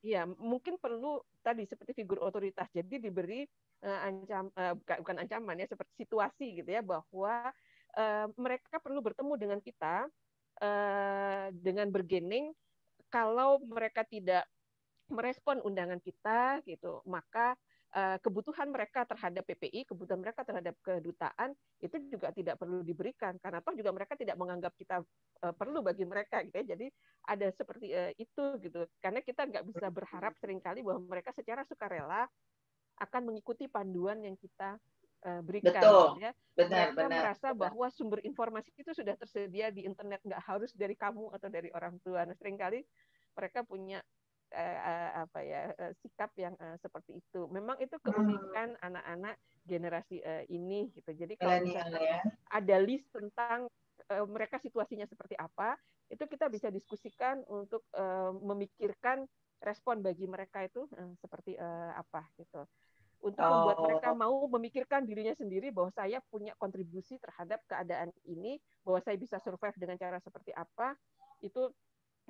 ya mungkin perlu tadi seperti figur otoritas. Jadi diberi uh, ancam uh, bukan ancaman ya seperti situasi gitu ya bahwa uh, mereka perlu bertemu dengan kita uh, dengan bergening kalau mereka tidak merespon undangan kita gitu, maka Eh, kebutuhan mereka terhadap PPI, kebutuhan mereka terhadap kedutaan itu juga tidak perlu diberikan karena toh juga mereka tidak menganggap kita eh, perlu bagi mereka gitu ya. Jadi ada seperti eh, itu gitu. Karena kita nggak bisa berharap seringkali bahwa mereka secara sukarela akan mengikuti panduan yang kita berikan. Betul. Gitu ya. Benar, mereka benar, merasa benar. bahwa sumber informasi itu sudah tersedia di internet, nggak harus dari kamu atau dari orang tua. Nah, seringkali mereka punya uh, apa ya uh, sikap yang uh, seperti itu. Memang itu hmm. keunikan anak-anak hmm. generasi uh, ini gitu. Jadi kalau misalnya ya. ada list tentang uh, mereka situasinya seperti apa, itu kita bisa diskusikan untuk uh, memikirkan respon bagi mereka itu uh, seperti uh, apa gitu. Untuk oh. membuat mereka mau memikirkan dirinya sendiri bahwa saya punya kontribusi terhadap keadaan ini, bahwa saya bisa survive dengan cara seperti apa, itu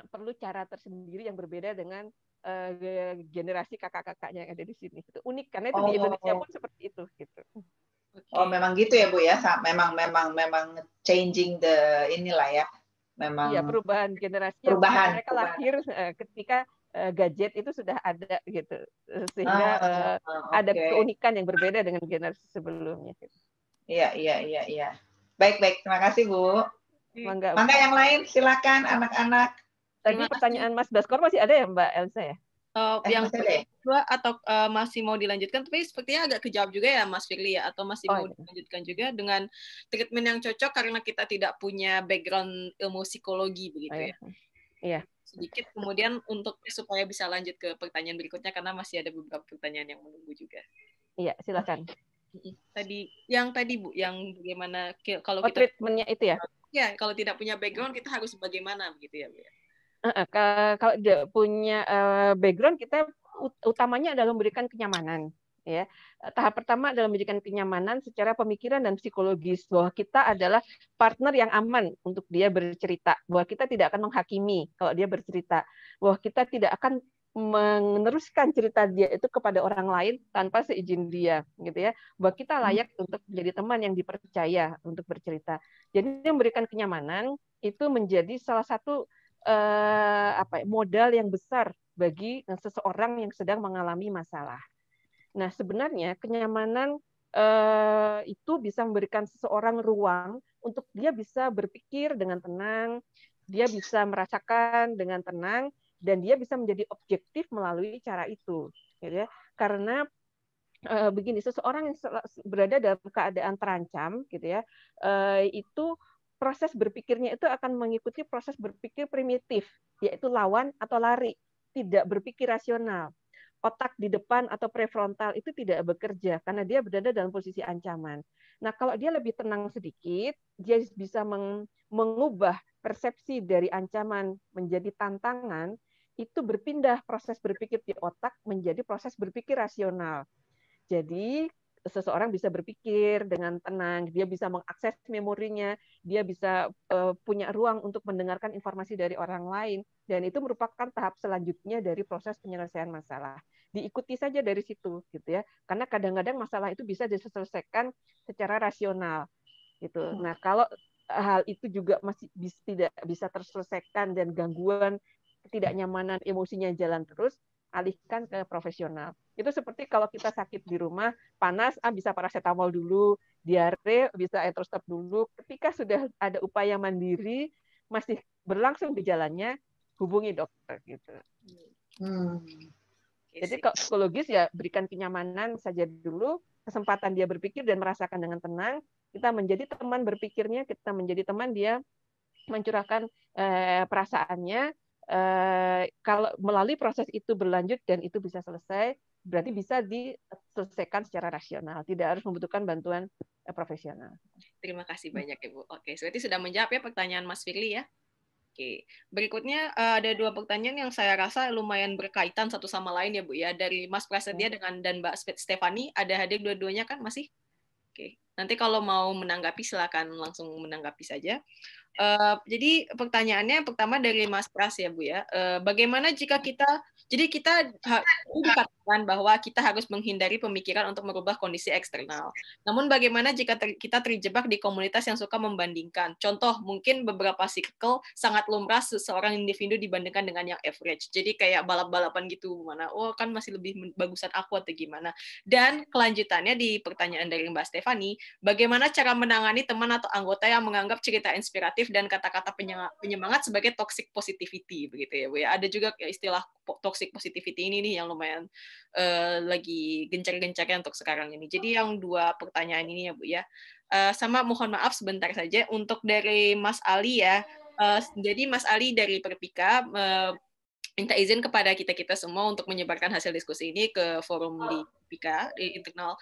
perlu cara tersendiri yang berbeda dengan uh, generasi kakak-kakaknya yang ada di sini. Itu unik karena itu oh. di iya, Indonesia iya. pun seperti itu gitu.
Okay. Oh, memang gitu ya, Bu ya. Memang memang memang changing the inilah
ya. Memang Iya, perubahan generasi. Perubahan. Mereka perubahan. lahir uh, ketika uh, gadget itu sudah ada gitu. Sehingga ah, uh, okay. Ah, ada keunikan yang berbeda dengan generasi sebelumnya gitu. Iya, iya, iya, iya. Baik, baik. Terima kasih, Bu.
Mangga, Mangga yang lain silakan anak-anak
Tadi pertanyaan Mas Baskor masih ada ya Mbak Elsa ya?
Oh, eh, yang ya? kedua atau uh, masih mau dilanjutkan tapi sepertinya agak kejawab juga ya Mas Fikri ya atau masih oh, mau iya. dilanjutkan juga dengan treatment yang cocok karena kita tidak punya background ilmu psikologi begitu oh, iya. ya. Iya. Sedikit kemudian untuk supaya bisa lanjut ke pertanyaan berikutnya karena masih ada beberapa pertanyaan yang menunggu juga.
Iya, silakan.
Tadi yang tadi Bu yang bagaimana kalau oh, kita
treatmentnya itu ya?
Ya, kalau tidak punya background kita harus bagaimana begitu ya Bu ya
uh, uh, kalau punya eh, background kita utamanya adalah memberikan kenyamanan ya tahap pertama adalah memberikan kenyamanan secara pemikiran dan psikologis bahwa kita adalah partner yang aman untuk dia bercerita bahwa kita tidak akan menghakimi kalau dia bercerita bahwa kita tidak akan meneruskan cerita dia itu kepada orang lain tanpa seizin dia gitu ya bahwa kita hmm. layak untuk menjadi teman yang dipercaya untuk bercerita jadi memberikan kenyamanan itu menjadi salah satu Eh, apa ya, modal yang besar bagi eh, seseorang yang sedang mengalami masalah. Nah, sebenarnya kenyamanan eh, itu bisa memberikan seseorang ruang untuk dia bisa berpikir dengan tenang, dia bisa merasakan dengan tenang, dan dia bisa menjadi objektif melalui cara itu. ya. ya. Karena eh, begini, seseorang yang berada dalam keadaan terancam, gitu ya, eh, itu proses berpikirnya itu akan mengikuti proses berpikir primitif, yaitu lawan atau lari, tidak berpikir rasional. Otak di depan atau prefrontal itu tidak bekerja karena dia berada dalam posisi ancaman. Nah, kalau dia lebih tenang sedikit, dia bisa mengubah persepsi dari ancaman menjadi tantangan, itu berpindah proses berpikir di otak menjadi proses berpikir rasional. Jadi, seseorang bisa berpikir dengan tenang, dia bisa mengakses memorinya, dia bisa uh, punya ruang untuk mendengarkan informasi dari orang lain, dan itu merupakan tahap selanjutnya dari proses penyelesaian masalah. Diikuti saja dari situ, gitu ya, karena kadang-kadang masalah itu bisa diselesaikan secara rasional, gitu. Hmm. Nah, kalau hal itu juga masih bis, tidak bisa terselesaikan dan gangguan ketidaknyamanan emosinya jalan terus, alihkan ke profesional. Itu seperti kalau kita sakit di rumah, panas, ah bisa paracetamol dulu, diare bisa etrostop dulu. Ketika sudah ada upaya mandiri, masih berlangsung di jalannya hubungi dokter gitu. Hmm. Jadi kalau psikologis ya berikan kenyamanan saja dulu, kesempatan dia berpikir dan merasakan dengan tenang. Kita menjadi teman berpikirnya, kita menjadi teman dia mencurahkan eh, perasaannya. Eh, kalau melalui proses itu berlanjut dan itu bisa selesai, berarti bisa diselesaikan secara rasional, tidak harus membutuhkan bantuan eh, profesional.
Terima kasih banyak Ibu. Oke, berarti sudah menjawab ya pertanyaan Mas Firly ya. Oke, berikutnya eh, ada dua pertanyaan yang saya rasa lumayan berkaitan satu sama lain ya Bu ya dari Mas Prasetya ya. dengan dan Mbak Stefani ada hadir dua-duanya kan masih? Oke, nanti kalau mau menanggapi silakan langsung menanggapi saja. Eh, jadi pertanyaannya pertama dari Mas Pras ya Bu ya. Uh, bagaimana jika kita jadi kita dikatakan bahwa kita harus menghindari pemikiran untuk merubah kondisi eksternal. Namun bagaimana jika ter, kita terjebak di komunitas yang suka membandingkan? Contoh mungkin beberapa circle sangat lumrah seorang individu dibandingkan dengan yang average. Jadi kayak balap-balapan gitu mana oh kan masih lebih bagusan aku atau gimana. Dan kelanjutannya di pertanyaan dari Mbak Stefani, bagaimana cara menangani teman atau anggota yang menganggap cerita inspiratif negatif dan kata-kata penyemangat sebagai toxic positivity begitu ya Bu ya. Ada juga istilah toxic positivity ini nih yang lumayan uh, lagi gencar-gencarnya untuk sekarang ini. Jadi yang dua pertanyaan ini ya Bu ya. Uh, sama mohon maaf sebentar saja untuk dari Mas Ali ya. Uh, jadi Mas Ali dari Perpika uh, minta izin kepada kita kita semua untuk menyebarkan hasil diskusi ini ke forum di oh. PIKA di internal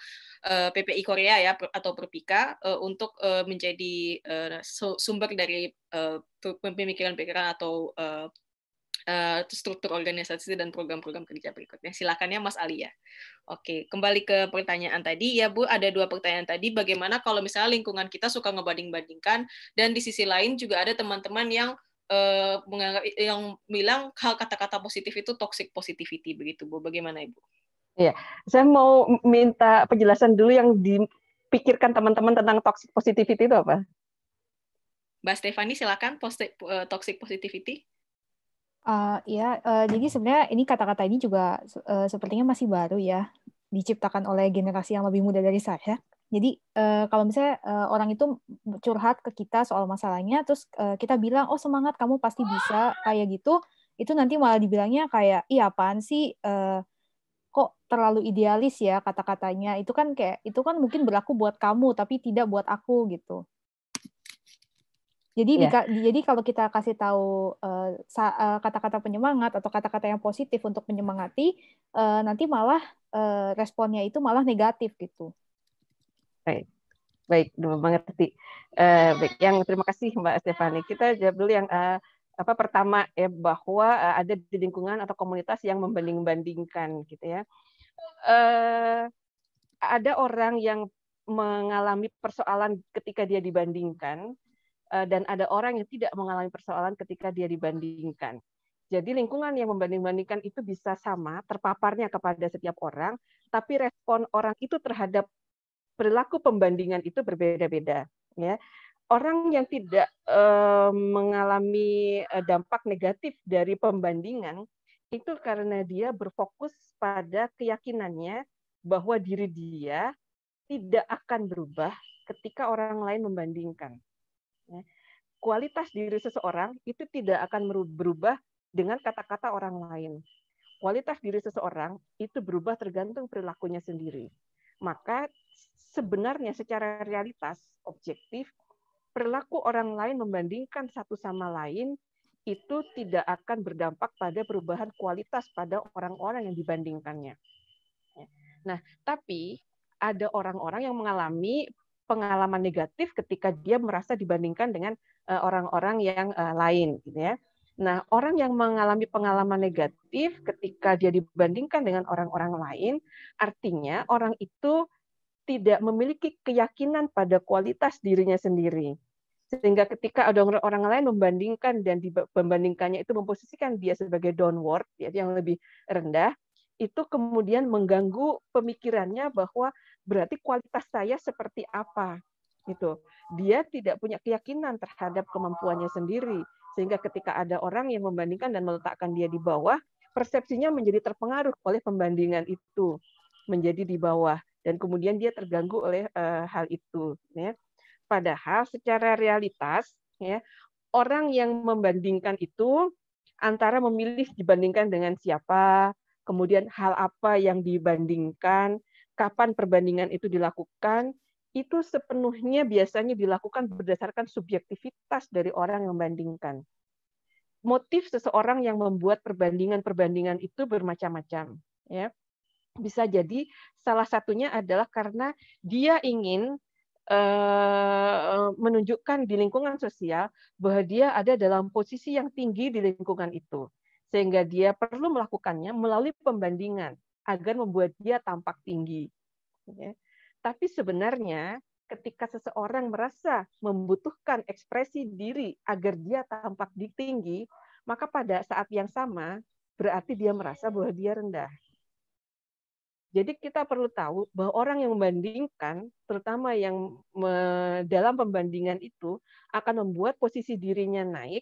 eh, PPI Korea ya atau Perpika uh, untuk eh, menjadi sumber dari pemikiran-pemikiran atau struktur organisasi dan program-program kerja berikutnya. Silakan ya Mas Ali ya. Oke, kembali ke pertanyaan tadi ya Bu, ada dua pertanyaan tadi bagaimana kalau misalnya lingkungan kita suka ngebanding-bandingkan dan di sisi lain juga ada teman-teman yang Eh, menganggap yang bilang hal kata-kata positif itu toxic positivity begitu Bu. Bagaimana Ibu?
Iya, saya mau minta penjelasan dulu yang dipikirkan teman-teman tentang toxic positivity itu apa?
Mbak Stefani silakan posti, eh, toxic positivity.
Uh, ya, uh, jadi sebenarnya
ini kata-kata ini juga uh, sepertinya masih baru ya, diciptakan oleh generasi yang lebih muda dari saya. Jadi uh, kalau misalnya uh, orang itu curhat ke kita soal masalahnya, terus uh, kita bilang, oh semangat kamu pasti bisa kayak gitu, itu nanti malah dibilangnya kayak, iya apaan sih, uh, kok terlalu idealis ya kata-katanya. Itu kan kayak, itu kan mungkin berlaku buat kamu, tapi tidak buat aku gitu. Jadi yeah. di, jadi kalau kita kasih tahu kata kata-kata uh, penyemangat atau kata-kata yang positif untuk menyemangati, uh, nanti malah uh, responnya itu malah negatif gitu.
Baik, baik, mengerti. Uh, baik, yang terima kasih Mbak Stefani. Kita jawab dulu yang uh, apa pertama ya bahwa uh, ada di lingkungan atau komunitas yang membanding-bandingkan gitu ya. Uh, ada orang yang mengalami persoalan ketika dia dibandingkan uh, dan ada orang yang tidak mengalami persoalan ketika dia dibandingkan. Jadi lingkungan yang membanding-bandingkan itu bisa sama terpaparnya kepada setiap orang, tapi respon orang itu terhadap perilaku pembandingan itu berbeda-beda ya orang yang tidak eh, mengalami eh, dampak negatif dari pembandingan itu karena dia berfokus pada keyakinannya bahwa diri dia tidak akan berubah ketika orang lain membandingkan. Ya. Kualitas diri seseorang itu tidak akan berubah dengan kata-kata orang lain. Kualitas diri seseorang itu berubah tergantung perilakunya sendiri. Maka sebenarnya secara realitas objektif perilaku orang lain membandingkan satu sama lain itu tidak akan berdampak pada perubahan kualitas pada orang-orang yang dibandingkannya. Ya. Nah, tapi ada orang-orang yang mengalami pengalaman negatif ketika dia merasa dibandingkan dengan eh, orang-orang yang eh, lain, gitu ya. Nah, orang yang mengalami pengalaman negatif ketika dia dibandingkan dengan orang-orang lain, artinya orang itu tidak memiliki keyakinan pada kualitas dirinya sendiri. Sehingga ketika ada orang lain membandingkan dan membandingkannya itu memposisikan dia sebagai downward, jadi ya, yang lebih rendah, itu kemudian mengganggu pemikirannya bahwa berarti kualitas saya seperti apa gitu. Dia tidak punya keyakinan terhadap kemampuannya sendiri sehingga ketika ada orang yang membandingkan dan meletakkan dia di bawah, persepsinya menjadi terpengaruh oleh pembandingan itu menjadi di bawah dan kemudian dia terganggu oleh uh, hal itu ya padahal secara realitas ya orang yang membandingkan itu antara memilih dibandingkan dengan siapa kemudian hal apa yang dibandingkan kapan perbandingan itu dilakukan itu sepenuhnya biasanya dilakukan berdasarkan subjektivitas dari orang yang membandingkan motif seseorang yang membuat perbandingan-perbandingan itu bermacam-macam ya bisa jadi salah satunya adalah karena dia ingin eh, menunjukkan di lingkungan sosial bahwa dia ada dalam posisi yang tinggi di lingkungan itu sehingga dia perlu melakukannya melalui pembandingan agar membuat dia tampak tinggi. Ya. Tapi sebenarnya ketika seseorang merasa membutuhkan ekspresi diri agar dia tampak tinggi, maka pada saat yang sama berarti dia merasa bahwa dia rendah. Jadi kita perlu tahu bahwa orang yang membandingkan, terutama yang dalam pembandingan itu akan membuat posisi dirinya naik.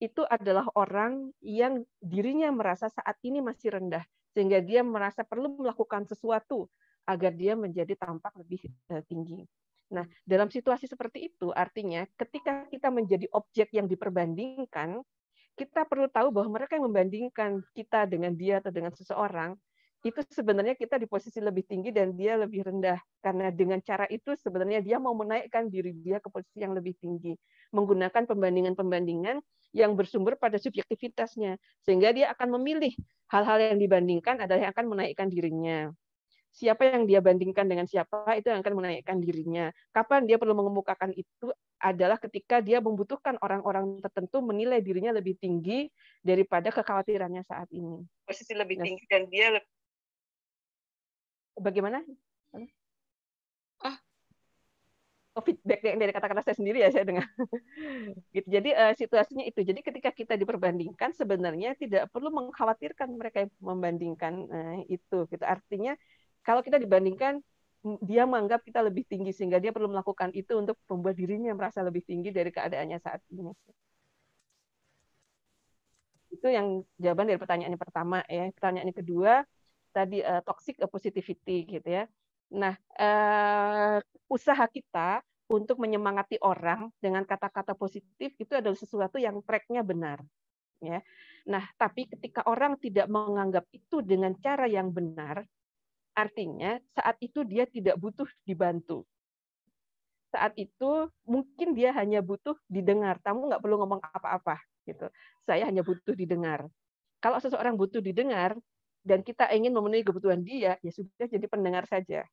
Itu adalah orang yang dirinya merasa saat ini masih rendah, sehingga dia merasa perlu melakukan sesuatu agar dia menjadi tampak lebih eh, tinggi. Nah, dalam situasi seperti itu artinya ketika kita menjadi objek yang diperbandingkan, kita perlu tahu bahwa mereka yang membandingkan kita dengan dia atau dengan seseorang itu sebenarnya kita di posisi lebih tinggi dan dia lebih rendah karena dengan cara itu sebenarnya dia mau menaikkan diri dia ke posisi yang lebih tinggi menggunakan pembandingan-pembandingan yang bersumber pada subjektivitasnya sehingga dia akan memilih hal-hal yang dibandingkan adalah yang akan menaikkan dirinya siapa yang dia bandingkan dengan siapa itu yang akan menaikkan dirinya kapan dia perlu mengemukakan itu adalah ketika dia membutuhkan orang-orang tertentu menilai dirinya lebih tinggi daripada kekhawatirannya saat ini
posisi lebih tinggi dan dia lebih
bagaimana? Ah. oh, feedback yang dari kata-kata saya sendiri ya saya dengar. gitu. Jadi uh, situasinya itu. Jadi ketika kita diperbandingkan sebenarnya tidak perlu mengkhawatirkan mereka yang membandingkan uh, itu. Gitu. Artinya kalau kita dibandingkan dia menganggap kita lebih tinggi sehingga dia perlu melakukan itu untuk membuat dirinya merasa lebih tinggi dari keadaannya saat ini. Itu yang jawaban dari pertanyaan yang pertama ya. Pertanyaan yang kedua, tadi uh, toxic eh, positivity gitu ya. Nah, uh, usaha kita untuk menyemangati orang dengan kata-kata positif itu adalah sesuatu yang tracknya benar. Ya. Nah, tapi ketika orang tidak menganggap itu dengan cara yang benar, artinya saat itu dia tidak butuh dibantu. Saat itu mungkin dia hanya butuh didengar. Kamu nggak perlu ngomong apa-apa gitu. Saya hanya butuh didengar. Kalau seseorang butuh didengar, dan kita ingin memenuhi kebutuhan dia, ya sudah jadi pendengar saja.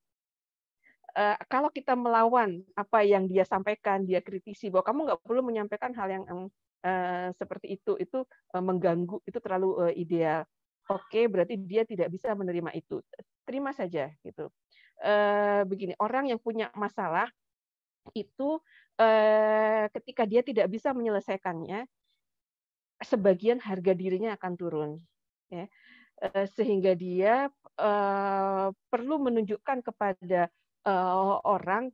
Uh, kalau kita melawan apa yang dia sampaikan, dia kritisi bahwa kamu nggak perlu menyampaikan hal yang uh, seperti itu, itu uh, mengganggu, itu terlalu uh, ideal. Oke, okay, berarti dia tidak bisa menerima itu. Terima saja gitu. Uh, begini, orang yang punya masalah itu uh, ketika dia tidak bisa menyelesaikannya, sebagian harga dirinya akan turun. Ya Eh, sehingga dia eh, perlu menunjukkan kepada eh, orang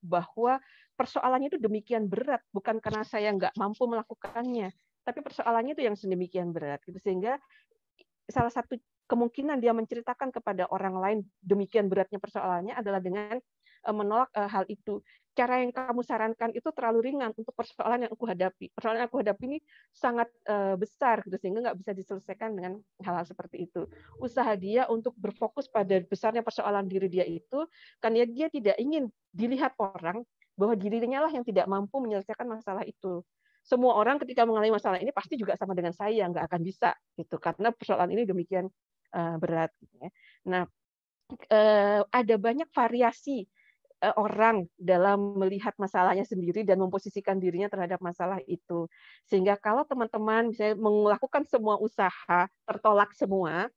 bahwa persoalannya itu demikian berat bukan karena saya nggak mampu melakukannya tapi persoalannya itu yang sedemikian berat gitu sehingga salah satu kemungkinan dia menceritakan kepada orang lain demikian beratnya persoalannya adalah dengan menolak hal itu cara yang kamu sarankan itu terlalu ringan untuk persoalan yang aku hadapi. Persoalan yang aku hadapi ini sangat eh, besar gitu sehingga nggak bisa diselesaikan dengan hal-hal seperti itu. Usaha dia untuk berfokus pada besarnya persoalan diri dia itu karena dia tidak ingin dilihat orang bahwa dirinya lah yang tidak mampu menyelesaikan masalah itu. Semua orang ketika mengalami masalah ini pasti juga sama dengan saya nggak akan bisa gitu karena persoalan ini demikian eh, berat. Gitu ya. Nah, uh, ada banyak variasi Eh, orang dalam melihat masalahnya sendiri dan memposisikan dirinya terhadap masalah itu. Sehingga kalau teman-teman misalnya melakukan semua usaha tertolak semua,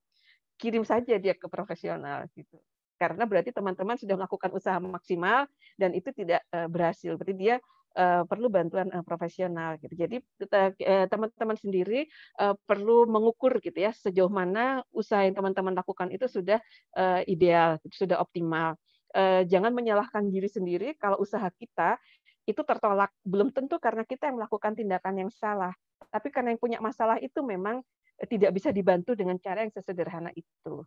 kirim saja dia ke profesional gitu. Karena berarti teman-teman sudah melakukan usaha maksimal dan itu tidak eh, berhasil. Berarti dia eh, perlu bantuan profesional gitu. Jadi teman-teman sendiri perlu mengukur gitu ya sejauh mana usaha yang teman-teman lakukan itu sudah ideal, sudah optimal. Eh, jangan menyalahkan diri sendiri kalau usaha kita itu tertolak. Belum tentu karena kita yang melakukan tindakan yang salah, tapi karena yang punya masalah itu memang eh, tidak bisa dibantu dengan cara yang sesederhana itu.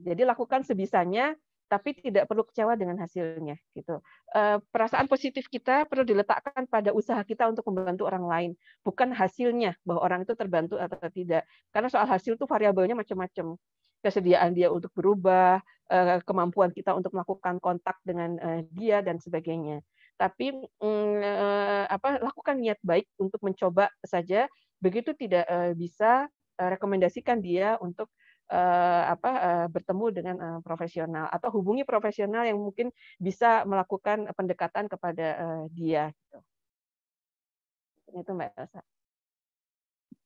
Jadi lakukan sebisanya, tapi tidak perlu kecewa dengan hasilnya. Gitu. Eh, perasaan positif kita perlu diletakkan pada usaha kita untuk membantu orang lain, bukan hasilnya bahwa orang itu terbantu atau tidak. Karena soal hasil itu variabelnya macam-macam kesediaan dia untuk berubah, eh, kemampuan kita untuk melakukan kontak dengan eh, dia dan sebagainya. Tapi mm, eh, apa lakukan niat baik untuk mencoba saja, begitu tidak bisa rekomendasikan dia untuk apa bertemu dengan profesional atau hubungi profesional yang mungkin bisa melakukan pendekatan kepada dia gitu. Itu Mbak Elsa.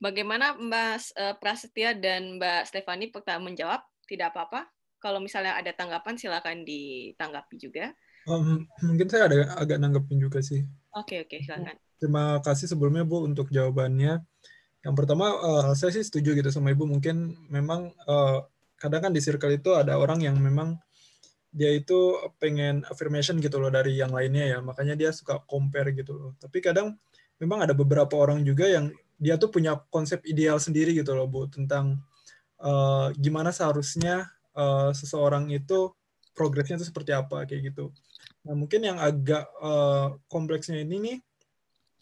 Bagaimana Mbak eh, Prasetya dan Mbak Stefani pertama menjawab? Tidak apa-apa. Kalau misalnya ada tanggapan, silakan ditanggapi juga.
Um, mungkin saya ada agak nanggapin juga sih.
Oke, okay, oke, okay, silakan. Mm-hmm.
Terima kasih sebelumnya Bu untuk jawabannya. Yang pertama, uh, saya sih setuju gitu sama Ibu. Mungkin memang uh, kadang kan di circle itu ada orang yang memang dia itu pengen affirmation gitu loh dari yang lainnya ya. Makanya dia suka compare gitu loh. Tapi kadang memang ada beberapa orang juga yang dia tuh punya konsep ideal sendiri gitu loh bu tentang uh, gimana seharusnya uh, seseorang itu progresnya itu seperti apa kayak gitu. Nah mungkin yang agak uh, kompleksnya ini nih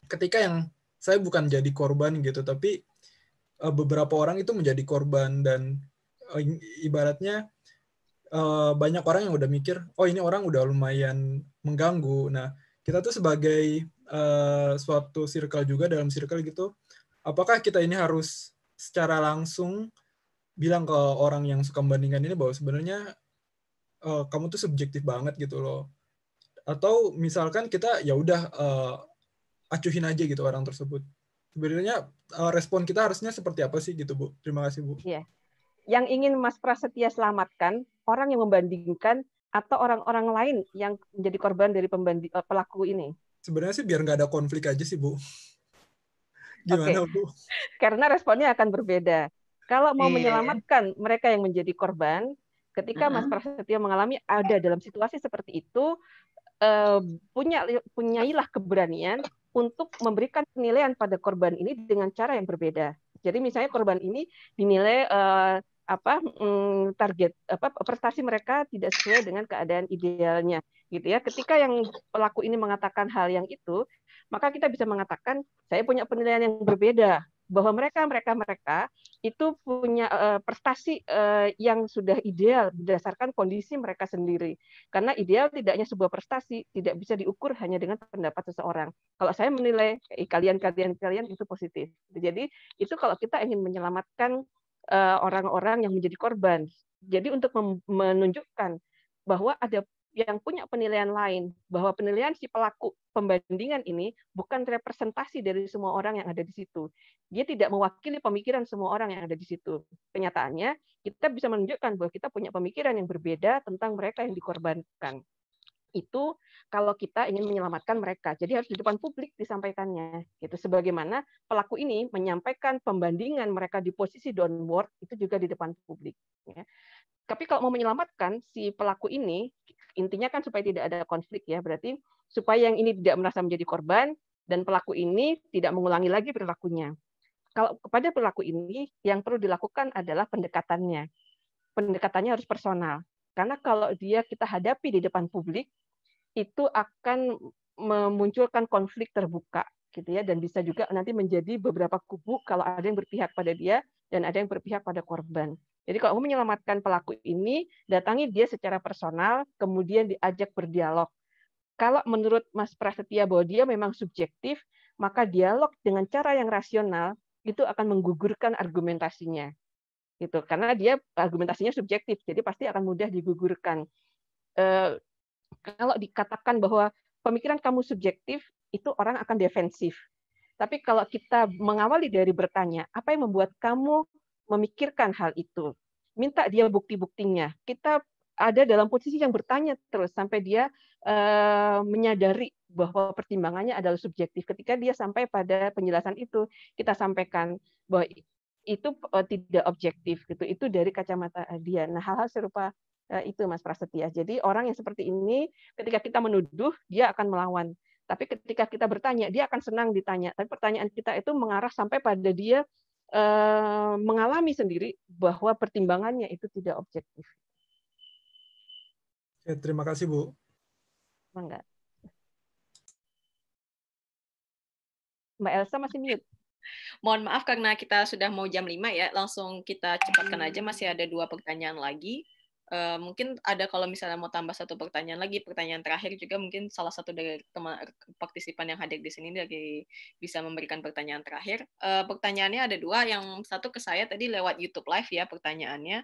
ketika yang saya bukan jadi korban gitu tapi uh, beberapa orang itu menjadi korban dan uh, ibaratnya uh, banyak orang yang udah mikir oh ini orang udah lumayan mengganggu. Nah kita tuh sebagai uh, suatu circle juga dalam circle gitu apakah kita ini harus secara langsung bilang ke orang yang suka membandingkan ini bahwa sebenarnya uh, kamu tuh subjektif banget gitu loh atau misalkan kita ya udah uh, acuhin aja gitu orang tersebut sebenarnya uh, respon kita harusnya seperti apa sih gitu bu terima kasih bu
iya yang ingin Mas Prasetya selamatkan orang yang membandingkan atau orang-orang lain yang menjadi korban dari pelaku ini?
Sebenarnya sih biar nggak ada konflik aja sih Bu. Gimana, okay. Bu?
Karena responnya akan berbeda. Kalau mau yeah. menyelamatkan mereka yang menjadi korban, ketika uh -huh. Mas Prasetyo mengalami ada dalam situasi seperti itu, uh, punya punyailah keberanian untuk memberikan penilaian pada korban ini dengan cara yang berbeda. Jadi misalnya korban ini dinilai uh, apa mm, target apa prestasi mereka tidak sesuai dengan keadaan idealnya gitu ya ketika yang pelaku ini mengatakan hal yang itu maka kita bisa mengatakan saya punya penilaian yang berbeda bahwa mereka mereka mereka itu punya eh, prestasi eh, yang sudah ideal berdasarkan kondisi mereka sendiri karena ideal tidaknya sebuah prestasi tidak bisa diukur hanya dengan pendapat seseorang kalau saya menilai eh, kalian kalian kalian itu positif jadi itu kalau kita ingin menyelamatkan orang-orang yang menjadi korban jadi untuk menunjukkan bahwa ada yang punya penilaian lain bahwa penilaian si pelaku pembandingan ini bukan representasi dari semua orang yang ada di situ. Dia tidak mewakili pemikiran semua orang yang ada di situ. Kenyataannya, kita bisa menunjukkan bahwa kita punya pemikiran yang berbeda tentang mereka yang dikorbankan. Itu kalau kita ingin menyelamatkan mereka. Jadi harus di depan publik disampaikannya. Itu sebagaimana pelaku ini menyampaikan pembandingan mereka di posisi downward itu juga di depan publik. Ya. Tapi kalau mau menyelamatkan si pelaku ini, intinya kan supaya tidak ada konflik ya berarti supaya yang ini tidak merasa menjadi korban dan pelaku ini tidak mengulangi lagi perilakunya. Kalau kepada pelaku ini yang perlu dilakukan adalah pendekatannya. Pendekatannya harus personal. Karena kalau dia kita hadapi di depan publik itu akan memunculkan konflik terbuka gitu ya dan bisa juga nanti menjadi beberapa kubu kalau ada yang berpihak pada dia dan ada yang berpihak pada korban. Jadi kalau mau menyelamatkan pelaku ini, datangi dia secara personal, kemudian diajak berdialog. Kalau menurut Mas Prasetya bahwa dia memang subjektif, maka dialog dengan cara yang rasional itu akan menggugurkan argumentasinya. Gitu. Karena dia argumentasinya subjektif, jadi pasti akan mudah digugurkan. Eh, kalau dikatakan bahwa pemikiran kamu subjektif, itu orang akan defensif. Tapi kalau kita mengawali dari bertanya, apa yang membuat kamu memikirkan hal itu? Minta dia bukti-buktinya. Kita ada dalam posisi yang bertanya terus sampai dia uh, menyadari bahwa pertimbangannya adalah subjektif. Ketika dia sampai pada penjelasan itu, kita sampaikan bahwa itu uh, tidak objektif gitu. Itu dari kacamata eh, dia. Nah, hal-hal serupa uh, itu Mas Prasetya. Jadi orang yang seperti ini ketika kita menuduh, dia akan melawan tapi ketika kita bertanya, dia akan senang ditanya. Tapi pertanyaan kita itu mengarah sampai pada dia eh, mengalami sendiri bahwa pertimbangannya itu tidak objektif.
Ya, terima kasih Bu.
Mangga. Mbak Elsa masih mute.
Mohon maaf karena kita sudah mau jam 5 ya, langsung kita cepatkan aja masih ada dua pertanyaan lagi. Eh, mungkin ada kalau misalnya mau tambah satu pertanyaan lagi, pertanyaan terakhir juga mungkin salah satu dari teman partisipan yang hadir di sini lagi bisa memberikan pertanyaan terakhir. Uh, pertanyaannya ada dua, yang satu ke saya tadi lewat YouTube Live ya pertanyaannya,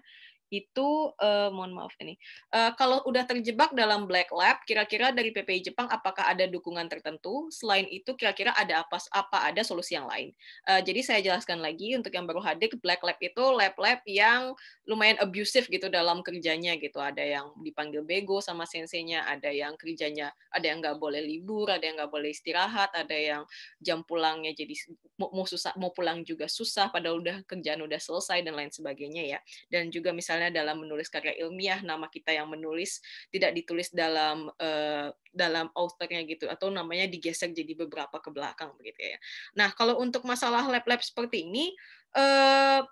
itu uh, mohon maaf ini uh, kalau udah terjebak dalam black lab kira-kira dari PPI Jepang apakah ada dukungan tertentu selain itu kira-kira ada apa apa ada solusi yang lain uh, jadi saya jelaskan lagi untuk yang baru hadir black lab itu lab-lab yang lumayan abusive gitu dalam kerjanya gitu ada yang dipanggil bego sama sensenya ada yang kerjanya ada yang nggak boleh libur ada yang nggak boleh istirahat ada yang jam pulangnya jadi mau susah mau pulang juga susah padahal udah kerjaan udah selesai dan lain sebagainya ya dan juga misalnya misalnya dalam menulis karya ilmiah nama kita yang menulis tidak ditulis dalam uh, dalam authornya gitu atau namanya digesek jadi beberapa ke belakang begitu ya. Nah kalau untuk masalah lab-lab seperti ini uh,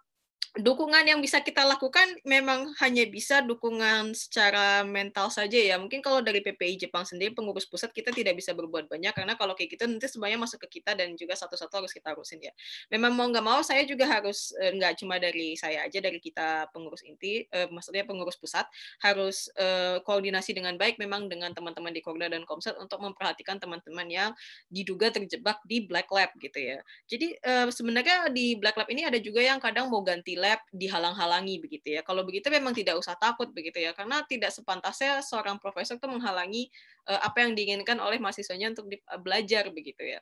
dukungan yang bisa kita lakukan memang hanya bisa dukungan secara mental saja ya. Mungkin kalau dari PPI Jepang sendiri pengurus pusat kita tidak bisa berbuat banyak karena kalau kayak gitu nanti semuanya masuk ke kita dan juga satu-satu harus kita urusin ya. Memang mau nggak mau saya juga harus eh, nggak cuma dari saya aja dari kita pengurus inti, eh, maksudnya pengurus pusat harus eh, koordinasi dengan baik memang dengan teman-teman di Korda dan Komset untuk memperhatikan teman-teman yang diduga terjebak di black lab gitu ya. Jadi eh, sebenarnya di black lab ini ada juga yang kadang mau ganti lab dihalang-halangi begitu ya. Kalau begitu memang tidak usah takut begitu ya, karena tidak sepantasnya seorang profesor itu menghalangi eh, apa yang diinginkan oleh mahasiswanya untuk eh, belajar begitu ya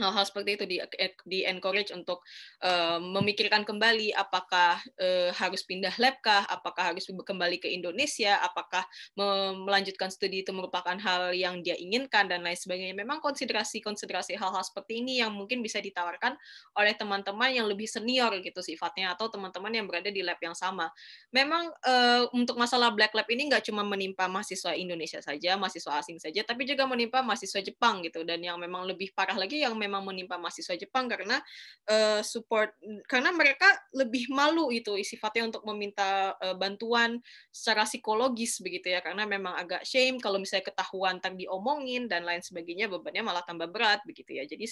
hal-hal seperti itu di eh, di encourage untuk uh, memikirkan kembali apakah uh, harus pindah lab kah apakah harus kembali ke Indonesia apakah melanjutkan studi itu merupakan hal yang dia inginkan dan lain sebagainya memang konsiderasi-konsiderasi hal-hal seperti ini yang mungkin bisa ditawarkan oleh teman-teman yang lebih senior gitu sifatnya atau teman-teman yang berada di lab yang sama memang uh, untuk masalah black lab ini nggak cuma menimpa mahasiswa Indonesia saja mahasiswa asing saja tapi juga menimpa mahasiswa Jepang gitu dan yang memang lebih parah lagi yang memang menimpa mahasiswa Jepang karena uh, support karena mereka lebih malu itu sifatnya untuk meminta uh, bantuan secara psikologis begitu ya karena memang agak shame kalau misalnya ketahuan tak diomongin dan lain sebagainya bebannya malah tambah berat begitu ya jadi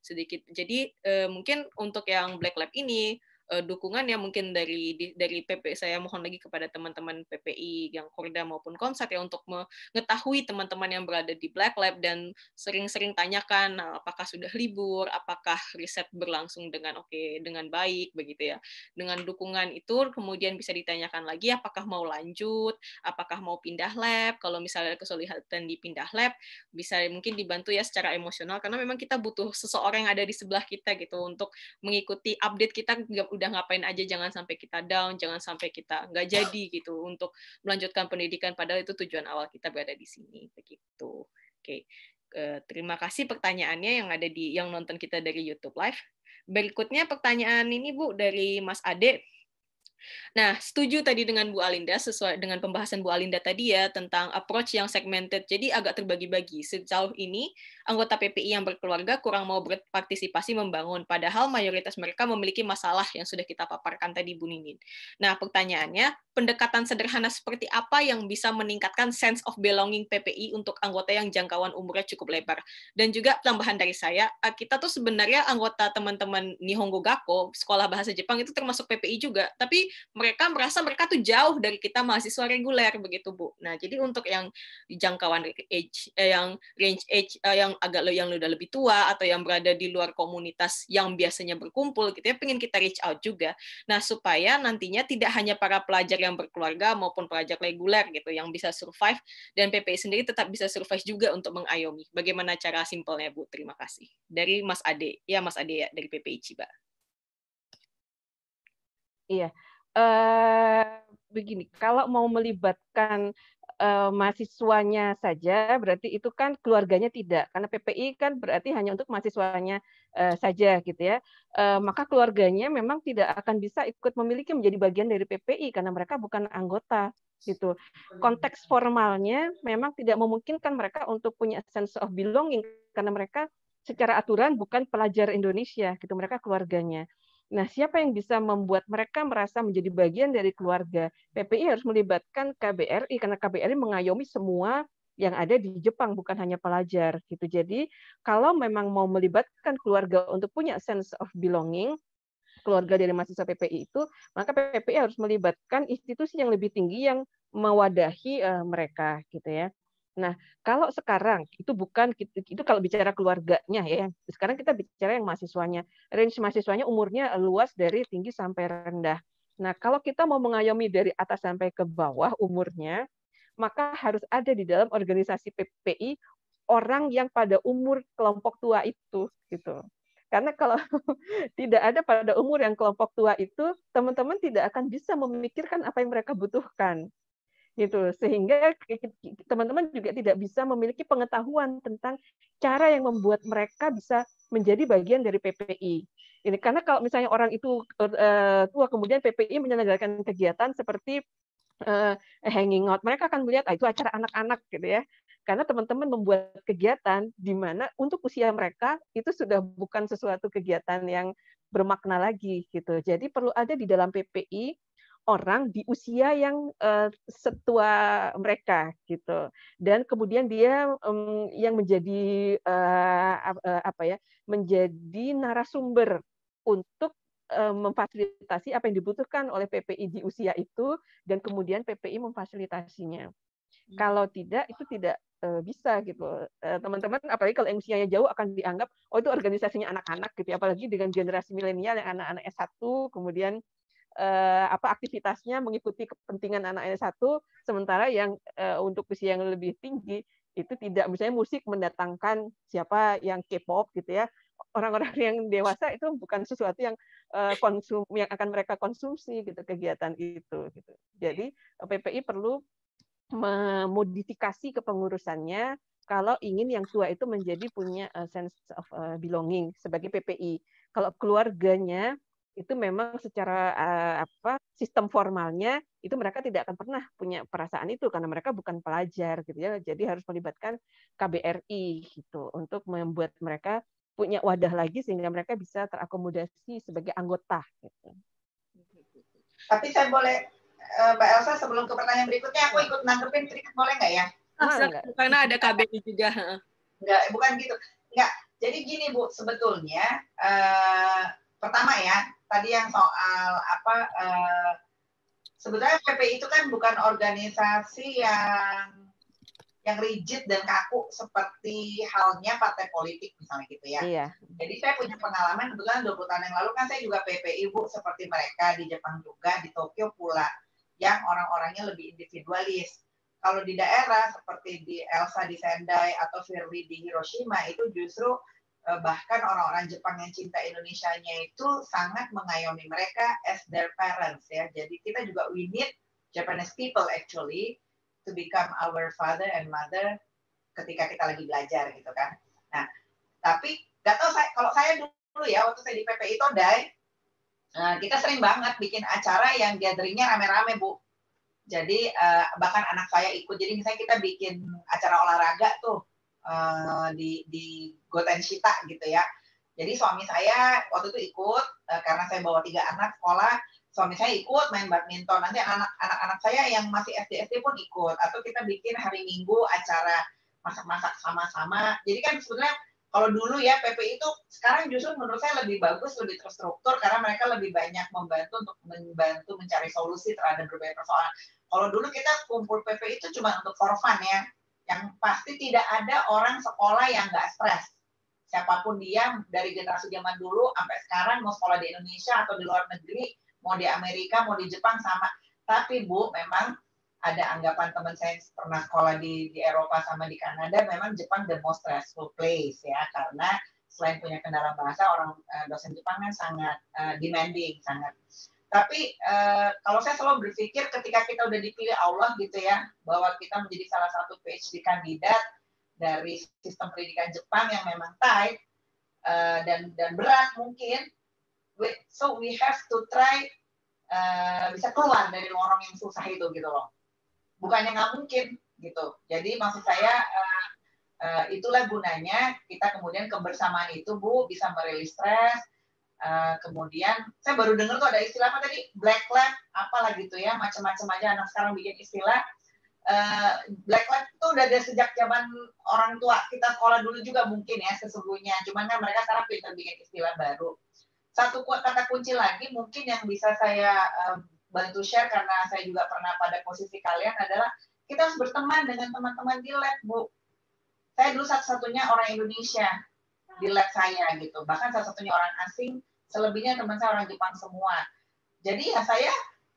sedikit jadi uh, mungkin untuk yang Black Lab ini uh, dukungan ya mungkin dari di, dari PP saya mohon lagi kepada teman-teman PPI yang Korda maupun Konsat ya untuk mengetahui teman-teman yang berada di Black Lab dan sering-sering tanyakan nah, apakah sudah libur, apakah riset berlangsung dengan oke okay, dengan baik begitu ya. Dengan dukungan itu kemudian bisa ditanyakan lagi apakah mau lanjut, apakah mau pindah lab, kalau misalnya kesulitan di pindah lab bisa mungkin dibantu ya secara emosional karena memang kita butuh seseorang yang ada di sebelah kita gitu untuk mengikuti update kita udah ngapain aja jangan sampai kita down jangan sampai kita nggak jadi gitu untuk melanjutkan pendidikan padahal itu tujuan awal kita berada di sini begitu oke okay. Eh, terima kasih pertanyaannya yang ada di yang nonton kita dari YouTube live berikutnya pertanyaan ini Bu dari Mas Ade Nah, setuju tadi dengan Bu Alinda sesuai dengan pembahasan Bu Alinda tadi ya tentang approach yang segmented. Jadi agak terbagi-bagi. Sejauh ini anggota PPI yang berkeluarga kurang mau berpartisipasi membangun, padahal mayoritas mereka memiliki masalah yang sudah kita paparkan tadi Bu Nimin. Nah, pertanyaannya, pendekatan sederhana seperti apa yang bisa meningkatkan sense of belonging PPI untuk anggota yang jangkauan umurnya cukup lebar? Dan juga tambahan dari saya, kita tuh sebenarnya anggota teman-teman Nihongo Gakko, sekolah bahasa Jepang itu termasuk PPI juga, tapi mereka merasa mereka tuh jauh dari kita mahasiswa reguler begitu, Bu. Nah, jadi untuk yang jangkauan age eh, yang range age eh, yang yang agak yang udah lebih tua atau yang berada di luar komunitas yang biasanya berkumpul gitu ya pengen kita reach out juga nah supaya nantinya tidak hanya para pelajar yang berkeluarga maupun pelajar reguler gitu yang bisa survive dan PPI sendiri tetap bisa survive juga untuk mengayomi bagaimana cara simpelnya Bu terima kasih dari Mas Ade ya Mas Ade ya dari PPI Ciba
iya uh, begini kalau mau melibatkan eh, mahasiswanya saja, berarti itu kan keluarganya tidak, karena PPI kan berarti hanya untuk mahasiswanya uh, saja, gitu ya. Eh, maka keluarganya memang tidak akan bisa ikut memiliki menjadi bagian dari PPI karena mereka bukan anggota gitu. Konteks formalnya memang tidak memungkinkan mereka untuk punya sense of belonging karena mereka secara aturan bukan pelajar Indonesia gitu mereka keluarganya Nah, siapa yang bisa membuat mereka merasa menjadi bagian dari keluarga? PPI harus melibatkan KBRI karena KBRI mengayomi semua yang ada di Jepang bukan hanya pelajar gitu. Jadi, kalau memang mau melibatkan keluarga untuk punya sense of belonging, keluarga dari mahasiswa PPI itu, maka PPI harus melibatkan institusi yang lebih tinggi yang mewadahi uh, mereka gitu ya. Nah, kalau sekarang itu bukan itu kalau bicara keluarganya ya. Sekarang kita bicara yang mahasiswanya. Range mahasiswanya umurnya luas dari tinggi sampai rendah. Nah, kalau kita mau mengayomi dari atas sampai ke bawah umurnya, maka harus ada di dalam organisasi PPI orang yang pada umur kelompok tua itu gitu. Karena kalau tidak ada pada umur yang kelompok tua itu, teman-teman tidak akan bisa memikirkan apa yang mereka butuhkan gitu sehingga teman-teman juga tidak bisa memiliki pengetahuan tentang cara yang membuat mereka bisa menjadi bagian dari PPI ini karena kalau misalnya orang itu er, eh, tua kemudian PPI menyelenggarakan kegiatan seperti eh, hanging out mereka akan melihat ah, itu acara anak-anak gitu ya karena teman-teman membuat kegiatan di mana untuk usia mereka itu sudah bukan sesuatu kegiatan yang bermakna lagi gitu. Jadi perlu ada di dalam PPI orang di usia yang uh, setua mereka gitu dan kemudian dia um, yang menjadi uh, apa ya menjadi narasumber untuk uh, memfasilitasi apa yang dibutuhkan oleh PPI di usia itu dan kemudian PPI memfasilitasinya hmm. kalau tidak itu tidak bisa gitu teman-teman apalagi kalau yang usianya jauh akan dianggap oh itu organisasinya anak-anak gitu ya. apalagi dengan generasi milenial yang anak-anak S1 kemudian eh, apa aktivitasnya mengikuti kepentingan anak-anak satu, sementara yang eh, untuk usia yang lebih tinggi itu tidak misalnya musik mendatangkan siapa yang K-pop gitu ya orang-orang yang dewasa itu bukan sesuatu yang eh, konsum yang akan mereka konsumsi gitu kegiatan itu gitu. Jadi PPI perlu memodifikasi kepengurusannya kalau ingin yang tua itu menjadi punya eh, sense of eh, belonging sebagai PPI. Kalau keluarganya itu memang secara uh, apa sistem formalnya itu mereka tidak akan pernah punya perasaan itu karena mereka bukan pelajar gitu ya jadi harus melibatkan KBRI gitu untuk membuat mereka punya wadah lagi sehingga mereka bisa terakomodasi sebagai anggota gitu.
Tapi saya boleh eh, Mbak Elsa sebelum ke pertanyaan berikutnya aku ikut nanggepin sedikit boleh nggak ya? Ah, enggak. Karena ada KBRI juga. Enggak, bukan gitu. Enggak. Jadi gini Bu, sebetulnya uh, pertama ya tadi yang soal apa uh, sebetulnya PPI itu kan bukan organisasi yang yang rigid dan kaku seperti halnya partai politik misalnya gitu ya. Iya. Jadi saya punya pengalaman kebetulan puluh tahun yang lalu kan saya juga PPI Bu seperti mereka di Jepang juga di Tokyo pula yang orang-orangnya lebih individualis. Kalau di daerah seperti di Elsa di Sendai atau Firly di Hiroshima itu justru Eh, bahkan orang-orang Jepang yang cinta Indonesia-nya itu sangat mengayomi mereka as their parents ya. Jadi kita juga we need Japanese people actually to become our father and mother ketika kita lagi belajar gitu kan. Nah, tapi gak tau saya kalau saya dulu ya waktu saya di PPI Todai eh, kita sering banget bikin acara yang gatheringnya rame-rame bu. Jadi eh, bahkan anak saya ikut. Jadi misalnya kita bikin acara olahraga tuh Eh, di di Goten Shita gitu ya. Jadi suami saya waktu itu ikut uh, karena saya bawa tiga anak sekolah, suami saya ikut main badminton. Nanti anak-anak saya yang masih SD SD pun ikut atau kita bikin hari Minggu acara masak-masak sama-sama. Jadi kan sebenarnya kalau dulu ya PP itu sekarang justru menurut saya lebih bagus, lebih terstruktur karena mereka lebih banyak membantu untuk membantu mencari solusi terhadap berbagai persoalan. Kalau dulu kita kumpul PP itu cuma untuk for fun ya, yang pasti tidak ada orang sekolah yang nggak stres. Siapapun dia, dari generasi zaman dulu sampai sekarang, mau sekolah di Indonesia atau di luar negeri, mau di Amerika, mau di Jepang, sama. Tapi Bu, memang ada anggapan teman saya yang pernah sekolah di, di Eropa sama di Kanada, memang Jepang the most stressful place ya, karena selain punya kendala bahasa, orang eh, dosen Jepang kan sangat eh, demanding, sangat tapi uh, kalau saya selalu berpikir ketika kita udah dipilih Allah gitu ya bahwa kita menjadi salah satu PhD kandidat dari sistem pendidikan Jepang yang memang tight uh, dan dan berat mungkin we, so we have to try uh, bisa keluar dari lorong yang susah itu gitu loh bukannya nggak mungkin gitu jadi maksud saya uh, uh, itulah gunanya kita kemudian kebersamaan itu bu bisa merilis stres Eh, kemudian saya baru dengar tuh ada istilah apa tadi black lab lah gitu ya macam-macam aja anak sekarang bikin istilah uh, black lab itu udah ada sejak zaman orang tua kita sekolah dulu juga mungkin ya sesungguhnya cuman kan mereka sekarang pinter bikin istilah baru satu kata kunci lagi mungkin yang bisa saya uh, bantu share karena saya juga pernah pada posisi kalian adalah kita harus berteman dengan teman-teman di lab bu saya dulu satu-satunya orang Indonesia di lab saya gitu bahkan satu-satunya orang asing selebihnya teman saya orang Jepang semua. Jadi ya saya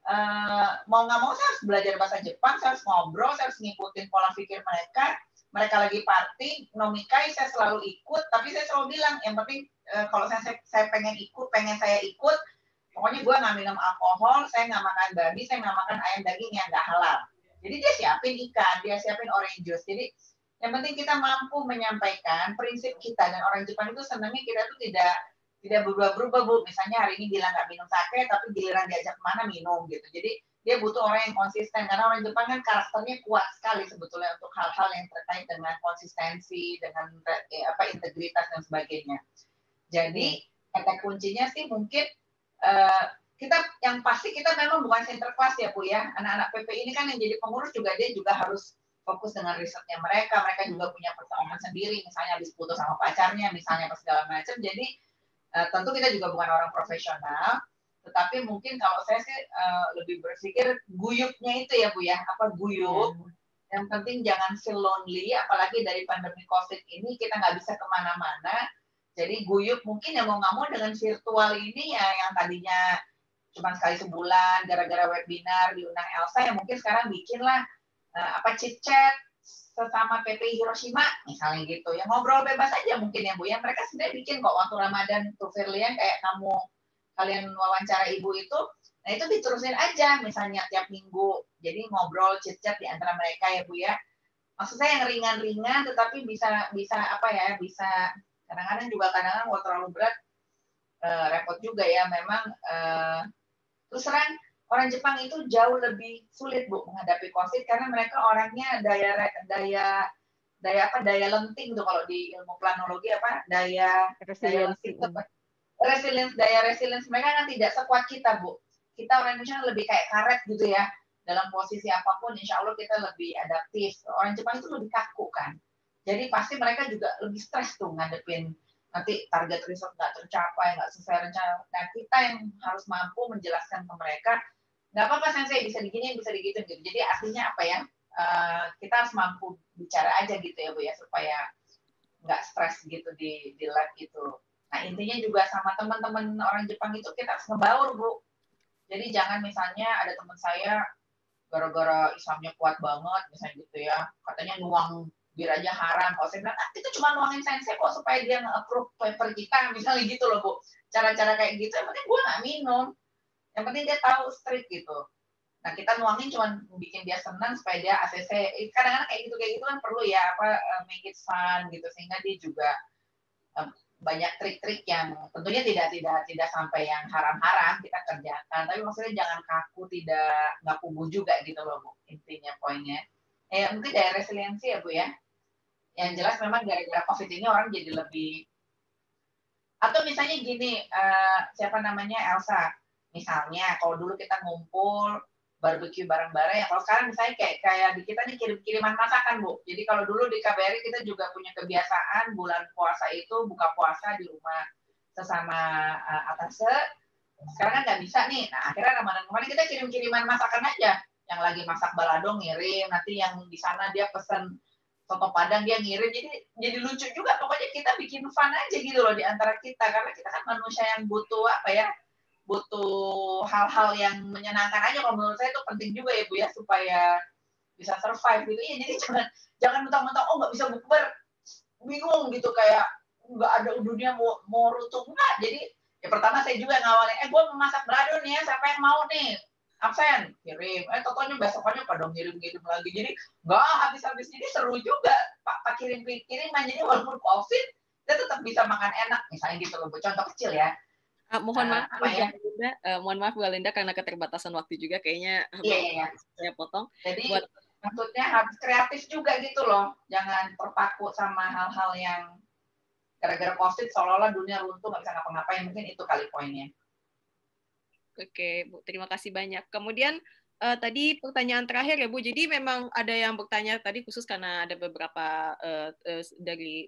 uh, mau nggak mau saya harus belajar bahasa Jepang, saya harus ngobrol, saya harus ngikutin pola pikir mereka. Mereka lagi party, nomikai saya selalu ikut, tapi saya selalu bilang yang penting uh, kalau saya, saya pengen ikut, pengen saya ikut, pokoknya gue nggak minum alkohol, saya nggak makan babi, saya nggak makan ayam daging yang nggak halal. Jadi dia siapin ikan, dia siapin orange juice. Jadi yang penting kita mampu menyampaikan prinsip kita dan orang Jepang itu senangnya kita tuh tidak tidak berubah-berubah bu misalnya hari ini bilang nggak minum sake tapi giliran diajak kemana minum gitu jadi dia butuh orang yang konsisten karena orang Jepang kan karakternya kuat sekali sebetulnya untuk hal-hal yang terkait dengan konsistensi dengan eh, apa integritas dan sebagainya jadi kata kuncinya sih mungkin eh, kita yang pasti kita memang bukan center class ya bu ya anak-anak PP ini kan yang jadi pengurus juga dia juga harus fokus dengan risetnya mereka mereka juga punya persoalan sendiri misalnya habis putus sama pacarnya misalnya apa segala macam jadi Eh, tentu kita juga bukan orang profesional, tetapi mungkin kalau saya sih uh, lebih berpikir guyupnya itu ya bu ya, apa guyup. Hmm. Yang penting jangan feel lonely, apalagi dari pandemi COVID ini kita nggak bisa kemana-mana. Jadi guyup mungkin yang mau nggak mau dengan virtual ini ya yang tadinya cuma sekali sebulan gara-gara webinar diundang Elsa ya mungkin sekarang bikinlah uh, apa chit chat sesama PT Hiroshima misalnya gitu ya ngobrol bebas aja mungkin ya Bu ya mereka sudah bikin kok waktu Ramadan tuh Firly ya, kayak kamu kalian wawancara ibu itu nah itu diterusin aja misalnya tiap minggu jadi ngobrol chat-chat di antara mereka ya Bu ya maksud saya yang ringan-ringan tetapi bisa bisa apa ya bisa kadang-kadang juga kadang-kadang kalau terlalu berat eh, repot juga ya memang eh, terus terang orang Jepang itu jauh lebih sulit bu menghadapi COVID karena mereka orangnya daya daya daya apa daya lenting tuh kalau di ilmu planologi apa daya resilience resilience daya resilience mereka kan tidak sekuat kita bu kita orang Indonesia lebih kayak karet gitu ya dalam posisi apapun insya Allah kita lebih adaptif orang Jepang itu lebih kaku kan jadi pasti mereka juga lebih stres tuh ngadepin nanti target riset nggak tercapai, nggak sesuai rencana. Nah, kita yang harus mampu menjelaskan ke mereka nggak apa-apa sensei bisa diginiin bisa digitu gitu jadi artinya apa ya uh, kita harus mampu bicara aja gitu ya bu ya supaya nggak stres gitu di di lab itu nah intinya juga sama teman-teman orang Jepang itu kita harus ngebaur bu jadi jangan misalnya ada teman saya gara-gara Islamnya kuat banget misalnya gitu ya katanya nuang bir aja haram kalau saya bilang ah, itu cuma nuangin sensei kok supaya dia nge-approve paper kita misalnya gitu loh bu cara-cara kayak gitu emangnya gue nggak minum yang penting dia tahu street gitu. Nah kita nuangin cuman bikin dia senang supaya dia ACC. Kadang-kadang kayak gitu kayak gitu kan perlu ya apa eh, make it fun gitu sehingga dia juga banyak trik-trik yang tentunya tidak tidak tidak sampai yang haram-haram kita kerjakan tapi maksudnya jangan kaku tidak nggak kubu juga gitu loh bu intinya poinnya eh mungkin dari resiliensi ya bu ya yang jelas memang gara-gara covid ini orang jadi lebih atau misalnya gini uh, siapa namanya Elsa Misalnya kalau dulu kita ngumpul barbeque bareng-bareng ya kalau sekarang misalnya kayak kayak di kita nih kirim-kiriman masakan bu jadi kalau dulu di KBRI kita juga punya kebiasaan bulan puasa itu buka puasa di rumah sesama uh, eh, atase sekarang kan nggak bisa nih nah akhirnya ramadan kemarin kita kirim-kiriman masakan aja yang lagi masak balado ngirim nanti yang di sana dia pesen soto padang dia ngirim jadi jadi lucu juga pokoknya kita bikin fun aja gitu loh di antara kita karena kita kan manusia yang butuh apa ya butuh hal-hal yang menyenangkan aja kalau menurut saya itu penting juga ya bu ya supaya bisa survive gitu ya jadi jangan jangan mentang-mentang oh nggak bisa bukber bingung gitu kayak nggak ada dunia mau mau rutung nggak jadi ya pertama saya juga ngawalin eh gue memasak beradu nih ya siapa yang mau nih absen kirim eh tokonya besoknya pada ngirim ngirim lagi jadi nggak habis habis jadi seru juga pak pak kirim kirim jadi walaupun covid dia tetap bisa makan enak misalnya gitu loh contoh kecil ya Uh, mohon maaf uh, ya?
Linda, uh, mohon maaf Bu Linda karena keterbatasan waktu juga kayaknya yeah, yeah. Iya, iya, iya. saya potong. Jadi buat
maksudnya harus kreatif juga gitu loh, jangan terpaku sama hal-hal yang gara-gara covid seolah-olah dunia runtuh nggak bisa ngapa-ngapain mungkin itu kali poinnya. Oke, Bu,
terima kasih banyak. Kemudian uh, tadi pertanyaan terakhir ya Bu. Jadi memang ada yang bertanya tadi khusus karena ada beberapa uh, uh, dari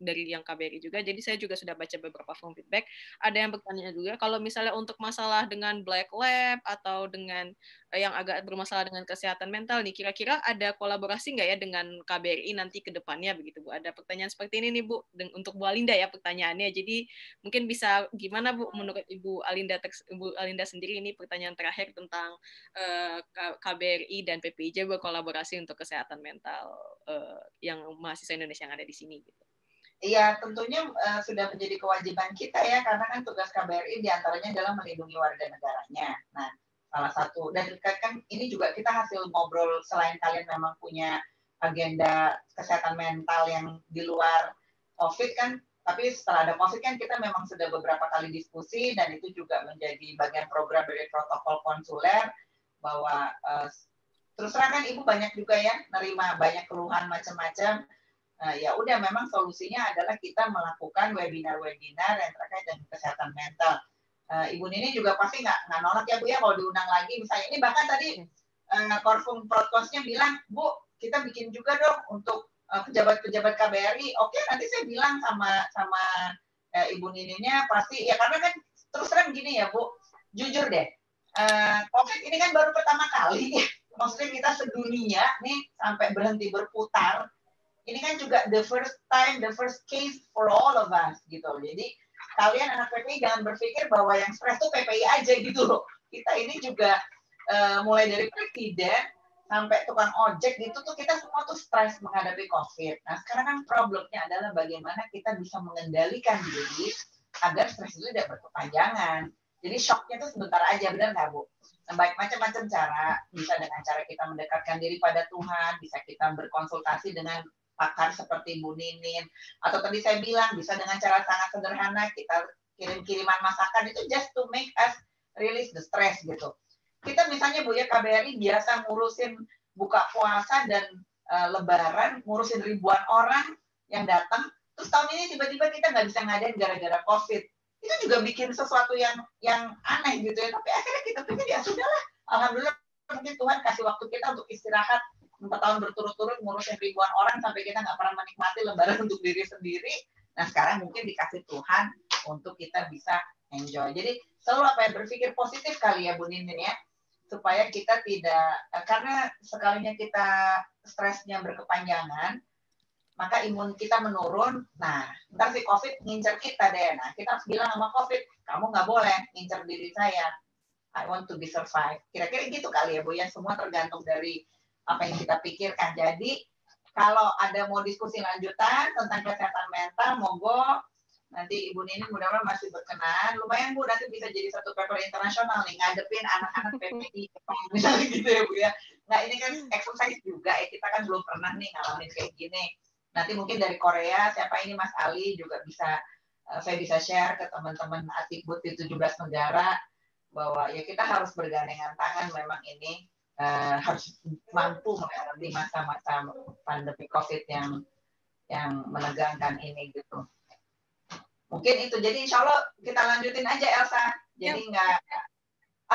dari yang KBRI juga. Jadi saya juga sudah baca beberapa form feedback. Ada yang bertanya juga kalau misalnya untuk masalah dengan black lab atau dengan yang agak bermasalah dengan kesehatan mental nih, kira-kira ada kolaborasi nggak ya dengan KBRI nanti ke depannya begitu Bu? Ada pertanyaan seperti ini nih Bu, untuk Bu Alinda ya pertanyaannya. Jadi mungkin bisa gimana Bu menurut Ibu Alinda Ibu Alinda sendiri ini pertanyaan terakhir tentang uh, eh, KBRI dan PPIJ kolaborasi untuk kesehatan mental uh, yang mahasiswa Indonesia yang ada di sini gitu.
Iya, tentunya uh, sudah menjadi kewajiban kita ya, karena kan tugas KBRI diantaranya adalah melindungi warga negaranya. Nah, salah satu dan kan, kan ini juga kita hasil ngobrol selain kalian memang punya agenda kesehatan mental yang di luar COVID kan tapi setelah ada COVID kan kita memang sudah beberapa kali diskusi dan itu juga menjadi bagian program dari protokol konsuler bahwa uh,
terus terang kan ibu
banyak juga ya nerima banyak keluhan macam-macam nah, ya udah memang solusinya adalah kita melakukan webinar-webinar yang terkait dengan kesehatan mental uh, Ibu Nini juga pasti nggak nggak nolak ya Bu ya kalau diundang lagi misalnya ini bahkan tadi uh, eh, Korfum Protkosnya bilang Bu kita bikin juga dong untuk eh, pejabat-pejabat uh, KBRI oke okay, nanti saya bilang sama sama uh, Ibu Nininya pasti ya karena kan terus terang gini ya Bu jujur deh uh, COVID ini kan baru pertama kali ya, maksudnya kita sedunia nih sampai berhenti berputar ini kan juga the first time, the first case for all of us gitu. Jadi kalian anak PPI jangan berpikir bahwa yang stres itu PPI aja gitu loh. Kita ini juga uh, mulai dari presiden sampai tukang ojek gitu tuh kita semua tuh stres menghadapi COVID. Nah sekarang kan problemnya adalah bagaimana kita bisa mengendalikan diri agar stres itu tidak berkepanjangan. Jadi shocknya itu sebentar aja, benar nggak Bu? Nah, baik macam-macam cara, bisa dengan cara kita mendekatkan diri pada Tuhan, bisa kita berkonsultasi dengan makan seperti Bu Ninin atau tadi saya bilang bisa dengan cara sangat sederhana kita kirim-kiriman masakan itu just to make us release the stress gitu. Kita misalnya Bu ya KBRI biasa ngurusin buka puasa dan uh, lebaran ngurusin ribuan orang yang datang terus tahun ini tiba-tiba kita nggak bisa ngadain gara-gara covid itu juga bikin sesuatu yang yang aneh gitu ya tapi akhirnya kita pikir ya sudah lah alhamdulillah mungkin Tuhan kasih waktu kita untuk istirahat empat tahun berturut-turut ngurusin ribuan orang sampai kita nggak pernah menikmati lebaran untuk diri sendiri. Nah sekarang mungkin dikasih Tuhan untuk kita bisa enjoy. Jadi selalu apa ya berpikir positif kali ya Bu Ninin ya supaya kita tidak eh, karena sekalinya kita stresnya berkepanjangan maka imun kita menurun. Nah, ntar si COVID ngincer kita deh. Nah, kita harus bilang sama COVID, kamu nggak boleh ngincer diri saya. I want to be survive. Kira-kira gitu kali ya, Bu. Ya, semua tergantung dari apa yang kita pikirkan. Jadi kalau ada mau diskusi lanjutan tentang kesehatan mental, monggo nanti Ibu Nini mudah-mudahan masih berkenan. Lumayan Bu, nanti bisa jadi satu paper internasional nih, ngadepin anak-anak PPI misalnya gitu ya Bu ya. Nah ini kan exercise juga, ya. kita kan belum pernah nih ngalamin kayak gini. Nanti mungkin dari Korea, siapa ini Mas Ali juga bisa, eh, saya bisa share ke teman-teman atibut di 17 negara bahwa ya kita harus bergandengan tangan memang ini Eh, harus mampu melewati masa-masa pandemi COVID yang yang menegangkan ini gitu.
Mungkin itu. Jadi insya Allah kita lanjutin
aja Elsa. Jadi nggak ya.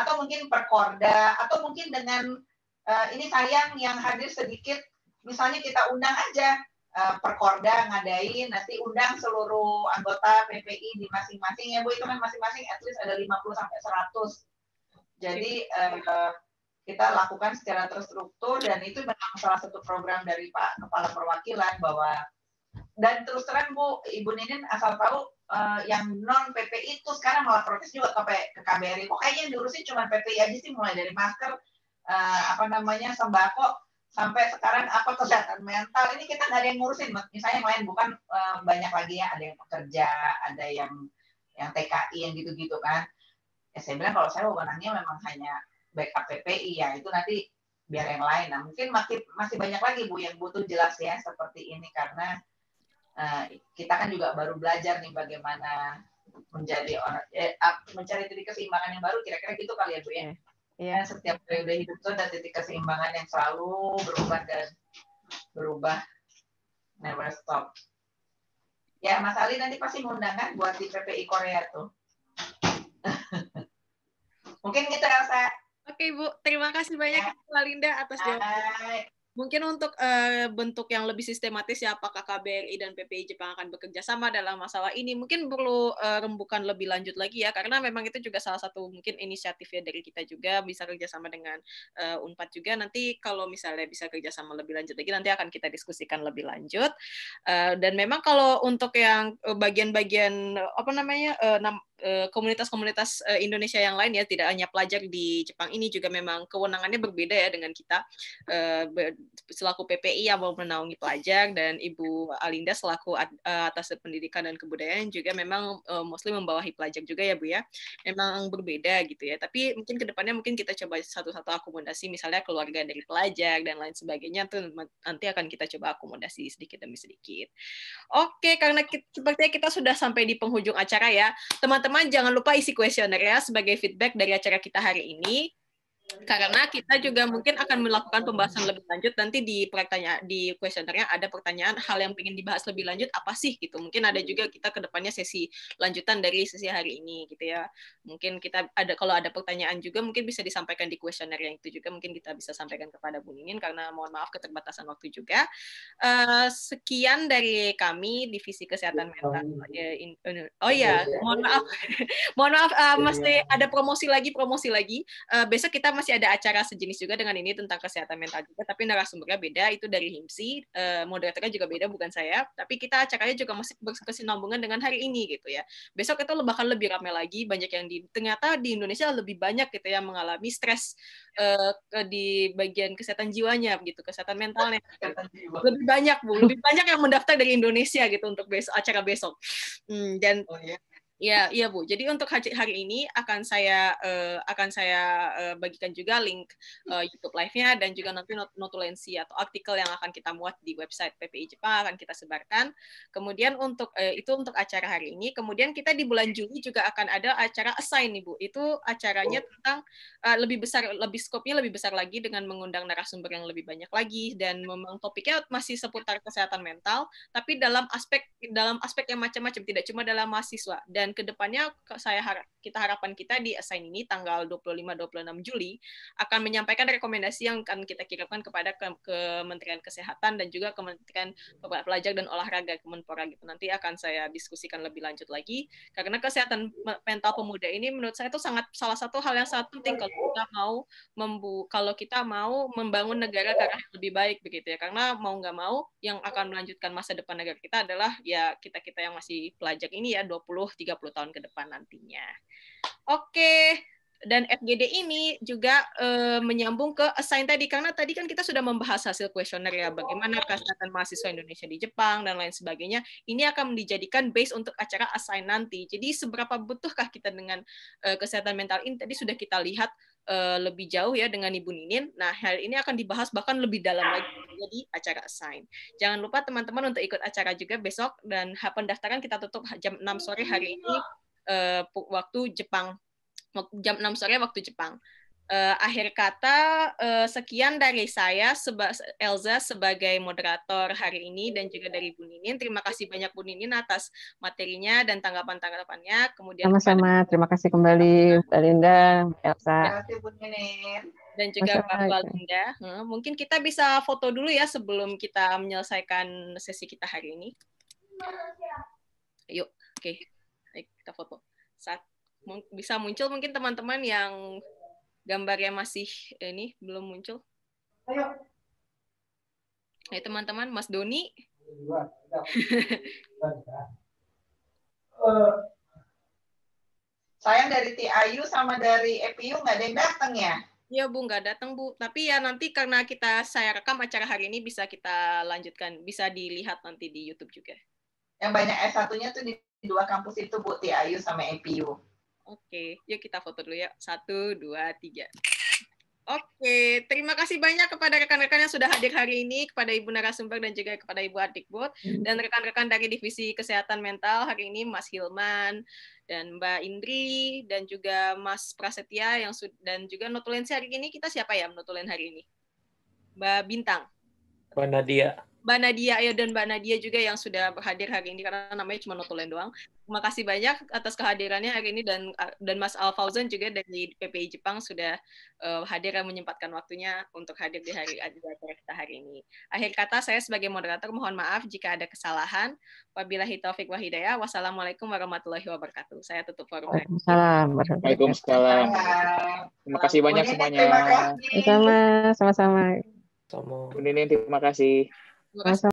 atau mungkin perkorda atau mungkin dengan uh, ini sayang yang hadir sedikit. Misalnya kita undang aja uh, eh, perkorda ngadain nanti undang seluruh anggota PPI di masing-masing ya Bu itu kan masing-masing at least ada 50 sampai 100. Jadi uh, kita lakukan secara terstruktur dan itu memang salah satu program dari Pak Kepala Perwakilan bahwa dan terus terang Bu, Ibu Ninin asal tahu uh, yang non PPI itu sekarang malah protes juga ke, ke KBRI. Kok kayaknya yang diurusin cuma PPI aja sih mulai dari masker, uh, apa namanya sembako sampai sekarang apa kesehatan mental ini kita nggak ada yang ngurusin. Misalnya main bukan uh, banyak lagi ya ada yang pekerja, ada yang yang TKI yang gitu-gitu kan. Ya saya bilang kalau saya wewenangnya memang hanya backup PPI ya itu nanti biar yang lain. Nah mungkin masih masih banyak lagi bu yang butuh jelas ya seperti ini karena uh, kita kan juga baru belajar nih bagaimana menjadi orang eh, mencari titik keseimbangan yang baru kira-kira gitu kali ya bu ya. Yeah. Iya, iya. Setiap periode hidup itu ada titik keseimbangan yang selalu berubah dan berubah never stop. Ya, Mas Ali nanti pasti mengundang kan buat di PPI Korea tuh. Mungkin kita rasa Oke Bu, terima kasih banyak ya. Kak Linda atas jawabannya. Mungkin untuk uh,
bentuk yang lebih sistematis ya apakah KBRI dan PPI Jepang akan bekerja sama dalam masalah ini mungkin perlu uh, rembukan lebih lanjut lagi ya karena memang itu juga salah satu mungkin inisiatifnya dari kita juga bisa kerjasama dengan uh, Unpad juga nanti kalau misalnya bisa kerjasama lebih lanjut lagi nanti akan kita diskusikan lebih lanjut uh, dan memang kalau untuk yang bagian-bagian apa namanya uh, Eh, komunitas-komunitas uh, Indonesia yang lain ya tidak hanya pelajar di Jepang ini juga memang kewenangannya berbeda ya dengan kita uh, selaku PPI yang mau menaungi pelajar dan Ibu Alinda selaku atas pendidikan dan kebudayaan juga memang uh, mostly membawahi pelajar juga ya Bu ya memang berbeda gitu ya tapi mungkin kedepannya mungkin kita coba satu-satu akomodasi misalnya keluarga dari pelajar dan lain sebagainya tuh nanti akan kita coba akomodasi sedikit demi sedikit oke karena kita, sepertinya kita sudah sampai di penghujung acara ya teman-teman teman-teman jangan lupa isi kuesioner ya sebagai feedback dari acara kita hari ini karena kita juga mungkin akan melakukan pembahasan lebih lanjut nanti di pertanyaan di kuesionernya ada pertanyaan hal yang ingin dibahas lebih lanjut apa sih gitu mungkin ada juga kita kedepannya sesi lanjutan dari sesi hari ini gitu ya mungkin kita ada kalau ada pertanyaan juga mungkin bisa disampaikan di kuesioner yang itu juga mungkin kita bisa sampaikan kepada Bu Nining karena mohon maaf keterbatasan waktu juga uh, sekian dari kami divisi kesehatan iya, mental oh ya mohon maaf mohon maaf uh, eh, mesti ada promosi lagi promosi lagi uh, besok kita masih ada acara sejenis juga dengan ini tentang kesehatan mental juga, tapi narasumbernya beda, itu dari HIMSI, uh, moderatornya juga beda, bukan saya, tapi kita acaranya juga masih berkesinambungan dengan hari ini gitu ya. Besok itu bahkan lebih ramai lagi, banyak yang di, ternyata di Indonesia lebih banyak gitu yang mengalami stres uh, di bagian kesehatan jiwanya gitu, kesehatan mentalnya. Gitu. Lebih banyak Bu, lebih banyak yang mendaftar dari Indonesia gitu untuk besok, acara besok. Hmm, dan oh, yeah. Ya, iya Bu. Jadi untuk hari ini akan saya uh, akan saya uh, bagikan juga link uh, YouTube live-nya dan juga nanti not notulensi atau artikel yang akan kita muat di website PPI Jepang akan kita sebarkan. Kemudian untuk uh, itu untuk acara hari ini. Kemudian kita di bulan Juli juga akan ada acara assign nih Bu. Itu acaranya oh. tentang uh, lebih besar lebih skopnya lebih besar lagi dengan mengundang narasumber yang lebih banyak lagi dan memang topiknya masih seputar kesehatan mental tapi dalam aspek dalam aspek yang macam-macam tidak cuma dalam mahasiswa dan dan kedepannya saya harap kita harapan kita di assign ini tanggal 25-26 Juli akan menyampaikan rekomendasi yang akan kita kirimkan kepada ke Kementerian Kesehatan dan juga Kementerian Pemuda Pelajar dan Olahraga Kemenpora gitu. Nanti akan saya diskusikan lebih lanjut lagi karena kesehatan mental pemuda ini menurut saya itu sangat salah satu hal yang sangat penting kalau kita mau membu kalau kita mau membangun negara ke arah yang lebih baik begitu ya karena mau nggak mau yang akan melanjutkan masa depan negara kita adalah ya kita kita yang masih pelajar ini ya 20 30 20 tahun ke depan nantinya. Oke, dan FGD ini juga e, menyambung ke assign tadi karena tadi kan kita sudah membahas hasil kuesioner ya bagaimana kesehatan mahasiswa Indonesia di Jepang dan lain sebagainya ini akan dijadikan base untuk acara assign nanti jadi seberapa butuhkah kita dengan e, kesehatan mental ini tadi sudah kita lihat Eh, lebih jauh ya dengan Ibu Ninin. Nah, hal ini akan dibahas bahkan lebih dalam lagi di acara Sign. Jangan lupa teman-teman untuk ikut acara juga besok dan pendaftaran kita tutup jam 6 sore hari ini uh, waktu Jepang jam 6 sore waktu Jepang uh, akhir kata uh, sekian dari saya seba Elza sebagai moderator hari ini dan juga dari Bu Ninin. Terima kasih banyak Bu Ninin atas materinya dan tanggapan-tanggapannya. Kemudian sama-sama.
Terima kasih kembali Mbak Linda, Elsa.
dan juga Pak Linda. Hmm, mungkin kita bisa foto dulu ya sebelum kita menyelesaikan sesi kita hari ini. Yuk, oke. Okay. kita foto. Saat bisa muncul mungkin teman-teman yang gambarnya masih eh, ini belum muncul. Ayo. Hai teman-teman, Mas Doni.
Eh, saya dari TIU
sama dari EPU nggak ada yang datang ya? Iya Bu, nggak datang Bu. Tapi ya nanti karena kita saya rekam acara hari ini bisa kita lanjutkan, bisa dilihat nanti di YouTube juga.
Yang banyak S1-nya tuh di dua kampus itu Bu, TIU sama EPU.
Oke, yuk kita foto dulu ya. Satu, dua, tiga. Oke, terima kasih banyak kepada rekan-rekan yang sudah hadir hari ini, kepada Ibu Narasumber dan juga kepada Ibu Adikbud, hmm. dan rekan-rekan dari Divisi Kesehatan Mental hari ini, Mas Hilman, dan Mbak Indri, dan juga Mas Prasetya, yang dan juga notulensi hari ini, kita siapa ya notulen hari ini? Mbak Bintang.
Mbak Nadia.
Mbak Nadia ayo dan Mbak Nadia juga yang sudah hadir hari ini karena namanya cuma notulen doang. Terima kasih banyak atas kehadirannya hari ini dan ah, dan Mas Alfauzan juga dari PPI Jepang sudah uh, hadir dan menyempatkan waktunya untuk hadir di hari acara kita hari ini. Akhir kata saya sebagai moderator mohon maaf jika ada kesalahan. Wabillahi taufik wa Wassalamualaikum warahmatullahi
wabarakatuh. Saya tutup forum.
Waalaikumsalam. Waalaikumsalam.
Terima kasih banyak semuanya. Sama-sama. Sama. Bu terima kasih. Gracias.